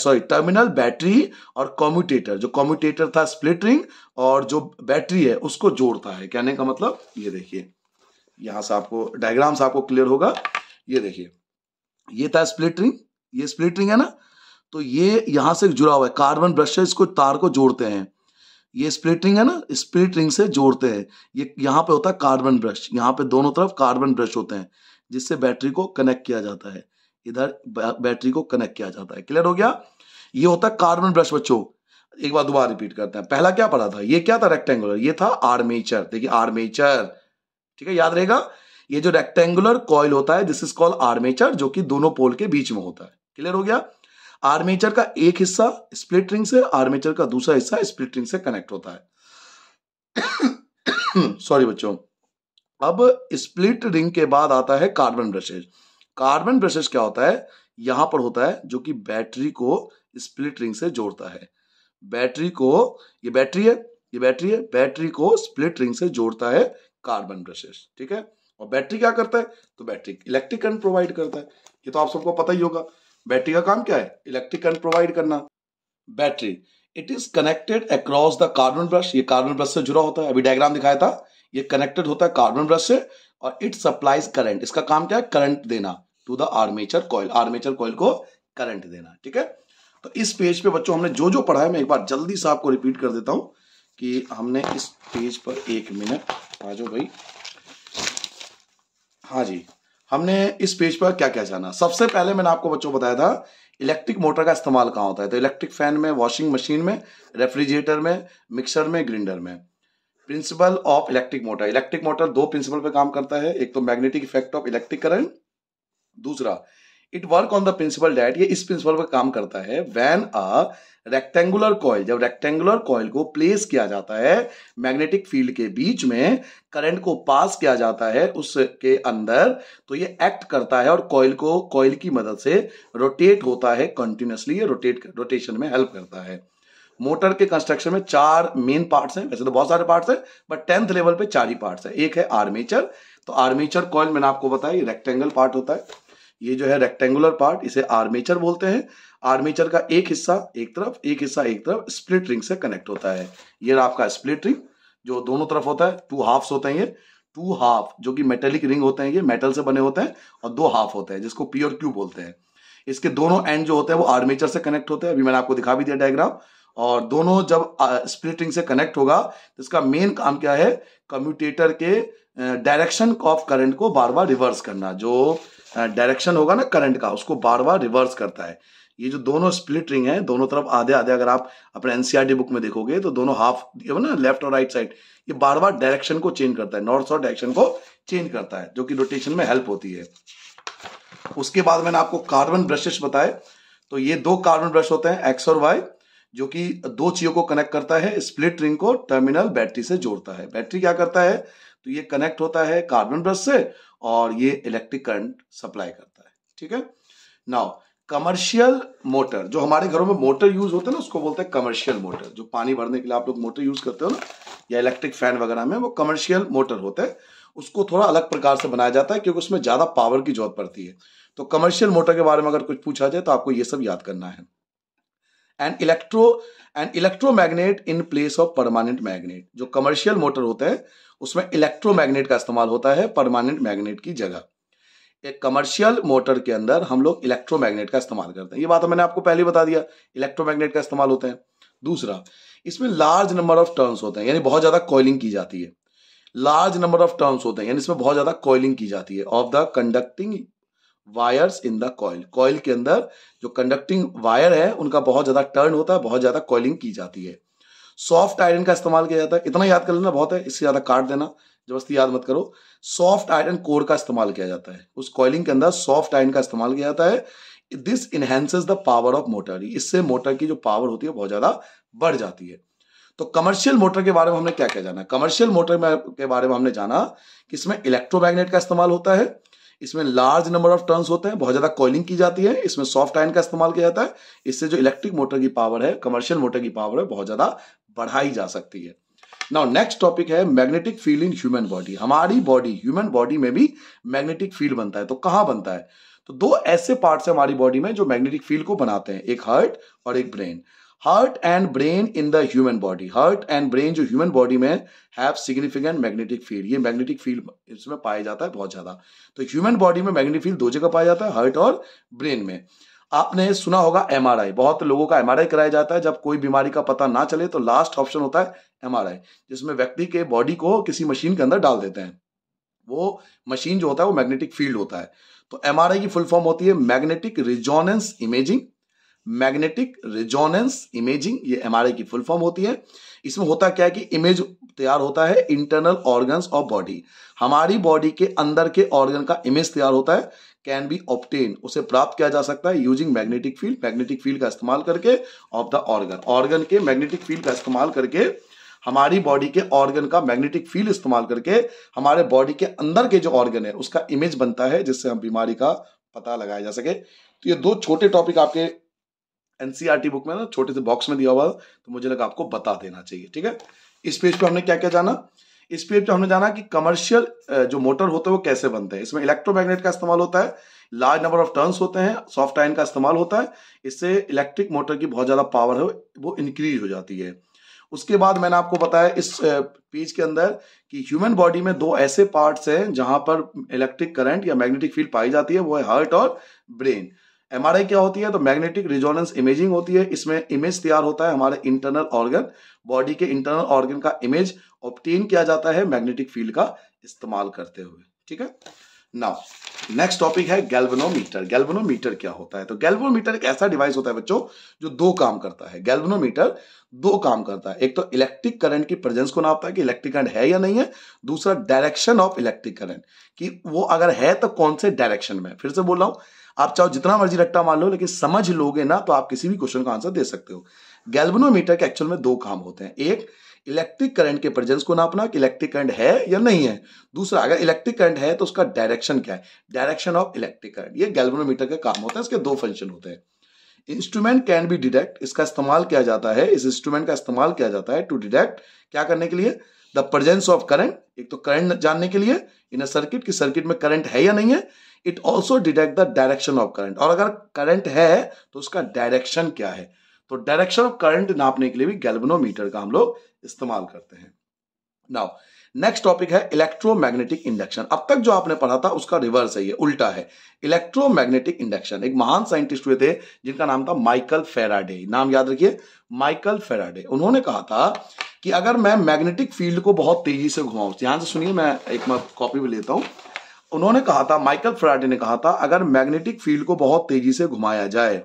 सॉरी टर्मिनल बैटरी और कॉम्यूटेटर जो कॉम्यूटेटर था स्प्लिट रिंग और जो बैटरी है उसको जोड़ता है कहने का मतलब ये देखिए यहां से आपको डायग्राम से आपको क्लियर होगा ये देखिए ये था स्प्लिट रिंग ये स्प्लिट रिंग है ना तो ये यहां से जुड़ा हुआ है कार्बन ब्रश इसको तार को जोड़ते हैं ये स्प्लिट रिंग है ना स्प्लिट रिंग से जोड़ते हैं ये यहां पे होता है कार्बन ब्रश यहाँ पे दोनों तरफ कार्बन ब्रश होते हैं जिससे बैटरी को कनेक्ट किया जाता है इधर बैटरी को कनेक्ट किया जाता है क्लियर हो गया ये होता है कार्बन ब्रश बच्चों एक बार दोबारा रिपीट करते हैं पहला क्या पढ़ा था ये क्या था रेक्टेंगुलर ये था आर्मेचर देखिए आर्मेचर ठीक है याद रहेगा ये जो रेक्टेंगुलर कॉयल होता है दिस इज कॉल्ड आर्मेचर जो कि दोनों पोल के बीच में होता है क्लियर हो गया आर्मेचर का एक हिस्सा स्प्लिट रिंग से आर्मेचर का दूसरा हिस्सा स्प्लिट रिंग से कनेक्ट होता है सॉरी बच्चों अब स्प्लिट रिंग के बाद आता है कार्बन ब्रशेज कार्बन ब्रशेज क्या होता है यहां पर होता है जो कि बैटरी को स्प्लिट रिंग से जोड़ता है बैटरी को ये बैटरी है ये बैटरी है बैटरी को स्प्लिट रिंग से जोड़ता है कार्बन ब्रशेज ठीक है और बैटरी क्या करता है तो बैटरी इलेक्ट्रिक करंट प्रोवाइड करता है ये तो आप सबको पता ही होगा बैटरी का काम क्या है इलेक्ट्रिक करंट प्रोवाइड करना battery it is connected across the carbon brush ये कार्बन ब्रश से जुड़ा होता है अभी डायग्राम दिखाया था ये कनेक्टेड होता है कार्बन ब्रश से और इट सप्लाइज करंट इसका काम क्या है करंट देना to the armature coil armature coil को करंट देना ठीक है तो इस पेज पे बच्चों हमने जो जो पढ़ा है मैं एक बार जल्दी से आपको रिपीट कर देता हूं कि हमने इस पेज पर एक मिनट आ जाओ भाई हाँ जी हमने इस पेज पर क्या क्या जाना सबसे पहले मैंने आपको बच्चों बताया था इलेक्ट्रिक मोटर का इस्तेमाल कहाँ होता है तो इलेक्ट्रिक फैन में वॉशिंग मशीन में रेफ्रिजरेटर में मिक्सर में ग्रिंडर में principle of electric motor electric motor दो प्रिंसिपल पे काम करता है एक तो magnetic effect of electric current दूसरा it work on the principle that ये इस प्रिंसिपल पर काम करता है वैन अ रेक्टेंगुलर कॉयल जब रेक्टेंगुलर कॉयल को प्लेस किया जाता है मैग्नेटिक फील्ड के बीच में करंट को पास किया जाता है उसके अंदर तो ये एक्ट करता है और कॉयल को कॉयल की मदद से रोटेट होता है कंटिन्यूसली ये रोटेट रोटेशन में हेल्प करता है मोटर के कंस्ट्रक्शन में चार मेन पार्ट्स हैं वैसे तो बहुत सारे पार्ट्स हैं बट टेंथ लेवल पे चार ही पार्ट्स हैं एक है आर्मेचर तो आर्मेचर कॉयल मैंने आपको बताया रेक्टेंगल पार्ट होता है ये जो है रेक्टेंगुलर पार्ट इसे आर्मेचर बोलते हैं आर्मेचर का एक हिस्सा एक तरफ एक हिस्सा एक तरफ स्प्लिट रिंग से कनेक्ट होता है ये आपका स्प्लिट रिंग जो दोनों तरफ होता है टू हाफ्स होते हैं ये टू हाफ जो कि मेटेलिक रिंग होते हैं ये मेटल से बने होते हैं और दो हाफ होते हैं जिसको प्योर क्यू बोलते हैं इसके दोनों एंड जो होते हैं वो आर्मेचर से कनेक्ट होते हैं अभी मैंने आपको दिखा भी दिया डायग्राम और दोनों जब स्प्लिट रिंग से कनेक्ट होगा तो इसका मेन काम क्या है कम्यूटेटर के डायरेक्शन ऑफ करंट को बार बार रिवर्स करना जो डायरेक्शन होगा ना करंट का उसको बार बार रिवर्स करता है ये जो दोनों स्प्लिट रिंग है दोनों तरफ आधे आधे अगर आप अपने एनसीआरटी बुक e में देखोगे तो दोनों हाफ ना लेफ्ट और राइट साइड ये बार बार डायरेक्शन को चेंज करता है नॉर्थ साउथ डायरेक्शन को चेंज करता है जो कि रोटेशन में हेल्प होती है उसके बाद मैंने आपको कार्बन ब्रशेस बताए तो ये दो कार्बन ब्रश होते हैं एक्स और वाई जो कि दो चीजों को कनेक्ट करता है स्प्लिट रिंग को टर्मिनल बैटरी से जोड़ता है बैटरी क्या करता है तो ये कनेक्ट होता है कार्बन ब्रश से और ये इलेक्ट्रिक करंट सप्लाई करता है ठीक है नाउ कमर्शियल मोटर जो हमारे घरों में मोटर यूज होते हैं ना उसको बोलते हैं कमर्शियल मोटर जो पानी भरने के लिए आप लोग मोटर यूज करते हो ना या इलेक्ट्रिक फैन वगैरह में वो कमर्शियल मोटर होते हैं उसको थोड़ा अलग प्रकार से बनाया जाता है क्योंकि उसमें ज्यादा पावर की जरूरत पड़ती है तो कमर्शियल मोटर के बारे में अगर कुछ पूछा जाए तो आपको ये सब याद करना है and electro and electromagnet in place of permanent magnet जो कमर्शियल मोटर होते हैं उसमें इलेक्ट्रोमैग्नेट का इस्तेमाल होता है परमानेंट मैग्नेट की जगह एक कमर्शियल मोटर के अंदर हम लोग इलेक्ट्रोमैग्नेट का इस्तेमाल करते हैं ये बात मैंने आपको पहले बता दिया इलेक्ट्रोमैग्नेट का इस्तेमाल होते हैं दूसरा इसमें लार्ज नंबर ऑफ टर्न्स होते हैं यानी बहुत ज़्यादा कॉइलिंग की जाती है लार्ज नंबर ऑफ टर्न्स होते हैं यानी इसमें बहुत ज़्यादा कॉइलिंग की जाती है of the conducting wires in the coil coil के अंदर जो कंडक्टिंग वायर है उनका बहुत ज़्यादा टर्न होता है बहुत ज़्यादा कॉइलिंग की जाती है सॉफ्ट आयरन का इस्तेमाल किया जाता है इतना याद कर लेना बहुत है इससे ज़्यादा काट देना जबरदस्ती याद मत करो सॉफ्ट आयरन कोर का इस्तेमाल किया जाता है उस कॉइलिंग के अंदर सॉफ्ट आयरन का इस्तेमाल किया जाता है this enhances the power of motor इससे मोटर की जो पावर होती है बहुत ज़्यादा बढ़ जाती है तो कमर्शियल मोटर के बारे में हमने क्या क्या जाना कमर्शियल मोटर के बारे में हमने जाना कि इसमें इलेक्ट्रोमैग्नेट का इस्तेमाल होता है इसमें लार्ज नंबर ऑफ टर्न्स होते हैं बहुत ज़्यादा कॉइलिंग की जाती है इसमें सॉफ्ट आयन का इस्तेमाल किया जाता है इससे जो इलेक्ट्रिक मोटर की पावर है कमर्शियल मोटर की पावर है बहुत ज़्यादा बढ़ाई जा सकती है नाउ नेक्स्ट टॉपिक है magnetic field in human body हमारी बॉडी ह्यूमन बॉडी में भी मैग्नेटिक फील्ड बनता है तो कहां बनता है तो दो ऐसे पार्ट है हमारी बॉडी में जो मैग्नेटिक फील्ड को बनाते हैं एक हार्ट और एक brain heart and brain in the human body heart and brain जो ह्यूमन बॉडी में हैव सिग्निफिकेंट मैग्नेटिक फील्ड ये मैग्नेटिक फील्ड इसमें पाया जाता है बहुत ज्यादा तो ह्यूमन बॉडी में मैग्नेटिक फील्ड दो जगह पाया जाता है हार्ट और ब्रेन में आपने सुना होगा एमआरआई बहुत लोगों का एमआरआई कराया जाता है जब कोई बीमारी का पता ना चले तो लास्ट ऑप्शन होता है एमआरआई जिसमें व्यक्ति के बॉडी को किसी मशीन के अंदर डाल देते हैं वो मशीन जो होता है वो मैग्नेटिक फील्ड होता है तो एम की फुल फॉर्म होती है magnetic resonance imaging magnetic resonance imaging ये एम की फुल फॉर्म होती है इसमें होता क्या है कि इमेज तैयार होता है इंटरनल ऑर्गन्स ऑफ बॉडी हमारी बॉडी के अंदर के ऑर्गन का इमेज तैयार होता है कैन बी ऑप्टेन उसे प्राप्त किया जा सकता है using magnetic field magnetic field का इस्तेमाल करके ऑफ द ऑर्गन ऑर्गन के मैग्नेटिक फील्ड का इस्तेमाल करके हमारी बॉडी के ऑर्गन का मैग्नेटिक फील्ड इस्तेमाल करके हमारे बॉडी के अंदर के जो ऑर्गन है उसका इमेज बनता है जिससे हम बीमारी का पता लगाया जा सके तो ये दो छोटे टॉपिक आपके एनसीईआरटी बुक e में ना छोटे से बॉक्स में दिया हुआ तो मुझे लगा आपको बता देना चाहिए ठीक है इस पेज पे हमने क्या क्या जाना इस पे हमने जाना कि कमर्शियल जो मोटर होते हैं वो कैसे बनते हैं इसमें इलेक्ट्रोमैग्नेट का इस्तेमाल होता है लार्ज नंबर ऑफ टर्न्स होते हैं सॉफ्ट आयन का इस्तेमाल होता है इससे इलेक्ट्रिक मोटर की बहुत ज़्यादा पावर है वो इंक्रीज हो जाती है उसके बाद मैंने आपको बताया इस पेज के अंदर कि ह्यूमन बॉडी में दो ऐसे पार्ट्स हैं जहां पर इलेक्ट्रिक करंट या मैग्नेटिक फील्ड पाई जाती है वो है हार्ट और ब्रेन एमआरआई क्या होती है तो मैग्नेटिक रिजोनेंस इमेजिंग होती है इसमें इमेज तैयार होता है हमारे इंटरनल ऑर्गन बॉडी के इंटरनल ऑर्गन का इमेज ऑप्टेन किया जाता है मैग्नेटिक फील्ड का इस्तेमाल करते हुए ठीक है नाउ नेक्स्ट टॉपिक है गैल्वनोमीटर गैल्वनोमीटर क्या होता है तो गैल्वनोमीटर एक ऐसा डिवाइस होता है बच्चों जो दो काम करता है गैल्वनोमीटर दो काम करता है एक तो इलेक्ट्रिक करंट की प्रेजेंस को नापता है कि इलेक्ट्रिक करंट है या नहीं है दूसरा डायरेक्शन ऑफ इलेक्ट्रिक करंट कि वो अगर है तो कौन से डायरेक्शन में फिर से बोल रहा हूं आप चाहो जितना मर्जी रट्टा मान लो लेकिन समझ लोगे ना तो आप किसी भी क्वेश्चन का आंसर दे सकते हो गैल्बनोमीटर के एक्चुअल में दो काम होते हैं एक इलेक्ट्रिक करंट के प्रेजेंस को नापना कि इलेक्ट्रिक करंट है या नहीं है दूसरा अगर इलेक्ट्रिक करंट है तो उसका डायरेक्शन क्या है डायरेक्शन ऑफ इलेक्ट्रिक करंट ये गैल्बनोमीटर का काम होता है इसके दो फंक्शन होते हैं इंस्ट्रूमेंट कैन बी डिटेक्ट इसका इस्तेमाल किया जाता है इस इंस्ट्रूमेंट का इस्तेमाल किया जाता है टू डिटेक्ट क्या करने के लिए द प्रेजेंस ऑफ करंट एक तो करंट जानने के लिए इन सर्किट की सर्किट में करंट है या नहीं है it also detect the direction of current और अगर करंट है तो उसका डायरेक्शन क्या है तो डायरेक्शन ऑफ करंट नापने के लिए भी गैल्बनोमीटर का हम लोग इस्तेमाल करते हैं नाउ नेक्स्ट टॉपिक है इलेक्ट्रोमैग्नेटिक इंडक्शन अब तक जो आपने पढ़ा था उसका रिवर्स है ये उल्टा है इलेक्ट्रोमैग्नेटिक इंडक्शन एक महान साइंटिस्ट हुए थे जिनका नाम था माइकल फेराडे नाम याद रखिए माइकल फेराडे उन्होंने कहा था कि अगर मैं मैग्नेटिक फील्ड को बहुत तेजी से घुमाऊं ध्यान से सुनिए मैं एक कॉपी भी लेता हूं उन्होंने कहा था माइकल फ्राडे ने कहा था अगर मैग्नेटिक फील्ड को बहुत तेजी से घुमाया जाए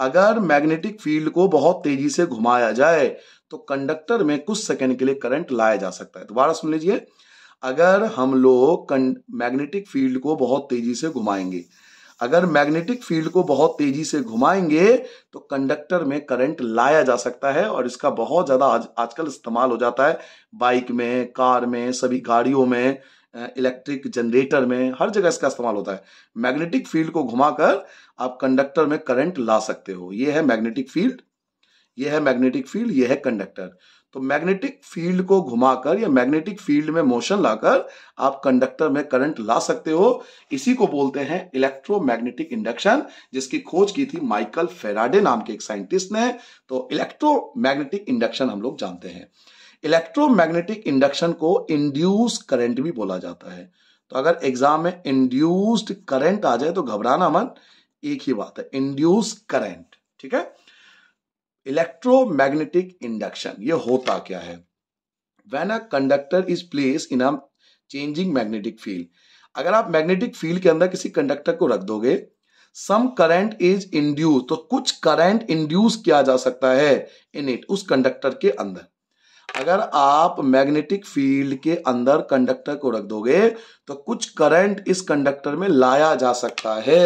अगर मैग्नेटिक फील्ड को बहुत तेजी से घुमाया जाए तो कंडक्टर में कुछ सेकंड के लिए करंट लाया जा सकता है दोबारा सुन लीजिए अगर हम लोग मैग्नेटिक फील्ड को बहुत तेजी से घुमाएंगे अगर मैग्नेटिक फील्ड को बहुत तेजी से घुमाएंगे तो कंडक्टर में करंट लाया जा सकता है और इसका बहुत ज्यादा आज आजकल इस्तेमाल हो जाता है बाइक में कार में सभी गाड़ियों में इलेक्ट्रिक जनरेटर में हर जगह इसका इस्तेमाल होता है मैग्नेटिक फील्ड को घुमाकर आप कंडक्टर में करंट ला सकते हो ये है मैग्नेटिक फील्ड ये है मैग्नेटिक फील्ड ये है कंडक्टर तो मैग्नेटिक फील्ड को घुमाकर या मैग्नेटिक फील्ड में मोशन लाकर आप कंडक्टर में करंट ला सकते हो इसी को बोलते हैं इलेक्ट्रोमैग्नेटिक इंडक्शन जिसकी खोज की थी माइकल फेराडे नाम के एक साइंटिस्ट ने तो इलेक्ट्रोमैग्नेटिक इंडक्शन हम लोग जानते हैं इलेक्ट्रोमैग्नेटिक इंडक्शन को इंड्यूस करंट भी बोला जाता है तो अगर एग्जाम में इंड्यूस्ड करंट आ जाए तो घबराना मन एक ही बात है इंड्यूस करंट ठीक है इलेक्ट्रोमैग्नेटिक इंडक्शन ये होता क्या है when a conductor is place in a changing magnetic field अगर आप मैग्नेटिक फील्ड के अंदर किसी कंडक्टर को रख दोगे सम करंट इज इंड्यूस तो कुछ करंट इंड्यूस किया जा सकता है इन इट उस कंडक्टर के अंदर अगर आप मैग्नेटिक फील्ड के अंदर कंडक्टर को रख दोगे तो कुछ करंट इस कंडक्टर में लाया जा सकता है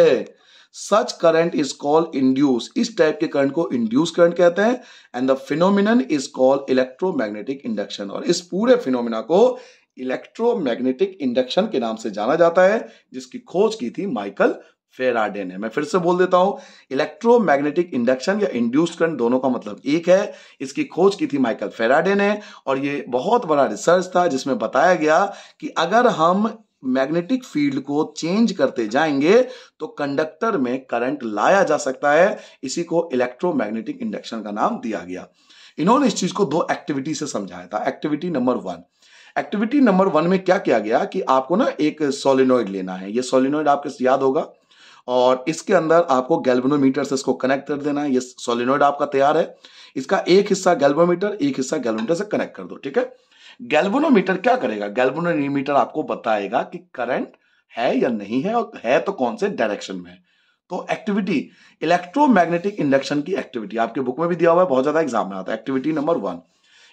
such current is called induce इस टाइप के करंट को इंड्यूस करंट कहते हैं and the phenomenon is called electromagnetic induction और इस पूरे फिनोमिना को इलेक्ट्रोमैग्नेटिक इंडक्शन के नाम से जाना जाता है जिसकी खोज की थी माइकल फेराडे ने मैं फिर से बोल देता हूं इलेक्ट्रोमैग्नेटिक इंडक्शन या इंड्यूस्ड करंट दोनों का मतलब एक है इसकी खोज की थी माइकल फेराडे ने और ये बहुत बड़ा रिसर्च था जिसमें बताया गया कि अगर हम मैग्नेटिक फील्ड को चेंज करते जाएंगे तो कंडक्टर में करंट लाया जा सकता है इसी को इलेक्ट्रोमैग्नेटिक इंडक्शन का नाम दिया गया इन्होंने इस चीज को दो एक्टिविटी से समझाया था activity number one activity number one में क्या किया गया कि आपको ना एक सोलिनोइड लेना है ये सोलिनोइड आपके याद होगा और इसके अंदर आपको गैल्वेनोमीटर से इसको कनेक्ट कर देना है ये सोलिनोइड आपका तैयार है इसका एक हिस्सा गैल्वेनोमीटर एक हिस्सा गैल्वेनोमीटर से कनेक्ट कर दो ठीक है गैल्वेनोमीटर क्या करेगा गैल्वेनोमीटर आपको बताएगा कि करंट है या नहीं है और है तो कौन से डायरेक्शन में है तो एक्टिविटी इलेक्ट्रोमैग्नेटिक इंडक्शन की एक्टिविटी आपके बुक में भी दिया हुआ है बहुत ज्यादा एग्जाम में आता है एक्टिविटी नंबर वन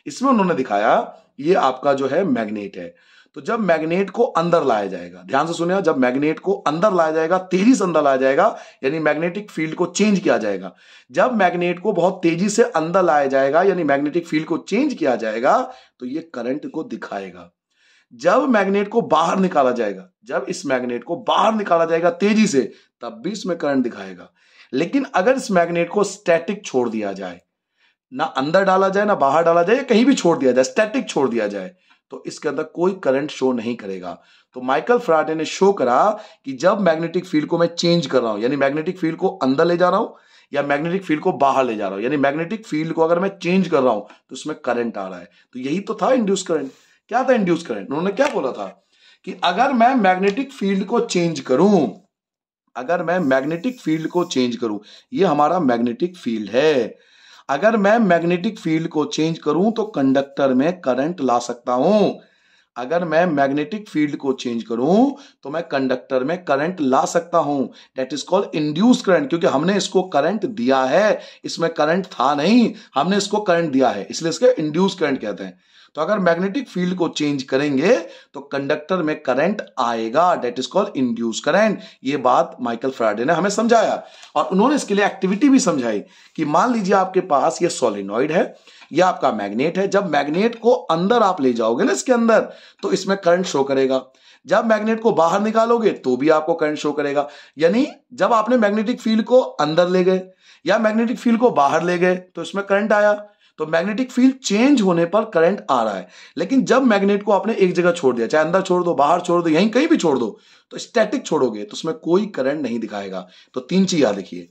इसमें उन्होंने दिखाया ये आपका जो है मैग्नेट है तो जब मैग्नेट को अंदर लाया जाएगा ध्यान से सुनिए जब मैग्नेट को अंदर लाया जाएगा तेजी से अंदर लाया जाएगा यानी मैग्नेटिक फील्ड को चेंज किया जाएगा जब मैग्नेट को बहुत तेजी से अंदर लाया जाएगा यानी मैग्नेटिक फील्ड को चेंज किया जाएगा तो ये करंट को दिखाएगा जब मैग्नेट को बाहर निकाला जाएगा जब इस मैग्नेट को बाहर निकाला जाएगा तेजी से तब भी इसमें करंट दिखाएगा लेकिन अगर इस मैग्नेट को स्टैटिक छोड़ दिया जाए ना अंदर डाला जाए ना बाहर डाला जाए कहीं भी छोड़ दिया जाए स्टैटिक छोड़ दिया जाए तो इसके अंदर कोई करंट शो नहीं करेगा तो माइकल फ्राडे ने शो करा कि जब मैग्नेटिक फील्ड को मैं चेंज कर रहा हूं यानी मैग्नेटिक फील्ड को अंदर ले जा रहा हूं या मैग्नेटिक फील्ड को बाहर ले जा रहा हूं यानी मैग्नेटिक फील्ड को अगर मैं चेंज कर रहा हूं तो उसमें करंट आ रहा है तो यही तो था इंड्यूस करंट क्या था इंड्यूस करंट उन्होंने क्या बोला था कि अगर मैं मैग्नेटिक फील्ड को चेंज करूं अगर मैं मैग्नेटिक फील्ड को चेंज करूं ये हमारा मैग्नेटिक फील्ड है अगर मैं मैग्नेटिक फील्ड को चेंज करूं तो कंडक्टर में करंट ला सकता हूं अगर मैं मैग्नेटिक फील्ड को चेंज करूं तो मैं कंडक्टर में करंट ला सकता हूं that is called induce current क्योंकि हमने इसको करंट दिया है इसमें करंट था नहीं हमने इसको करंट दिया है इसलिए इसके इंड्यूस करंट कहते हैं तो अगर मैग्नेटिक फील्ड को चेंज करेंगे तो कंडक्टर में करंट आएगा that is called induce current ये बात माइकल फ्राइडे ने हमें समझाया और उन्होंने इसके लिए एक्टिविटी भी समझाई कि मान लीजिए आपके पास ये सोलिनॉइड है यह आपका मैग्नेट है जब मैग्नेट को अंदर आप ले जाओगे ना इसके अंदर तो इसमें करंट शो करेगा जब मैग्नेट को बाहर निकालोगे तो भी आपको करंट शो करेगा यानी जब आपने मैग्नेटिक फील्ड को अंदर ले गए या मैग्नेटिक फील्ड को बाहर ले गए तो इसमें करंट आया तो मैग्नेटिक फील्ड चेंज होने पर करंट आ रहा है लेकिन जब मैग्नेट को आपने एक जगह छोड़ दिया चाहे अंदर छोड़ दो बाहर छोड़ दो यहीं कहीं भी छोड़ दो तो स्टैटिक छोड़ोगे तो उसमें कोई करंट नहीं दिखाएगा तो तीन चीज याद रखिए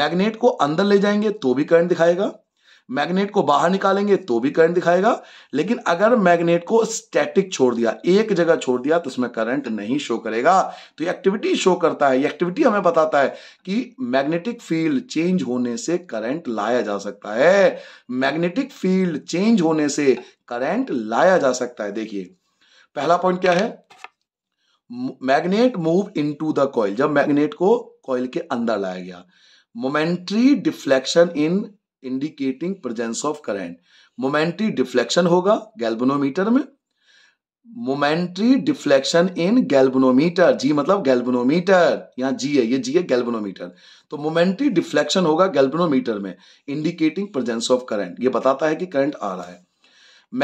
मैग्नेट को अंदर ले जाएंगे तो भी करंट दिखाएगा मैग्नेट को बाहर निकालेंगे तो भी करंट दिखाएगा लेकिन अगर मैग्नेट को स्टैटिक छोड़ दिया एक जगह छोड़ दिया तो उसमें करंट नहीं शो करेगा तो ये एक्टिविटी शो करता है ये एक्टिविटी हमें बताता है कि मैग्नेटिक फील्ड चेंज होने से करंट लाया जा सकता है मैग्नेटिक फील्ड चेंज होने से करंट लाया जा सकता है देखिए पहला पॉइंट क्या है magnet move into the coil जब मैग्नेट को कॉइल के अंदर लाया गया momentary deflection in indicating presence of current momentary deflection होगा गैल्बनोमीटर में मोमेंट्री डिफ्लेक्शन इन गैल्बनोमीटर जी मतलब गैल्बनोमीटर यहां जी है ये जी है गैल्बनोमीटर तो मोमेंट्री डिफ्लेक्शन होगा गैल्बनोमीटर में इंडिकेटिंग प्रेजेंस ऑफ करंट ये बताता है कि करंट आ रहा है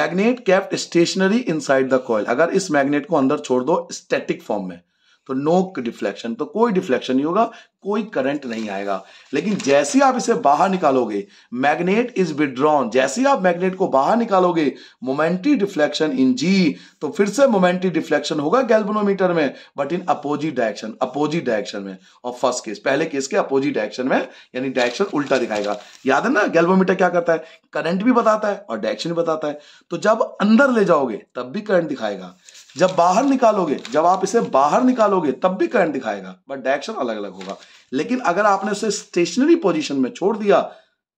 magnet kept stationary inside the coil अगर इस मैग्नेट को अंदर छोड़ दो स्टैटिक फॉर्म में तो नो डिफ्लेक्शन तो कोई डिफ्लेक्शन नहीं होगा कोई करंट नहीं आएगा लेकिन जैसे आप इसे बाहर निकालोगे मैग्नेट इज विड्रॉन जैसे आप मैग्नेट को बाहर निकालोगे मोमेंट्री डिफ्लेक्शन इन जी तो फिर से मोमेंट्री डिफ्लेक्शन होगा गैल्बनोमीटर में but in opposite direction opposite direction में और फर्स्ट केस पहले केस के अपोजिट डायरेक्शन में यानी डायरेक्शन उल्टा दिखाएगा याद है ना गैल्बोमीटर क्या करता है करंट भी बताता है और डायरेक्शन भी बताता है तो जब अंदर ले जाओगे तब भी करंट दिखाएगा जब बाहर निकालोगे जब आप इसे बाहर निकालोगे तब भी करंट दिखाएगा बट डायरेक्शन अलग अलग होगा लेकिन अगर आपने उसे स्टेशनरी पोजिशन में छोड़ दिया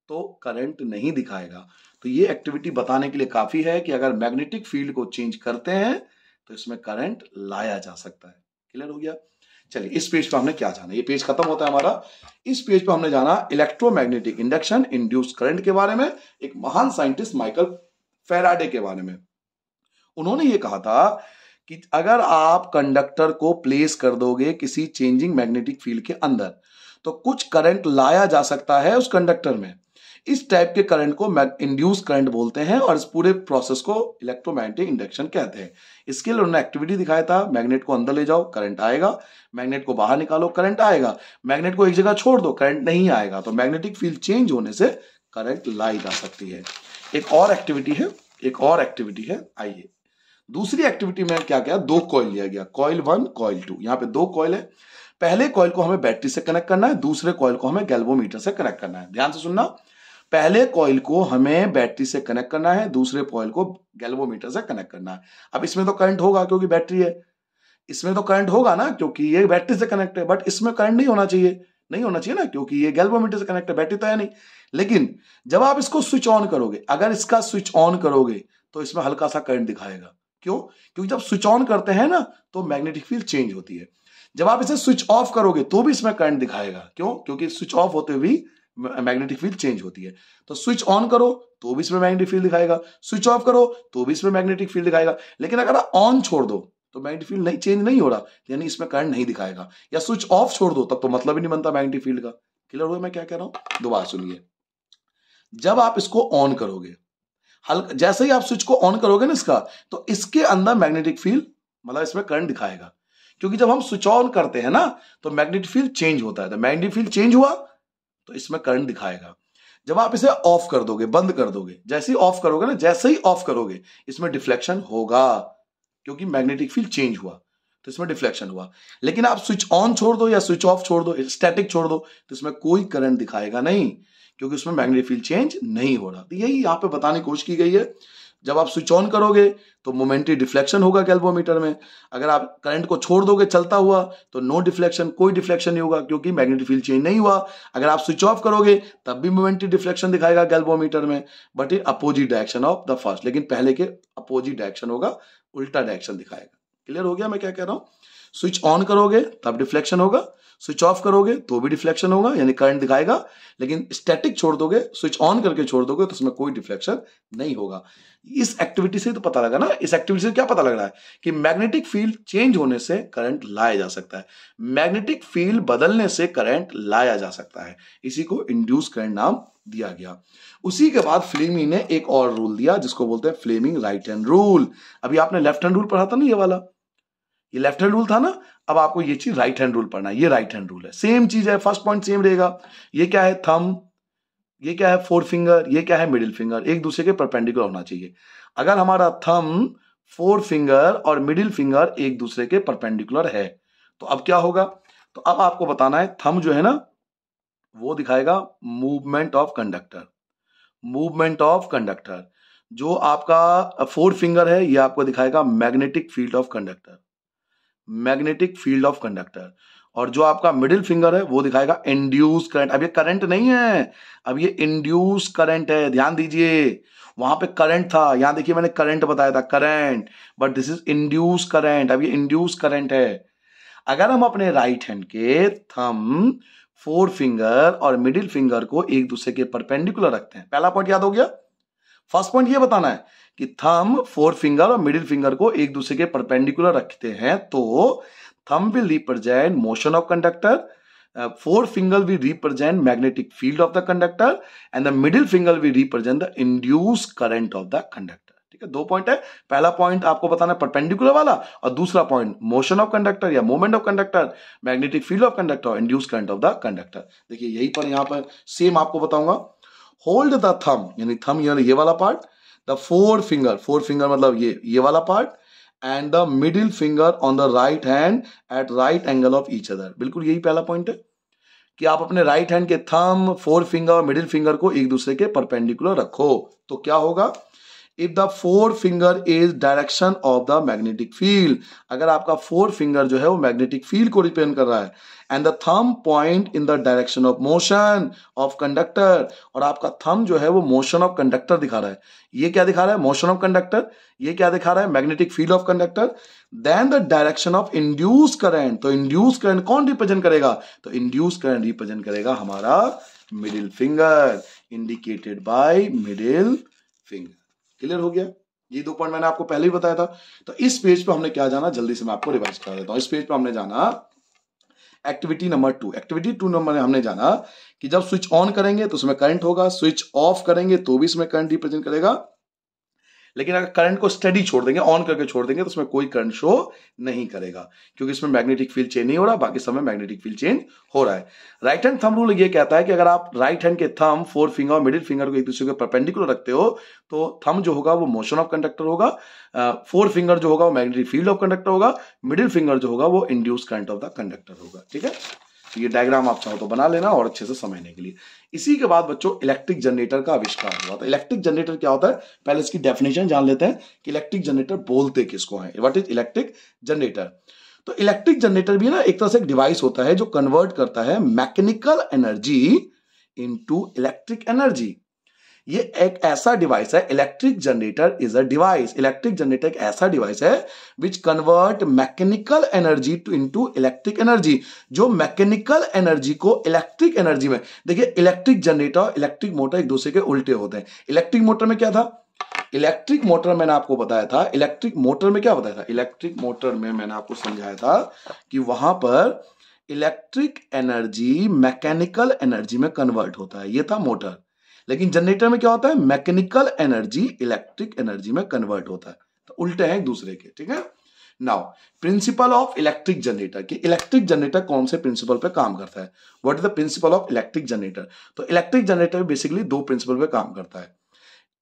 तो करंट नहीं दिखाएगा तो ये एक्टिविटी बताने के लिए काफी है कि अगर मैग्नेटिक फील्ड को चेंज करते हैं तो इसमें करंट लाया जा सकता है क्लियर हो गया चलिए इस पेज पर हमने क्या जाना ये पेज खत्म होता है हमारा इस पेज पर हमने जाना इलेक्ट्रोमैग्नेटिक इंडक्शन इंड्यूस करंट के बारे में एक महान साइंटिस्ट माइकल फेराडे के बारे में उन्होंने ये कहा था कि अगर आप कंडक्टर को प्लेस कर दोगे किसी चेंजिंग मैग्नेटिक फील्ड के अंदर तो कुछ करंट लाया जा सकता है उस कंडक्टर में इस टाइप के करंट को इंड्यूस करंट बोलते हैं और इस पूरे प्रोसेस को इलेक्ट्रोमैग्नेटिक इंडक्शन कहते हैं इसके लिए उन्होंने एक्टिविटी दिखाया था मैग्नेट को अंदर ले जाओ करंट आएगा मैग्नेट को बाहर निकालो करंट आएगा मैग्नेट को एक जगह छोड़ दो करंट नहीं आएगा तो मैग्नेटिक फील्ड चेंज होने से करंट लाई जा सकती है एक और एक्टिविटी है एक और एक्टिविटी है आइए दूसरी एक्टिविटी में क्या क्या दो कॉइल लिया गया कॉइल वन कॉइल टू यहां पे दो कॉइल है पहले कॉइल को हमें बैटरी से कनेक्ट करना है दूसरे कॉइल को हमें गैल्वोमीटर से कनेक्ट करना है ध्यान से सुनना पहले कॉइल को हमें बैटरी से कनेक्ट करना है दूसरे कॉइल को गैल्वोमीटर से कनेक्ट करना है अब इसमें तो करंट होगा क्योंकि बैटरी है इसमें तो करंट होगा ना क्योंकि ये बैटरी से कनेक्ट है बट इसमें करंट नहीं होना चाहिए नहीं होना चाहिए ना क्योंकि ये गैल्वोमीटर से कनेक्ट है बैटरी तो है नहीं लेकिन जब आप इसको स्विच ऑन करोगे अगर इसका स्विच ऑन करोगे तो इसमें हल्का सा करंट दिखाएगा क्यों क्योंकि जब स्विच ऑन करते हैं ना तो मैग्नेटिक फील्ड चेंज होती है जब आप इसे स्विच ऑफ करोगे तो भी इसमें करंट दिखाएगा क्यों क्योंकि स्विच ऑफ होते हुए मैग्नेटिक फील्ड चेंज होती है तो स्विच ऑन करो तो भी इसमें मैग्नेटिक फील्ड दिखाएगा स्विच ऑफ करो तो भी इसमें मैग्नेटिक फील्ड दिखाएगा लेकिन अगर आप ऑन छोड़ दो तो मैग्नेटिक फील्ड नहीं चेंज नहीं हो रहा यानी इसमें करंट नहीं दिखाएगा या स्विच ऑफ छोड़ दो तब तो मतलब ही नहीं बनता मैग्नेटिक फील्ड का क्लियर हुआ मैं क्या कह रहा हूं दोबारा सुनिए जब आप इसको ऑन करोगे हल्का जैसे ही आप स्विच को ऑन करोगे ना इसका तो इसके अंदर मैग्नेटिक फील्ड मतलब इसमें करंट दिखाएगा क्योंकि जब हम स्विच ऑन करते हैं ना तो मैग्नेटिक फील्ड चेंज होता है तो मैग्नेटिक फील्ड चेंज हुआ तो इसमें करंट दिखाएगा जब आप इसे ऑफ कर दोगे बंद कर दोगे जैसे ही ऑफ करोगे ना जैसे ही ऑफ करोगे इसमें डिफ्लेक्शन होगा क्योंकि मैग्नेटिक फील्ड चेंज हुआ तो इसमें डिफ्लेक्शन हुआ लेकिन आप स्विच ऑन छोड़ दो या स्विच ऑफ छोड़ दो स्टैटिक छोड़ दो तो इसमें कोई करंट दिखाएगा नहीं क्योंकि उसमें मैग्नेटिक फील्ड चेंज नहीं हो रहा तो यही यहाँ पे बताने की कोशिश की गई है जब आप स्विच ऑन करोगे तो मोमेंट्री डिफ्लेक्शन होगा कैल्बोमीटर में अगर आप करंट को छोड़ दोगे चलता हुआ तो नो डिफ्लेक्शन कोई डिफ्लेक्शन नहीं होगा क्योंकि मैग्नेटिक फील्ड चेंज नहीं हुआ अगर आप स्विच ऑफ करोगे तब भी मोमेंट्री डिफ्लेक्शन दिखाएगा कैल्बोमीटर में but in opposite direction of the first लेकिन पहले के अपोजिट डायरेक्शन होगा उल्टा डायरेक्शन दिखाएगा क्लियर हो गया मैं क्या कह रहा हूँ स्विच ऑन करोगे तब डिफ्लेक्शन होगा स्विच ऑफ करोगे तो भी डिफ्लेक्शन होगा यानी करंट दिखाएगा लेकिन स्टैटिक छोड़ दोगे स्विच ऑन करके छोड़ दोगे तो उसमें कोई डिफ्लेक्शन नहीं होगा इस एक्टिविटी से तो पता लगा ना इस एक्टिविटी से क्या पता लग रहा है कि मैग्नेटिक फील्ड चेंज होने से करंट लाया जा सकता है मैग्नेटिक फील्ड बदलने से करंट लाया जा सकता है इसी को इंड्यूस करंट नाम दिया गया उसी के बाद फ्लेमी ने एक और रूल दिया जिसको बोलते हैं फ्लेमिंग राइट हैंड रूल अभी आपने लेफ्ट हैंड रूल पढ़ा था ना ये वाला ये लेफ्ट हैंड रूल था ना अब आपको ये चीज राइट हैंड रूल पढ़ना है ये राइट हैंड रूल है सेम चीज है फर्स्ट पॉइंट सेम रहेगा ये क्या है थम ये क्या है फोर फिंगर ये क्या है मिडिल फिंगर एक दूसरे के परपेंडिकुलर होना चाहिए अगर हमारा थम फोर फिंगर और मिडिल फिंगर एक दूसरे के परपेंडिकुलर है तो अब क्या होगा तो अब आपको बताना है थम जो है ना वो दिखाएगा movement of conductor movement of conductor जो आपका फोर फिंगर है ये आपको दिखाएगा magnetic field of conductor magnetic field of conductor और जो आपका मिडिल फिंगर है वो दिखाएगा इंड्यूस करंट अब ये करंट नहीं है अब ये इंड्यूस करंट है ध्यान दीजिए वहां पे करंट था यहां देखिए मैंने करंट बताया था current but this is induce current अब ये इंड्यूस करंट है अगर हम अपने राइट हैंड के थम फोर फिंगर और मिडिल फिंगर को एक दूसरे के परपेंडिकुलर रखते हैं पहला पॉइंट याद हो गया फर्स्ट पॉइंट ये बताना है कि थम फोर फिंगर और मिडिल फिंगर को एक दूसरे के परपेंडिकुलर रखते हैं तो thumb will represent motion of conductor four finger will represent magnetic field of the conductor and the middle finger will represent the induce current of the conductor ठीक है दो पॉइंट है पहला पॉइंट आपको बताना है परपेंडिकुलर वाला और दूसरा पॉइंट मोशन ऑफ कंडक्टर या movement of conductor magnetic field of conductor induce current of the conductor देखिए यही पर यहां पर सेम आपको बताऊंगा होल्ड द थम यानी थम यानी ये वाला part the four finger four finger मतलब ये ये वाला part and the middle finger on the right hand at right angle of each other बिल्कुल यही पहला पॉइंट है कि आप अपने राइट हैंड के थम फोर फिंगर और मिडिल फिंगर को एक दूसरे के परपेंडिकुलर रखो तो क्या होगा if the four finger is direction of the magnetic field अगर आपका फोर फिंगर जो है वो मैग्नेटिक फील्ड को रिप्रेजेंट कर रहा है and the thumb point in the direction of motion of conductor और आपका थम जो है वो मोशन ऑफ कंडक्टर दिखा रहा है ये क्या दिखा रहा है मोशन ऑफ कंडक्टर ये क्या दिखा रहा है magnetic field of conductor then the direction of induce current तो इंड्यूस करेंट कौन रिप्रेजेंट करेगा तो इंड्यूस करेंट रिप्रेजेंट करेगा हमारा middle finger indicated by middle finger clear हो गया ये दो पॉइंट मैंने आपको पहले ही बताया था तो इस पेज पे हमने क्या जाना जल्दी से मैं आपको रिवाइज करा देता हूँ इस पेज पे हमने जाना activity number two activity two number में हमने जाना कि जब स्विच ऑन करेंगे तो उसमें करंट होगा स्विच ऑफ करेंगे तो भी इसमें करंट रिप्रेजेंट करेगा लेकिन अगर करंट को स्टडी छोड़ देंगे ऑन करके छोड़ देंगे तो उसमें कोई करंट शो नहीं करेगा क्योंकि इसमें मैग्नेटिक फील्ड चेंज नहीं हो रहा बाकी समय मैग्नेटिक फील्ड चेंज हो रहा है राइट हैंड थंब रूल ये कहता है कि अगर आप राइट हैंड के थंब फोर फिंगर और मिडिल फिंगर को एक दूसरे के परपेंडिकुलर रखते हो तो थंब जो होगा वो मोशन ऑफ कंडक्टर होगा फोर फिंगर जो होगा वो मैग्नेटिक फील्ड ऑफ कंडक्टर होगा मिडिल फिंगर जो होगा वो induce current of the conductor होगा ठीक है तो ये डायग्राम आप चाहो तो बना लेना और अच्छे से समझने के लिए इसी के बाद बच्चों इलेक्ट्रिक जनरेटर का आविष्कार हुआ था इलेक्ट्रिक जनरेटर क्या होता है पहले इसकी डेफिनेशन जान लेते हैं कि इलेक्ट्रिक जनरेटर बोलते किसको है वट इज इलेक्ट्रिक जनरेटर तो इलेक्ट्रिक जनरेटर भी ना एक तरह से एक डिवाइस होता है जो कन्वर्ट करता है mechanical energy into electric energy ये एक ऐसा डिवाइस है electric generator is a device electric generator एक ऐसा डिवाइस है which convert mechanical energy to into electric energy जो मैकेनिकल एनर्जी को इलेक्ट्रिक एनर्जी में देखिए इलेक्ट्रिक जनरेटर और इलेक्ट्रिक मोटर एक दूसरे के उल्टे होते हैं इलेक्ट्रिक मोटर में क्या था इलेक्ट्रिक मोटर मैंने आपको बताया था इलेक्ट्रिक मोटर में क्या बताया था इलेक्ट्रिक मोटर में मैंने आपको समझाया था कि वहां पर इलेक्ट्रिक एनर्जी मैकेनिकल एनर्जी में कन्वर्ट होता है ये था मोटर लेकिन जनरेटर में क्या होता है मैकेनिकल एनर्जी इलेक्ट्रिक एनर्जी में कन्वर्ट होता है तो उल्टे हैं एक दूसरे के ठीक है now principle of electric generator कि इलेक्ट्रिक जनरेटर कौन से प्रिंसिपल पे काम करता है what is the principle of electric generator तो इलेक्ट्रिक जनरेटर बेसिकली दो प्रिंसिपल पे काम करता है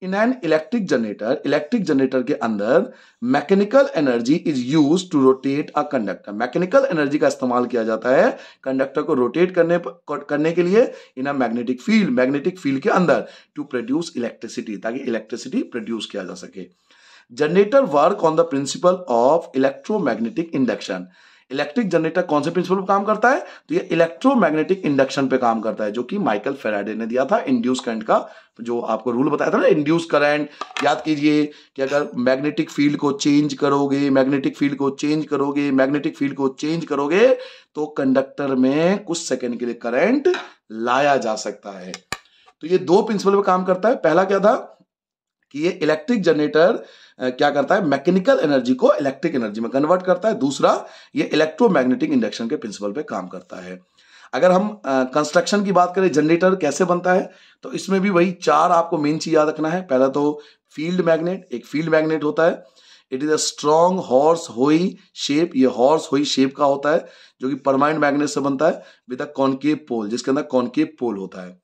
in an electric generator electric generator के अंदर mechanical energy is use to rotate a conductor mechanical energy का इस्तेमाल किया जाता है कंडक्टर को रोटेट करने करने के लिए in a magnetic field magnetic field के अंदर टू प्रोड्यूस इलेक्ट्रिसिटी ताकि इलेक्ट्रिसिटी प्रोड्यूस किया जा सके generator work on the principle of electromagnetic induction electric generator कौन से प्रिंसिपल पर काम करता है तो ये इलेक्ट्रोमैग्नेटिक इंडक्शन पे काम करता है जो कि माइकल फेराडे ने दिया था इंड्यूस करंट का जो आपको रूल बताया था ना इंड्यूस करंट याद कीजिए कि अगर मैग्नेटिक फील्ड को चेंज करोगे मैग्नेटिक फील्ड को चेंज करोगे मैग्नेटिक फील्ड को चेंज करोगे तो कंडक्टर में कुछ सेकंड के लिए करंट लाया जा सकता है तो ये दो प्रिंसिपल पे काम करता है पहला क्या था कि ये इलेक्ट्रिक जनरेटर क्या करता है मैकेनिकल एनर्जी को इलेक्ट्रिक एनर्जी में कन्वर्ट करता है दूसरा ये इलेक्ट्रोमैग्नेटिक इंडक्शन के प्रिंसिपल पे काम करता है अगर हम कंस्ट्रक्शन की बात करें जनरेटर कैसे बनता है तो इसमें भी वही चार आपको मेन चीज याद रखना है पहला तो फील्ड मैग्नेट एक फील्ड मैग्नेट होता है it is a strong horse होई शेप ये हॉर्स होई शेप का होता है जो कि परमानेंट मैग्नेट से बनता है विद अ कॉन्केव पोल जिसके अंदर कॉन्केव पोल होता है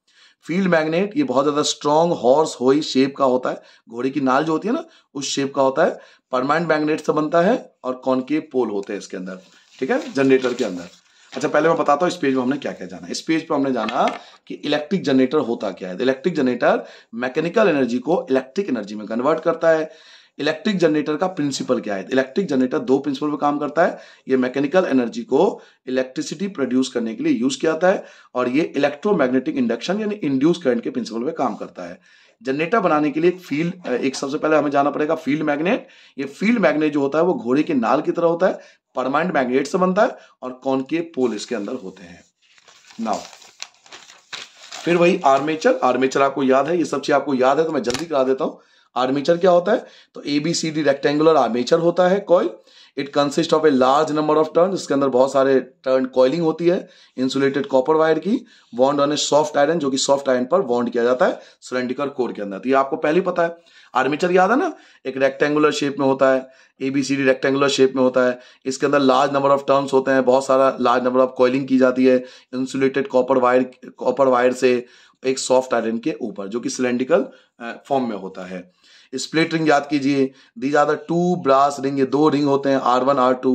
फील्ड मैग्नेट ये बहुत ज्यादा स्ट्रॉन्ग हॉर्स होई शेप का होता है घोड़े की नाल जो होती है ना उस शेप का होता है परमानेंट मैग्नेट से बनता है और कॉन्केव पोल होते हैं इसके अंदर ठीक है जनरेटर के अंदर अच्छा पहले मैं बताता हूँ इस पेज में हमने क्या क्या जाना इस पेज पर हमने जाना कि इलेक्ट्रिक जनरेटर होता क्या है इलेक्ट्रिक जनरेटर मैकेनिकल एनर्जी को इलेक्ट्रिक एनर्जी में कन्वर्ट करता है इलेक्ट्रिक जनरेटर का प्रिंसिपल क्या है इलेक्ट्रिक जनरेटर दो प्रिंसिपल पर काम करता है ये मैकेनिकल एनर्जी को इलेक्ट्रिसिटी प्रोड्यूस करने के लिए यूज किया जाता है और ये इलेक्ट्रोमैग्नेटिक इंडक्शन यानी इंड्यूस करंट के प्रिंसिपल पर काम करता है जनरेटर बनाने के लिए एक फील्ड एक सबसे पहले हमें जाना पड़ेगा फील्ड मैग्नेट ये फील्ड मैग्नेट जो होता है वो घोड़े के नाल की तरह होता है परमानेंट मैग्नेट से बनता है और कौन के पोल इसके अंदर होते हैं नाउ फिर वही आर्मेचर आर्मेचर आपको याद है ये सब चीज आपको याद है तो मैं जल्दी करा देता हूं आर्मेचर क्या होता है तो एबीसीडी रेक्टेंगुलर आर्मेचर होता है coil it consist of a large number of turn इसके अंदर बहुत सारे टर्न कॉइलिंग होती है इंसुलेटेड कॉपर वायर की bond on a soft iron जो कि सॉफ्ट आयरन पर बॉन्ड किया जाता है सिलेंडिकल कोर के अंदर तो ये आपको पहले ही पता है आर्मीचर याद है ना एक रेक्टेंगुलर शेप में होता है एबीसीडी रेक्टेंगुलर शेप में होता है इसके अंदर लार्ज नंबर ऑफ टर्न्स होते हैं बहुत सारा लार्ज नंबर ऑफ कॉइलिंग की जाती है insulated copper wire copper wire से एक सॉफ्ट आयरन के ऊपर जो कि सिलेंडिकल फॉर्म में होता है स्प्लिट रिंग याद कीजिए these are the two brass ring ये दो रिंग होते हैं R one R two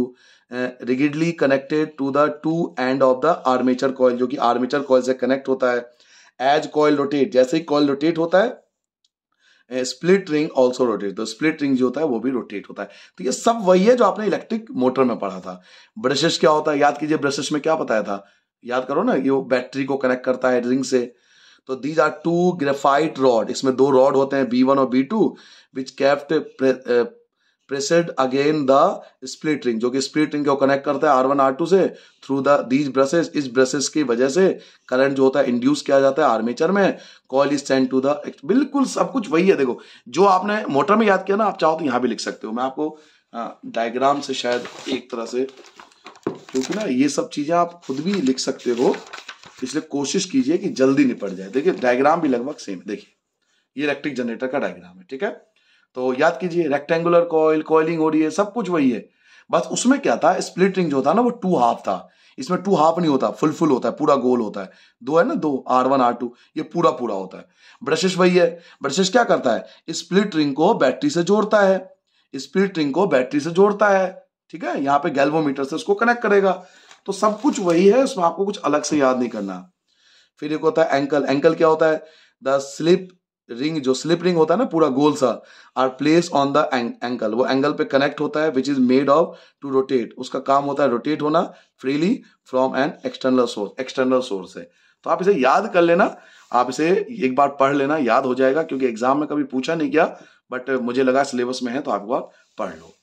rigidly connected to the two end of the armature coil जो कि आर्मेचर कॉयल से कनेक्ट होता है एज कॉयल रोटेट जैसे ही कॉयल रोटेट होता है स्प्लिट रिंग ऑल्सो रोटेट तो स्प्लिट रिंग जो होता है वो भी रोटेट होता है तो ये सब वही है जो आपने इलेक्ट्रिक मोटर में पढ़ा था ब्रशेस क्या होता है याद कीजिए ब्रशेस में क्या बताया था याद करो ना ये बैटरी को कनेक्ट करता है रिंग से तो these are two graphite rod इसमें दो रॉड होते हैं बी वन और B two which kept pressed again the split ring जो कि स्प्लिट रिंग को कनेक्ट करता है आर वन आर टू से थ्रू द दीज ब्रशेज इस ब्रशेज की वजह से करंट जो होता है इंड्यूस किया जाता है आर्मेचर में coil is send to the बिल्कुल सब कुछ वही है देखो जो आपने मोटर में याद किया ना आप चाहो तो यहाँ भी लिख सकते हो मैं आपको डायग्राम हाँ, से शायद एक तरह से क्योंकि ना ये सब चीजें आप खुद भी लिख सकते हो इसलिए कोशिश कीजिए कि जल्दी निपट जाए देखिए डायग्राम भी लगभग सेम है देखिए ये इलेक्ट्रिक जनरेटर का डायग्राम है ठीक है तो याद कीजिए रेक्टेंगुलर कॉइल कॉइलिंग हो रही है सब कुछ वही है बस उसमें क्या था स्प्लिट रिंग जो था ना वो टू हाफ था इसमें टू हाफ नहीं होता फुल फुल होता है पूरा गोल होता है दो है ना दो आर वन आर टू ये पूरा पूरा होता है ब्रशेस वही है ब्रशेस क्या करता है स्प्लिट रिंग को बैटरी से जोड़ता है स्प्लिट रिंग को बैटरी से जोड़ता है ठीक है यहाँ पे गैल्वोमीटर से उसको कनेक्ट करेगा तो सब कुछ वही है उसमें आपको कुछ अलग से याद नहीं करना फिर एक होता है एंकल एंकल क्या होता है द स्लिप रिंग जो स्लिप रिंग होता है ना पूरा गोल सा are place on the ankle वो एंगल पे कनेक्ट होता है which is made of to rotate उसका काम होता है रोटेट होना freely from an external source external source है तो आप इसे याद कर लेना आप इसे एक बार पढ़ लेना याद हो जाएगा क्योंकि एग्जाम में कभी पूछा नहीं गया बट मुझे लगा सिलेबस में है तो आप एक बार पढ़ लो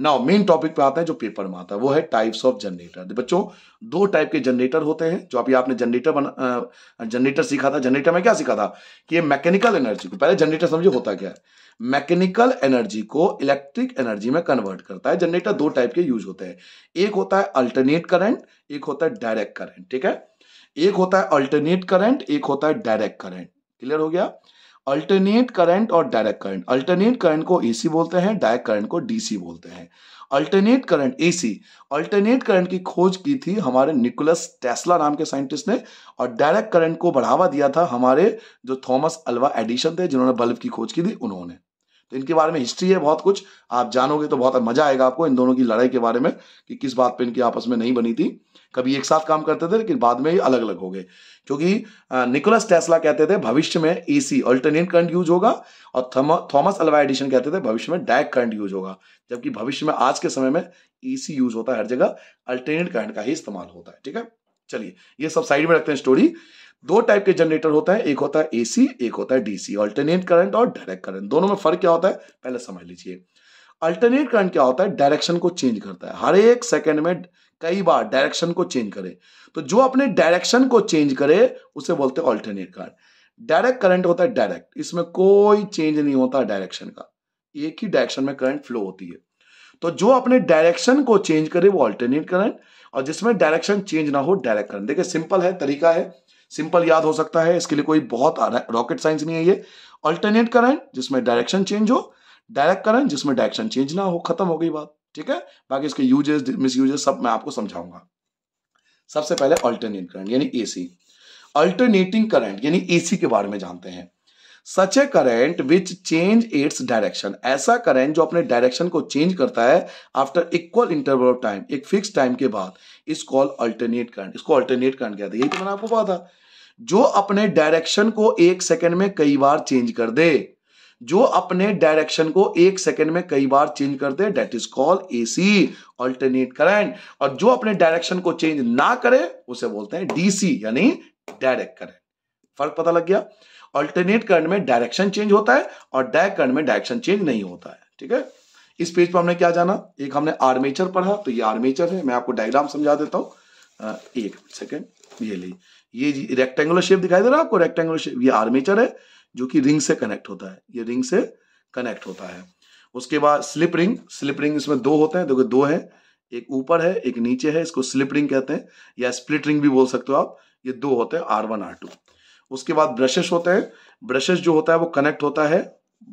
नाउ मेन टॉपिक पे आते हैं जो पेपर में आता है वो है टाइप्स ऑफ जनरेटर बच्चों दो टाइप के जनरेटर होते हैं जो अभी आपने जनरेटर जनरेटर सीखा था जनरेटर में क्या सीखा था कि ये मैकेनिकल एनर्जी को पहले जनरेटर समझो होता क्या है मैकेनिकल एनर्जी को इलेक्ट्रिक एनर्जी में कन्वर्ट करता है जनरेटर दो टाइप के यूज होते हैं एक होता है अल्टरनेट करंट एक होता है डायरेक्ट करंट ठीक है एक होता है अल्टरनेट करंट एक होता है डायरेक्ट करंट क्लियर हो गया अल्टरनेट करंट और डायरेक्ट करंट अल्टरनेट करंट को एसी बोलते हैं डायरेक्ट करंट को डीसी बोलते हैं alternate current AC alternate current की खोज की थी हमारे निकोलस टेस्ला नाम के साइंटिस्ट ने और डायरेक्ट करंट को बढ़ावा दिया था हमारे जो थॉमस अल्वा एडिशन थे जिन्होंने बल्ब की खोज की थी उन्होंने तो इनके बारे में हिस्ट्री है बहुत कुछ आप जानोगे तो बहुत मजा आएगा आपको इन दोनों की लड़ाई के बारे में कि किस बात पे इनकी आपस में नहीं बनी थी कभी एक साथ काम करते थे लेकिन बाद में अलग अलग हो गए क्योंकि निकोलस टेस्ला कहते थे भविष्य में एसी अल्टरनेट करंट यूज होगा और थॉमस अल्वा एडिशन कहते थे भविष्य में डायरेक्ट करंट यूज होगा जबकि भविष्य में आज के समय में एसी यूज होता है हर जगह अल्टरनेट करंट का ही इस्तेमाल होता है ठीक है चलिए ये सब साइड में रखते हैं स्टोरी दो टाइप के जनरेटर होता है एक होता है एसी एक होता है डीसी अल्टरनेट करंट और डायरेक्ट करंट दोनों में फर्क क्या होता है पहले समझ लीजिए अल्टरनेट करंट क्या होता है डायरेक्शन को चेंज करता है हर एक सेकंड में कई बार डायरेक्शन को चेंज करे तो जो अपने डायरेक्शन को चेंज करे उसे बोलते हैं ऑल्टरनेट करंट डायरेक्ट करंट होता है डायरेक्ट इसमें कोई चेंज नहीं होता डायरेक्शन का एक ही डायरेक्शन में करंट फ्लो होती है तो जो अपने डायरेक्शन को चेंज करे वो ऑल्टरनेट करंट और जिसमें डायरेक्शन चेंज ना हो डायरेक्ट करंट देखिए सिंपल है तरीका है सिंपल याद हो सकता है इसके लिए कोई बहुत रॉकेट साइंस नहीं है ये अल्टरनेट करंट जिसमें डायरेक्शन चेंज हो डायरेक्ट करंट जिसमें डायरेक्शन चेंज ना हो खत्म हो गई बात ठीक है बाकी इसके यूजेस मिस यूजेस सब मैं आपको समझाऊंगा सबसे पहले अल्टरनेट करंट यानी एसी अल्टरनेटिंग करंट यानी एसी के बारे में जानते हैं such a current which change its direction ऐसा करेंट जो अपने डायरेक्शन को चेंज करता है after equal interval of time एक फिक्स टाइम के बाद इस कॉल अल्टरनेट करंट इसको अल्टरनेट करंट कहते हैं यही तो मैंने आपको पता था जो अपने डायरेक्शन को एक सेकंड में कई बार चेंज कर दे जो अपने डायरेक्शन को एक सेकंड में कई बार चेंज कर दे that is call AC alternate current और जो अपने डायरेक्शन को चेंज ना करे उसे बोलते हैं डीसी यानी डायरेक्ट करंट फर्क पता लग गया अल्टरनेट करंट में डायरेक्शन चेंज होता है और डायरेक्ट करंट में डायरेक्शन चेंज नहीं होता है ठीक है इस पेज पर हमने क्या जाना एक हमने आर्मेचर पढ़ा तो ये आर्मेचर है मैं आपको डायग्राम समझा देता हूं एक सेकेंड ये ली ये रेक्टेंगुलर शेप दिखाई दे रहा है आपको रेक्टेंगुलर शेप ये आर्मेचर है जो कि रिंग से कनेक्ट होता है ये रिंग से कनेक्ट होता है उसके बाद स्लिप रिंग स्लिप रिंग इसमें दो होते हैं देखो दो है एक ऊपर है एक नीचे है इसको स्लिप रिंग कहते हैं या स्प्लिट रिंग भी बोल सकते हो आप ये दो होते हैं आर वन आर टू उसके बाद ब्रशेस होते हैं ब्रशेस जो होता है वो कनेक्ट होता है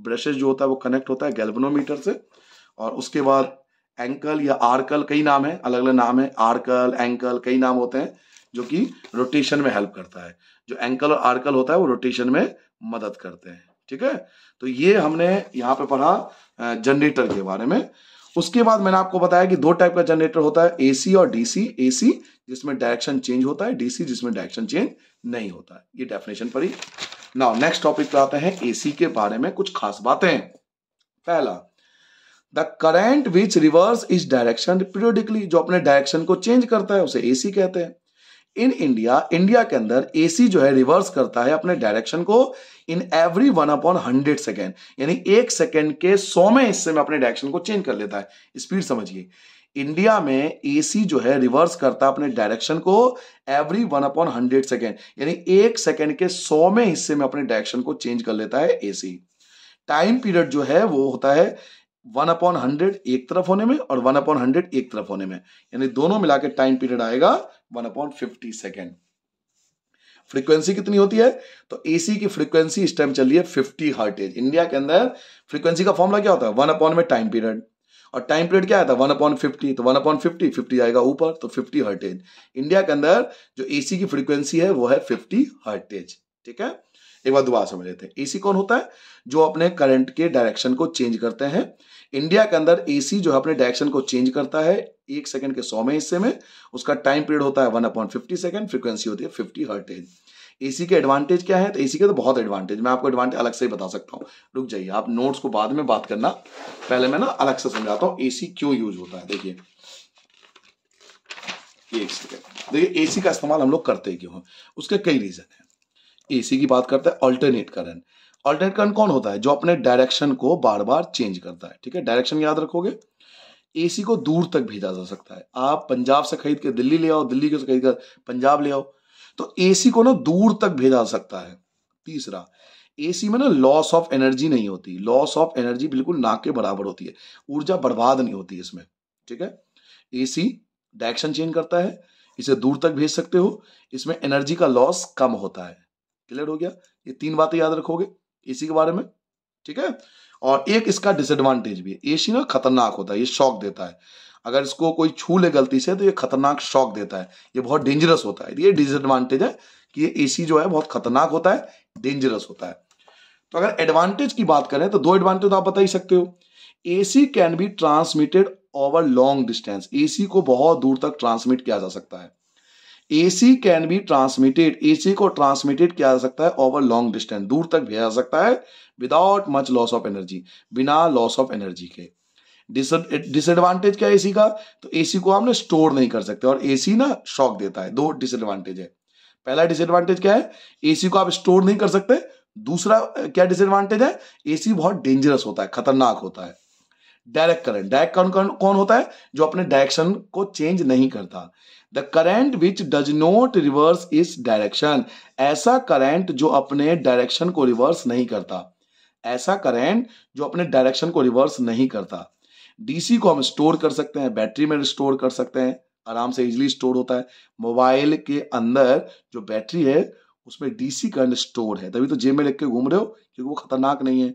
ब्रशेस जो होता है वो कनेक्ट होता है गैल्बनोमीटर से और उसके बाद एंकल या आर्कल कई नाम है अलग अलग नाम है आर्कल एंकल कई नाम होते हैं जो कि रोटेशन में हेल्प करता है जो एंकल और आर्कल होता है वो रोटेशन में मदद करते हैं ठीक है तो ये हमने यहाँ पे पढ़ा जनरेटर के बारे में उसके बाद मैंने आपको बताया कि दो टाइप का जनरेटर होता है एसी और डीसी एसी जिसमें डायरेक्शन चेंज होता है डीसी जिसमें डायरेक्शन चेंज नहीं होता है ये डेफिनेशन पढ़ी नाउ नेक्स्ट टॉपिक पे आते हैं एसी के बारे में कुछ खास बातें पहला the current which reverse is direction periodically जो अपने डायरेक्शन को चेंज करता है उसे एसी कहते हैं इन इंडिया इंडिया के अंदर एसी जो है रिवर्स करता है अपने डायरेक्शन को in every one upon hundred second यानी एक सेकेंड के सौ में हिस्से में अपने डायरेक्शन को चेंज कर लेता है स्पीड समझिए इंडिया में एसी जो है रिवर्स करता है अपने डायरेक्शन को every one upon hundred second यानी एक सेकेंड के सौ में हिस्से में अपने डायरेक्शन को चेंज कर लेता है एसी टाइम पीरियड जो है वो होता है वन अपॉन हंड्रेड एक तरफ होने में और वन अपॉन हंड्रेड एक तरफ होने में यानी दोनों मिला के टाइम पीरियड आएगा one upon fifty second frequency कितनी होती है तो एसी की फ्रीक्वेंसी इस टाइम चल रही है फिफ्टी हर्टेज इंडिया के अंदर फ्रीक्वेंसी का फॉर्मूला क्या होता है वन अपॉन में टाइम पीरियड और टाइम पीरियड क्या आता है वन अपॉन फिफ्टी तो वन अपॉन फिफ्टी फिफ्टी आएगा ऊपर तो फिफ्टी हर्टेज इंडिया के अंदर जो एसी की फ्रीक्वेंसी है वो है फिफ्टी हर्टेज ठीक है एक बार दोबारा समझ लेते हैं एसी कौन होता है जो अपने करंट के डायरेक्शन को चेंज करते हैं इंडिया के अंदर एसी जो है अपने डायरेक्शन को चेंज करता है एक सेकंड के सौवें हिस्से में उसका टाइम पीरियड होता है one upon fifty second frequency होती है फिफ्टी हर्टेज एसी के एडवांटेज क्या है तो एसी के तो बहुत एडवांटेज मैं आपको एडवांटेज अलग से ही बता सकता हूँ रुक जाइए आप नोट्स को बाद में बात करना पहले मैं ना अलग से समझाता हूँ एसी क्यों यूज होता है देखिए एक सेकेंड देखिए एसी का इस्तेमाल हम लोग करते क्यों उसके कई रीजन है एसी की बात करते हैं अल्टरनेट करंट ऑल्टरनेट करंट कौन होता है जो अपने डायरेक्शन को बार बार चेंज करता है ठीक है डायरेक्शन याद रखोगे एसी को दूर तक भेजा जा सकता है आप पंजाब से खरीद के दिल्ली ले आओ दिल्ली से खरीद कर पंजाब ले आओ तो एसी को ना दूर तक भेजा जा सकता है तीसरा एसी में ना लॉस ऑफ एनर्जी नहीं होती लॉस ऑफ एनर्जी बिल्कुल ना के बराबर होती है ऊर्जा बर्बाद नहीं होती इसमें ठीक है एसी डायरेक्शन चेंज करता है इसे दूर तक भेज सकते हो इसमें एनर्जी का लॉस कम होता है क्लियर हो गया ये तीन बातें याद रखोगे एसी के बारे में ठीक है और एक इसका डिसएडवांटेज भी है एसी ना खतरनाक होता है ये शौक देता है अगर इसको कोई छू ले गलती से तो ये खतरनाक शॉक देता है ये बहुत डेंजरस होता है ये डिसएडवांटेज है कि ये एसी जो है बहुत खतरनाक होता है डेंजरस होता है तो अगर एडवांटेज की बात करें तो दो एडवांटेज तो आप बता ही सकते हो AC can be transmitted over long distance AC को बहुत दूर तक ट्रांसमिट किया जा सकता है AC can be transmitted AC को ट्रांसमिटेड किया जा सकता है ओवर लॉन्ग डिस्टेंस दूर तक भेजा जा सकता है without much loss of energy बिना लॉस ऑफ एनर्जी के डिसएडवांटेज क्या है एसी का तो एसी को हमने स्टोर नहीं कर सकते और एसी ना शॉक देता है दो डिसएडवांटेज है पहला डिसएडवांटेज क्या है एसी को आप स्टोर नहीं कर सकते दूसरा क्या डिसएडवांटेज है एसी बहुत डेंजरस होता है खतरनाक होता है डायरेक्ट करंट डायरेक्ट करंट कौन होता है जो अपने डायरेक्शन को चेंज नहीं करता the current which does not reverse is direction ऐसा करेंट जो अपने डायरेक्शन को रिवर्स नहीं करता ऐसा करेंट जो अपने डायरेक्शन को रिवर्स नहीं करता डीसी को हम स्टोर कर सकते हैं बैटरी में स्टोर कर सकते हैं आराम से इजिली स्टोर होता है मोबाइल के अंदर जो बैटरी है उसमें डीसी करंट स्टोर है तभी तो जेब में लेके घूम रहे हो क्योंकि वो खतरनाक नहीं है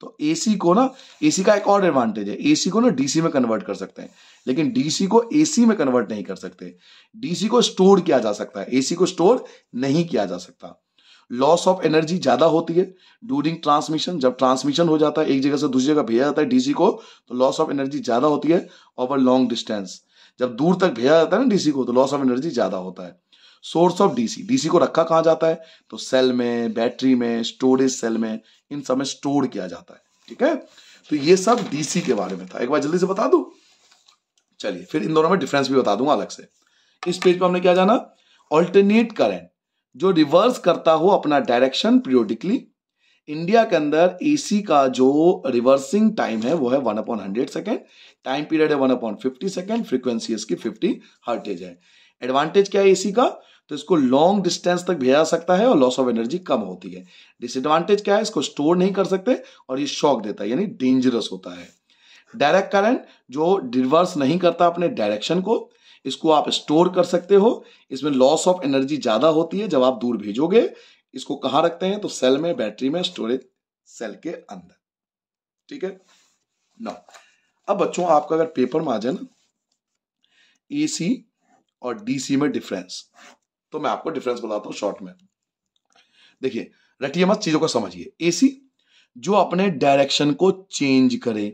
तो एसी को ना एसी का एक और एडवांटेज है एसी को ना डीसी में कन्वर्ट कर सकते हैं लेकिन डीसी को एसी में कन्वर्ट नहीं कर सकते डीसी को स्टोर किया जा सकता है एसी को स्टोर नहीं किया जा सकता लॉस ऑफ एनर्जी ज्यादा होती है ड्यूरिंग ट्रांसमिशन जब ट्रांसमिशन हो जाता है एक जगह से दूसरी जगह भेजा जाता है डीसी को तो लॉस ऑफ एनर्जी ज्यादा होती है ओवर लॉन्ग डिस्टेंस जब दूर तक भेजा जाता है ना डीसी को तो लॉस ऑफ एनर्जी ज्यादा होता है सोर्स ऑफ डीसी डीसी को रखा कहा जाता है तो सेल में बैटरी में स्टोरेज सेल में इन सब में स्टोर किया जाता है ठीक है तो ये सब डीसी के बारे में था एक बार जल्दी से बता दू चलिए फिर इन दोनों में डिफरेंस भी बता दूंगा अलग से इस पेज पर हमने क्या जाना ऑल्टरनेट करेंट जो रिवर्स करता हो अपना डायरेक्शन पीरियोडिकली इंडिया के अंदर एसी का जो रिवर्सिंग टाइम है वो है one upon hundred second time period है one upon fifty second frequency इसकी फिफ्टी हर्टेज है एडवांटेज क्या है एसी का तो इसको लॉन्ग डिस्टेंस तक भेजा सकता है और लॉस ऑफ एनर्जी कम होती है डिसएडवांटेज क्या है इसको स्टोर नहीं कर सकते और ये शॉक देता है यानी डेंजरस होता है डायरेक्ट करंट जो रिवर्स नहीं करता अपने डायरेक्शन को इसको आप स्टोर कर सकते हो इसमें लॉस ऑफ एनर्जी ज्यादा होती है जब आप दूर भेजोगे इसको कहा रखते हैं तो सेल में बैटरी में स्टोरेज सेल के अंदर ठीक है ना अब बच्चों आपका अगर पेपर में आ जाए ना ए सी और डी में डिफरेंस तो मैं आपको डिफरेंस बताता हूं शॉर्ट में देखिए रटिए मत चीजों को समझिए एसी जो अपने डायरेक्शन को चेंज करे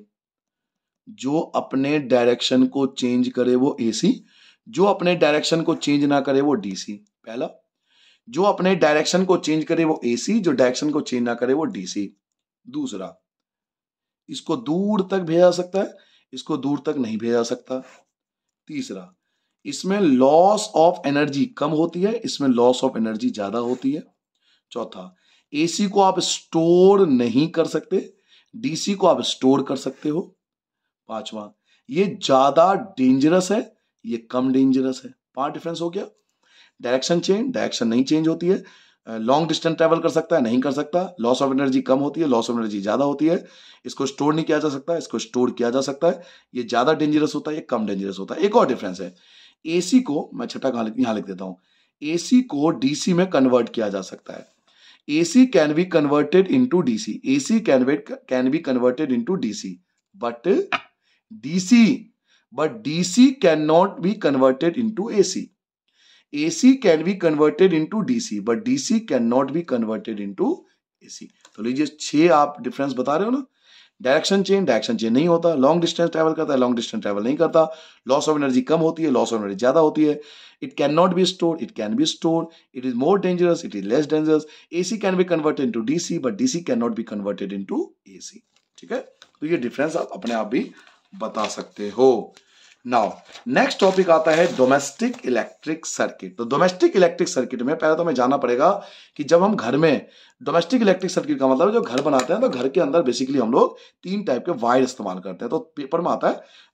जो अपने डायरेक्शन को चेंज करे वो एसी जो अपने डायरेक्शन को चेंज ना करे वो डीसी पहला जो अपने डायरेक्शन को चेंज करे वो एसी जो डायरेक्शन को चेंज ना करे वो डीसी दूसरा इसको दूर तक भेजा सकता है इसको दूर तक नहीं भेजा सकता तीसरा इसमें लॉस ऑफ एनर्जी कम होती है इसमें लॉस ऑफ एनर्जी ज्यादा होती है चौथा एसी को आप स्टोर नहीं कर सकते डीसी को आप स्टोर कर सकते हो पांचवा ये ज्यादा डेंजरस है ये कम डेंजरस है पार्ट डिफरेंस हो गया डायरेक्शन चेंज डायरेक्शन नहीं चेंज होती है लॉन्ग डिस्टेंस ट्रेवल कर सकता है नहीं कर सकता लॉस ऑफ एनर्जी कम होती है लॉस ऑफ एनर्जी ज़्यादा होती है इसको स्टोर नहीं किया जा सकता इसको स्टोर किया जा सकता है ये ज़्यादा डेंजरस होता है ये कम डेंजरस होता है एक और डिफरेंस है एसी को मैं छठा कहा यहां लिख देता हूं एसी को डीसी में कन्वर्ट किया जा सकता है AC can be converted into DC AC can can be converted into DC but DC. But DC cannot be converted into AC. AC can be converted into DC, but DC cannot be converted into AC. तो लीजिए छह आप difference बता रहे हो ना direction change direction change नहीं होता लॉन्ग डिस्टेंस ट्रेवल करता है लॉन्ग डिस्टेंस ट्रेवल नहीं करता लॉस ऑफ एनर्जी कम होती है लॉस ऑफ एनर्जी ज्यादा होती है it can not be store it can be store it is more dangerous it is less dangerous AC can be converted into DC but DC can not be converted into AC ठीक है तो ये difference आप अपने आप भी बता सकते हो नाउ नेक्स्ट टॉपिक आता है डोमेस्टिक इलेक्ट्रिक सर्किट तो डोमेस्टिक इलेक्ट्रिक सर्किट में पहले तो हमें जाना पड़ेगा कि जब हम घर में डोमेस्टिक इलेक्ट्रिक सर्किट का मतलब जो घर बनाते हैं तो घर के अंदर बेसिकली हम लोग तीन टाइप के वायर इस्तेमाल करते हैं तो पेपर में आता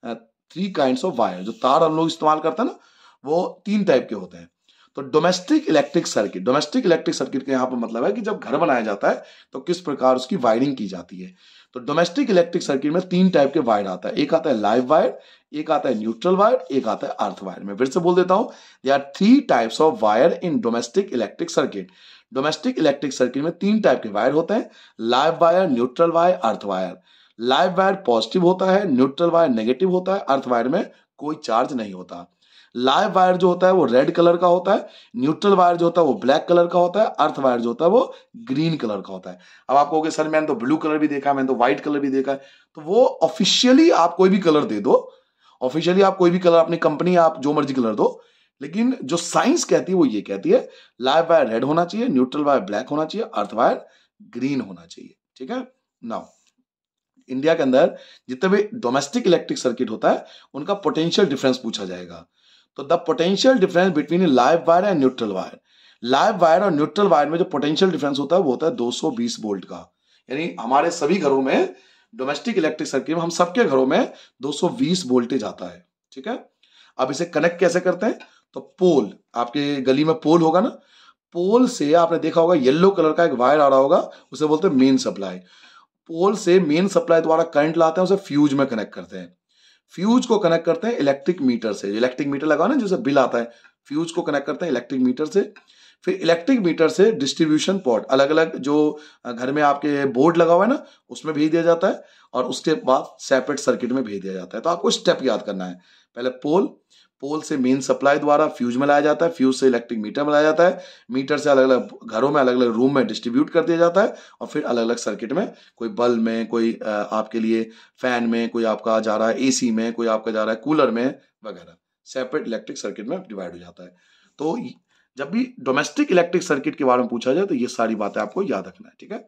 है थ्री काइंड ऑफ वायर जो तार हम लोग इस्तेमाल करते हैं ना वो तीन टाइप के होते हैं तो domestic electric circuit domestic electric circuit का यहाँ पर मतलब है कि जब घर बनाया जाता है तो किस प्रकार उसकी वायरिंग की जाती है तो डोमेस्टिक इलेक्ट्रिक सर्किट में तीन टाइप के वायर आता है एक आता है लाइव वायर एक आता है न्यूट्रल वायर एक आता है अर्थ वायर मैं फिर से बोल देता हूं they are three types of wire in domestic electric circuit domestic electric circuit में तीन टाइप के वायर होते हैं live wire neutral wire earth wire live wire positive होता है न्यूट्रल वायर नेगेटिव होता है अर्थ वायर में कोई चार्ज नहीं होता लाइव वायर जो होता है वो रेड कलर का होता है न्यूट्रल वायर जो होता है वो ब्लैक कलर का होता है अर्थ वायर जो होता है वो ग्रीन कलर का होता है अब आप कहोगे सर मैंने तो ब्लू कलर भी देखा है मैंने तो व्हाइट कलर भी देखा है तो वो ऑफिशियली आप कोई भी कलर दे दो ऑफिशियली आप कोई भी कलर अपनी कंपनी आप जो मर्जी कलर दो लेकिन जो साइंस कहती है वो ये कहती है लाइव वायर रेड होना चाहिए न्यूट्रल वायर ब्लैक होना चाहिए अर्थ वायर ग्रीन होना चाहिए ठीक है नाउ इंडिया के अंदर जितने भी डोमेस्टिक इलेक्ट्रिक सर्किट होता है उनका पोटेंशियल डिफरेंस पूछा जाएगा तो the potential difference between live wire and neutral wire live wire और न्यूट्रल वायर में जो पोटेंशियल डिफरेंस होता है वो होता है 220 वोल्ट का यानी हमारे सभी घरों में डोमेस्टिक इलेक्ट्रिक सर्किट में हम सबके घरों में 220 वोल्टेज आता है ठीक है अब इसे कनेक्ट कैसे करते हैं तो पोल आपके गली में पोल होगा ना पोल से आपने देखा होगा येल्लो कलर का एक वायर आ रहा होगा उसे बोलते हैं मेन सप्लाई पोल से मेन सप्लाई द्वारा करंट लाते हैं उसे फ्यूज में कनेक्ट करते हैं फ्यूज को कनेक्ट करते हैं इलेक्ट्रिक मीटर से इलेक्ट्रिक मीटर लगाओ ना जैसे बिल आता है फ्यूज को कनेक्ट करते हैं इलेक्ट्रिक मीटर से फिर इलेक्ट्रिक मीटर से डिस्ट्रीब्यूशन पॉट अलग अलग जो घर में आपके बोर्ड लगा हुआ है ना उसमें भेज दिया जाता है और उसके बाद सेपरेट सर्किट में भेज दिया जाता है तो आपको स्टेप याद करना है पहले पोल पोल से मेन सप्लाई द्वारा फ्यूज में लाया जाता है फ्यूज से इलेक्ट्रिक मीटर में लाया जाता है मीटर से अलग अलग घरों में अलग अलग रूम में डिस्ट्रीब्यूट कर दिया जाता है और फिर अलग अलग सर्किट में कोई बल्ब में कोई आपके लिए फैन में कोई आपका जा रहा है एसी में कोई आपका जा रहा है कूलर में वगैरह सेपरेट इलेक्ट्रिक सर्किट में डिवाइड हो जाता है तो जब भी डोमेस्टिक इलेक्ट्रिक सर्किट के बारे में पूछा जाए तो ये सारी बातें आपको याद रखना है ठीक है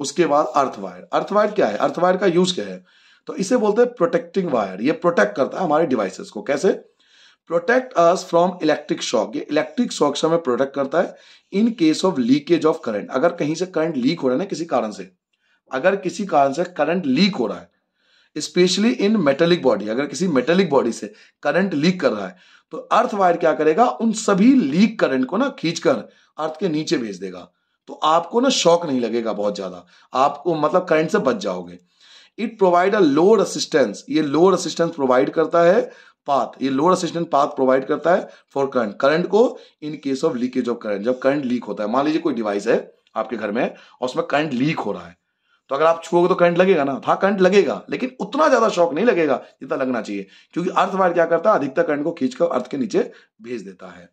उसके बाद अर्थवायर अर्थवायर क्या है अर्थवायर का यूज क्या है तो इसे बोलते हैं प्रोटेक्टिंग वायर ये प्रोटेक्ट करता है हमारे डिवाइसेस को कैसे protect us from electric shock ये इलेक्ट्रिक शॉक से हमें प्रोटेक्ट करता है in case of leakage of current अगर कहीं से करंट लीक हो रहा है ना किसी कारण से अगर किसी कारण से करंट लीक हो रहा है स्पेशली इन मेटेलिक बॉडी अगर किसी मेटेलिक बॉडी से करंट लीक कर रहा है तो अर्थ वायर क्या करेगा उन सभी लीक करंट को ना खींचकर अर्थ के नीचे भेज देगा तो आपको ना शॉक नहीं लगेगा बहुत ज्यादा आपको मतलब करंट से बच जाओगे it provide a low resistance ये लो असिस्टेंस प्रोवाइड करता है पाथ ये लोड असिस्टेंट पाथ प्रोवाइड करता है फॉर करंट करंट को in case of leakage of current जब करंट लीक होता है मान लीजिए कोई डिवाइस है आपके घर में और उसमें करंट लीक हो रहा है तो अगर आप छुओगे तो करंट लगेगा ना था हाँ, करंट लगेगा लेकिन उतना ज्यादा शॉक नहीं लगेगा जितना लगना चाहिए क्योंकि वायर क्या करता है अधिकतर करंट को खींचकर अर्थ के नीचे भेज देता है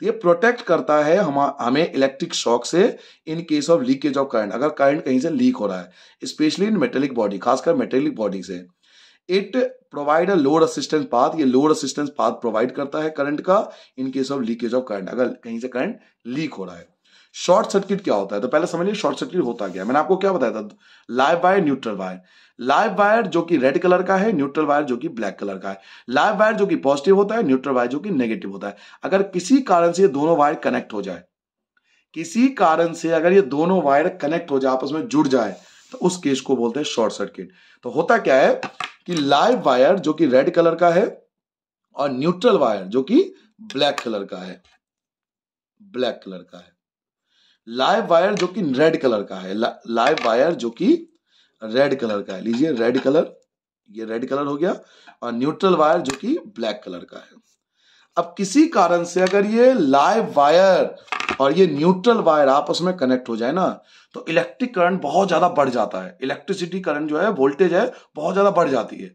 तो ये प्रोटेक्ट करता है हम हमें इलेक्ट्रिक शॉक से in case of leakage of current अगर करंट कहीं से लीक हो रहा है स्पेशली इन मेटेलिक बॉडी खासकर मेटेलिक बॉडी से it provide a low resistance path ये लोड असिस्टेंस पाथ प्रोवाइड करता है करंट का in case of leakage of current अगर कहीं से करंट लीक हो रहा है शॉर्ट सर्किट क्या होता है तो पहले समझिए शॉर्ट सर्किट होता क्या है मैंने आपको क्या बताया था live wire neutral wire live wire जो कि रेड कलर का है न्यूट्रल वायर जो कि ब्लैक कलर का है लाइव वायर जो कि पॉजिटिव होता है न्यूट्रल वायर जो कि नेगेटिव होता है अगर किसी कारण से ये दोनों वायर कनेक्ट हो जाए किसी कारण से अगर ये दोनों वायर कनेक्ट हो जाए आपस में जुड़ जाए तो उस केस को बोलते हैं शॉर्ट सर्किट तो होता क्या है कि लाइव वायर जो कि रेड कलर का है और न्यूट्रल वायर जो कि ब्लैक कलर का है ब्लैक कलर का है लाइव वायर जो कि रेड कलर का है लाइव वायर जो कि रेड कलर का है लीजिए रेड कलर ये रेड कलर हो गया और न्यूट्रल वायर जो कि ब्लैक कलर का है अब किसी कारण से अगर ये लाइव वायर और ये न्यूट्रल वायर आपस में कनेक्ट हो जाए ना तो इलेक्ट्रिक करंट बहुत ज्यादा बढ़ जाता है इलेक्ट्रिसिटी करंट जो है वोल्टेज है बहुत ज्यादा बढ़ जाती है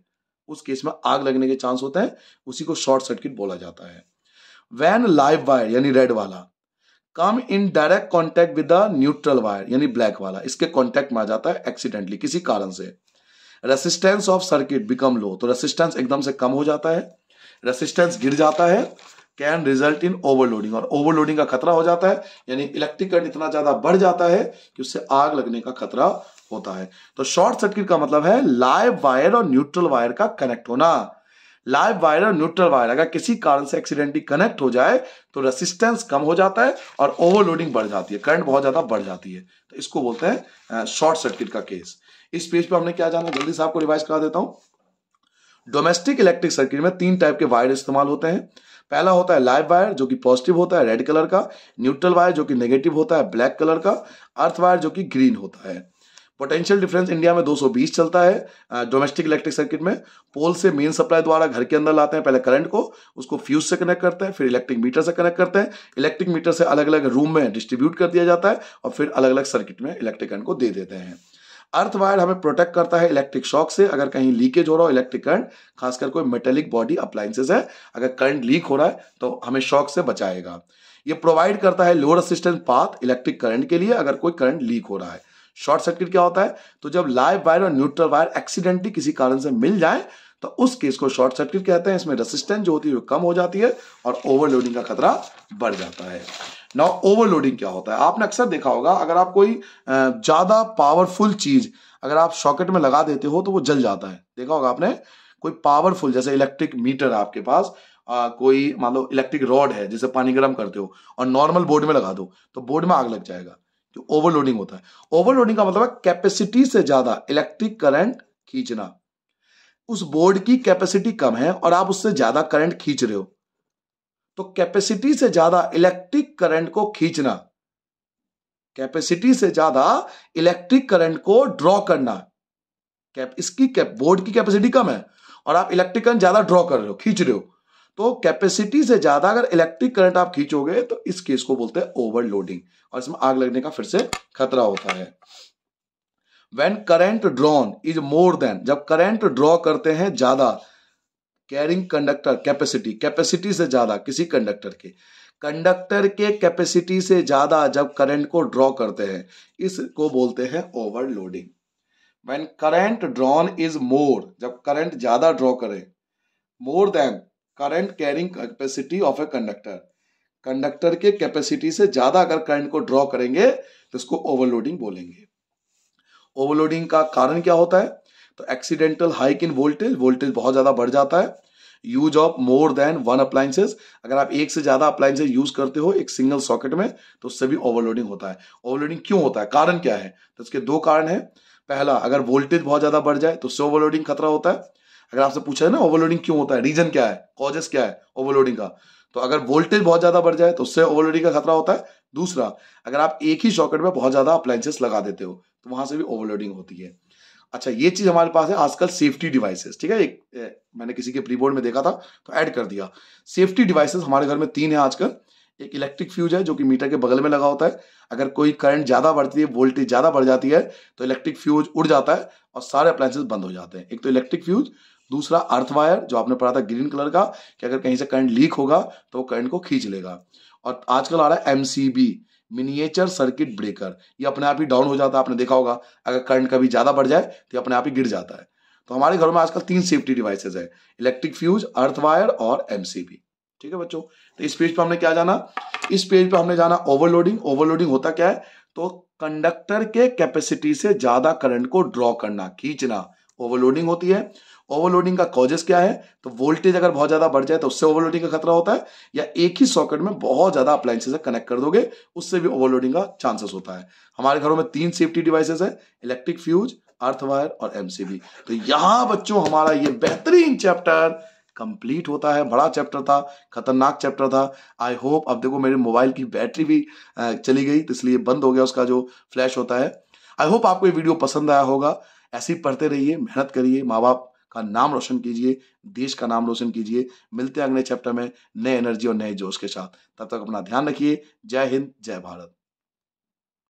उस केस में आग लगने के चांस होते हैं उसी को शॉर्ट सर्किट बोला जाता है वैन लाइव वायर यानी रेड वाला come in direct contact with the neutral wire यानी ब्लैक वाला इसके कॉन्टेक्ट में आ जाता है एक्सीडेंटली किसी कारण से resistance of circuit become low तो रेसिस्टेंस एकदम से कम हो जाता है रेसिस्टेंस गिर जाता है कैन रिजल्ट इन ओवरलोडिंग और ओवरलोडिंग का खतरा हो जाता है यानी इलेक्ट्रिक करंट इतना ज्यादा बढ़ जाता है कि उससे आग लगने का खतरा होता है तो शॉर्ट सर्किट का मतलब है लाइव वायर और न्यूट्रल वायर का कनेक्ट होना लाइव वायर और न्यूट्रल वायर अगर किसी कारण से एक्सीडेंटली कनेक्ट हो जाए तो रेसिस्टेंस कम हो जाता है और ओवरलोडिंग बढ़ जाती है करंट बहुत ज्यादा बढ़ जाती है तो इसको बोलते हैं शॉर्ट सर्किट का केस इस पेज पे हमने क्या जाना जल्दी से आपको रिवाइज करा देता हूं डोमेस्टिक इलेक्ट्रिक सर्किट में तीन टाइप के वायर इस्तेमाल होते हैं पहला होता है लाइव वायर जो कि पॉजिटिव होता है रेड कलर का न्यूट्रल वायर जो कि नेगेटिव होता है ब्लैक कलर का अर्थ वायर जो कि ग्रीन होता है पोटेंशियल डिफरेंस इंडिया में 220 चलता है डोमेस्टिक इलेक्ट्रिक सर्किट में पोल से मेन सप्लाई द्वारा घर के अंदर लाते हैं पहले करंट को उसको फ्यूज से कनेक्ट करते हैं फिर इलेक्ट्रिक मीटर से कनेक्ट करते हैं इलेक्ट्रिक मीटर से अलग अलग रूम में डिस्ट्रीब्यूट कर दिया जाता है और फिर अलग अलग सर्किट में इलेक्ट्रिक करंट को दे देते हैं अर्थ वायर हमें प्रोटेक्ट करता है इलेक्ट्रिक शॉक से अगर कहीं लीकेज हो रहा हो इलेक्ट्रिक करंट खासकर कोई मेटेलिक बॉडी अप्लायंसेज है अगर करंट लीक हो रहा है तो हमें शॉक से बचाएगा ये प्रोवाइड करता है lower resistance path electric current के लिए अगर कोई करंट लीक हो रहा है शॉर्ट सर्किट क्या होता है तो जब लाइव वायर और न्यूट्रल वायर एक्सीडेंटली किसी कारण से मिल जाए तो उस केस को शॉर्ट सर्किट कहते हैं इसमें रेसिस्टेंस जो होती है वो कम हो जाती है और ओवरलोडिंग का खतरा बढ़ जाता है नाउ ओवरलोडिंग क्या होता है आपने अक्सर देखा होगा अगर आप कोई ज्यादा पावरफुल चीज अगर आप सॉकेट में लगा देते हो तो वो जल जाता है देखा होगा आपने कोई पावरफुल जैसे इलेक्ट्रिक मीटर आपके पास आ, कोई मान लो इलेक्ट्रिक रॉड है जिसे पानी गर्म करते हो और नॉर्मल बोर्ड में लगा दो तो बोर्ड में आग लग जाएगा जो तो ओवरलोडिंग होता है ओवरलोडिंग का मतलब है कैपेसिटी से ज्यादा इलेक्ट्रिक करंट खींचना उस बोर्ड की कैपेसिटी कम है और आप उससे ज्यादा करंट खींच रहे हो तो कैपेसिटी से ज्यादा इलेक्ट्रिक करंट को खींचना कैपेसिटी से ज्यादा इलेक्ट्रिक करंट को ड्रॉ करना कैप इसकी कैप बोर्ड की कैपेसिटी कम है और आप इलेक्ट्रिक करंट ज्यादा ड्रॉ कर रहे हो खींच रहे हो तो कैपेसिटी से ज्यादा अगर इलेक्ट्रिक करंट आप खींचोगे तो इस केस को बोलते हैं ओवरलोडिंग और इसमें आग लगने का फिर से खतरा होता है when current drawn is more than जब करेंट ड्रॉ करते हैं ज्यादा कैरिंग कंडक्टर कैपेसिटी कैपेसिटी से ज़्यादा किसी कंडक्टर के कंडक्टर के कैपेसिटी से ज़्यादा जब करंट को ड्रॉ करते हैं इसको बोलते हैं overloading when current drawn is more जब करंट ज़्यादा ड्रॉ करें more than current carrying capacity of a conductor conductor के कैपेसिटी से ज़्यादा अगर करंट को ड्रॉ करेंगे तो इसको ओवरलोडिंग बोलेंगे ओवरलोडिंग का कारण क्या होता है तो accidental hike in voltage voltage बहुत ज़्यादा बढ़ जाता है use of more than one appliances अगर आप एक से ज्यादा अप्लाइंसेज यूज करते हो एक सिंगल सॉकेट में तो उससे भी ओवरलोडिंग होता है ओवरलोडिंग क्यों होता है कारण क्या है तो इसके दो कारण है पहला अगर वोल्टेज बहुत ज्यादा बढ़ जाए तो उससे ओवरलोडिंग खतरा होता है अगर आपसे पूछा है ना ओवरलोडिंग क्यों होता है रीजन क्या है कॉजेस क्या है ओवरलोडिंग का तो अगर वोल्टेज बहुत ज्यादा बढ़ जाए तो उससे ओवरलोडिंग का खतरा होता है दूसरा अगर आप एक ही सॉकेट में बहुत ज्यादा अप्लाइंसेस लगा देते हो तो वहां से भी ओवरलोडिंग होती है अच्छा ये चीज हमारे पास है आजकल सेफ्टी डिवाइसेस ठीक है एक ए, मैंने किसी के प्री बोर्ड में देखा था तो ऐड कर दिया सेफ्टी डिवाइसेस हमारे घर में तीन है आजकल एक इलेक्ट्रिक फ्यूज है जो कि मीटर के बगल में लगा होता है अगर कोई करंट ज़्यादा बढ़ती है वोल्टेज ज़्यादा बढ़ जाती है तो इलेक्ट्रिक फ्यूज उड़ जाता है और सारे अप्लायंसेज बंद हो जाते हैं एक तो इलेक्ट्रिक फ्यूज दूसरा अर्थ वायर जो आपने पढ़ा था ग्रीन कलर का कि अगर कहीं से करंट लीक होगा तो करंट को खींच लेगा और आजकल आ रहा है एम मिनिएचर सर्किट ब्रेकर ये अपने आप ही डाउन हो जाता है आपने देखा होगा अगर करंट कभी ज़्यादा बढ़ जाए तो अपने आप ही गिर जाता है तो हमारे घरों में आजकल तीन सेफ्टी डिवाइसेज है इलेक्ट्रिक फ्यूज अर्थ वायर और एमसीबी ठीक है बच्चों तो इस पेज पर हमने क्या जाना इस पेज पर हमने जाना ओवरलोडिंग ओवरलोडिंग होता क्या है तो कंडक्टर के कैपेसिटी से ज्यादा करंट को ड्रॉ करना खींचना ओवरलोडिंग होती है ओवरलोडिंग का कॉजेस क्या है तो वोल्टेज अगर बहुत ज्यादा बढ़ जाए तो उससे ओवरलोडिंग का खतरा होता है या एक ही सॉकेट में बहुत ज्यादा अप्लायसेज कनेक्ट कर दोगे उससे भी ओवरलोडिंग का चांसेस होता है हमारे घरों में तीन सेफ्टी डिवाइसेस है इलेक्ट्रिक फ्यूज अर्थवायर और एमसीबी तो यहां बच्चों हमारा ये बेहतरीन चैप्टर कंप्लीट होता है बड़ा चैप्टर था खतरनाक चैप्टर था आई होप अब देखो मेरे मोबाइल की बैटरी भी चली गई तो इसलिए बंद हो गया उसका जो फ्लैश होता है आई होप आपको ये वीडियो पसंद आया होगा ऐसे ही पढ़ते रहिए मेहनत करिए माँ बाप का नाम रोशन कीजिए देश का नाम रोशन कीजिए मिलते हैं अगले चैप्टर में नए एनर्जी और नए जोश के साथ तब तक अपना ध्यान रखिए जय हिंद जय भारत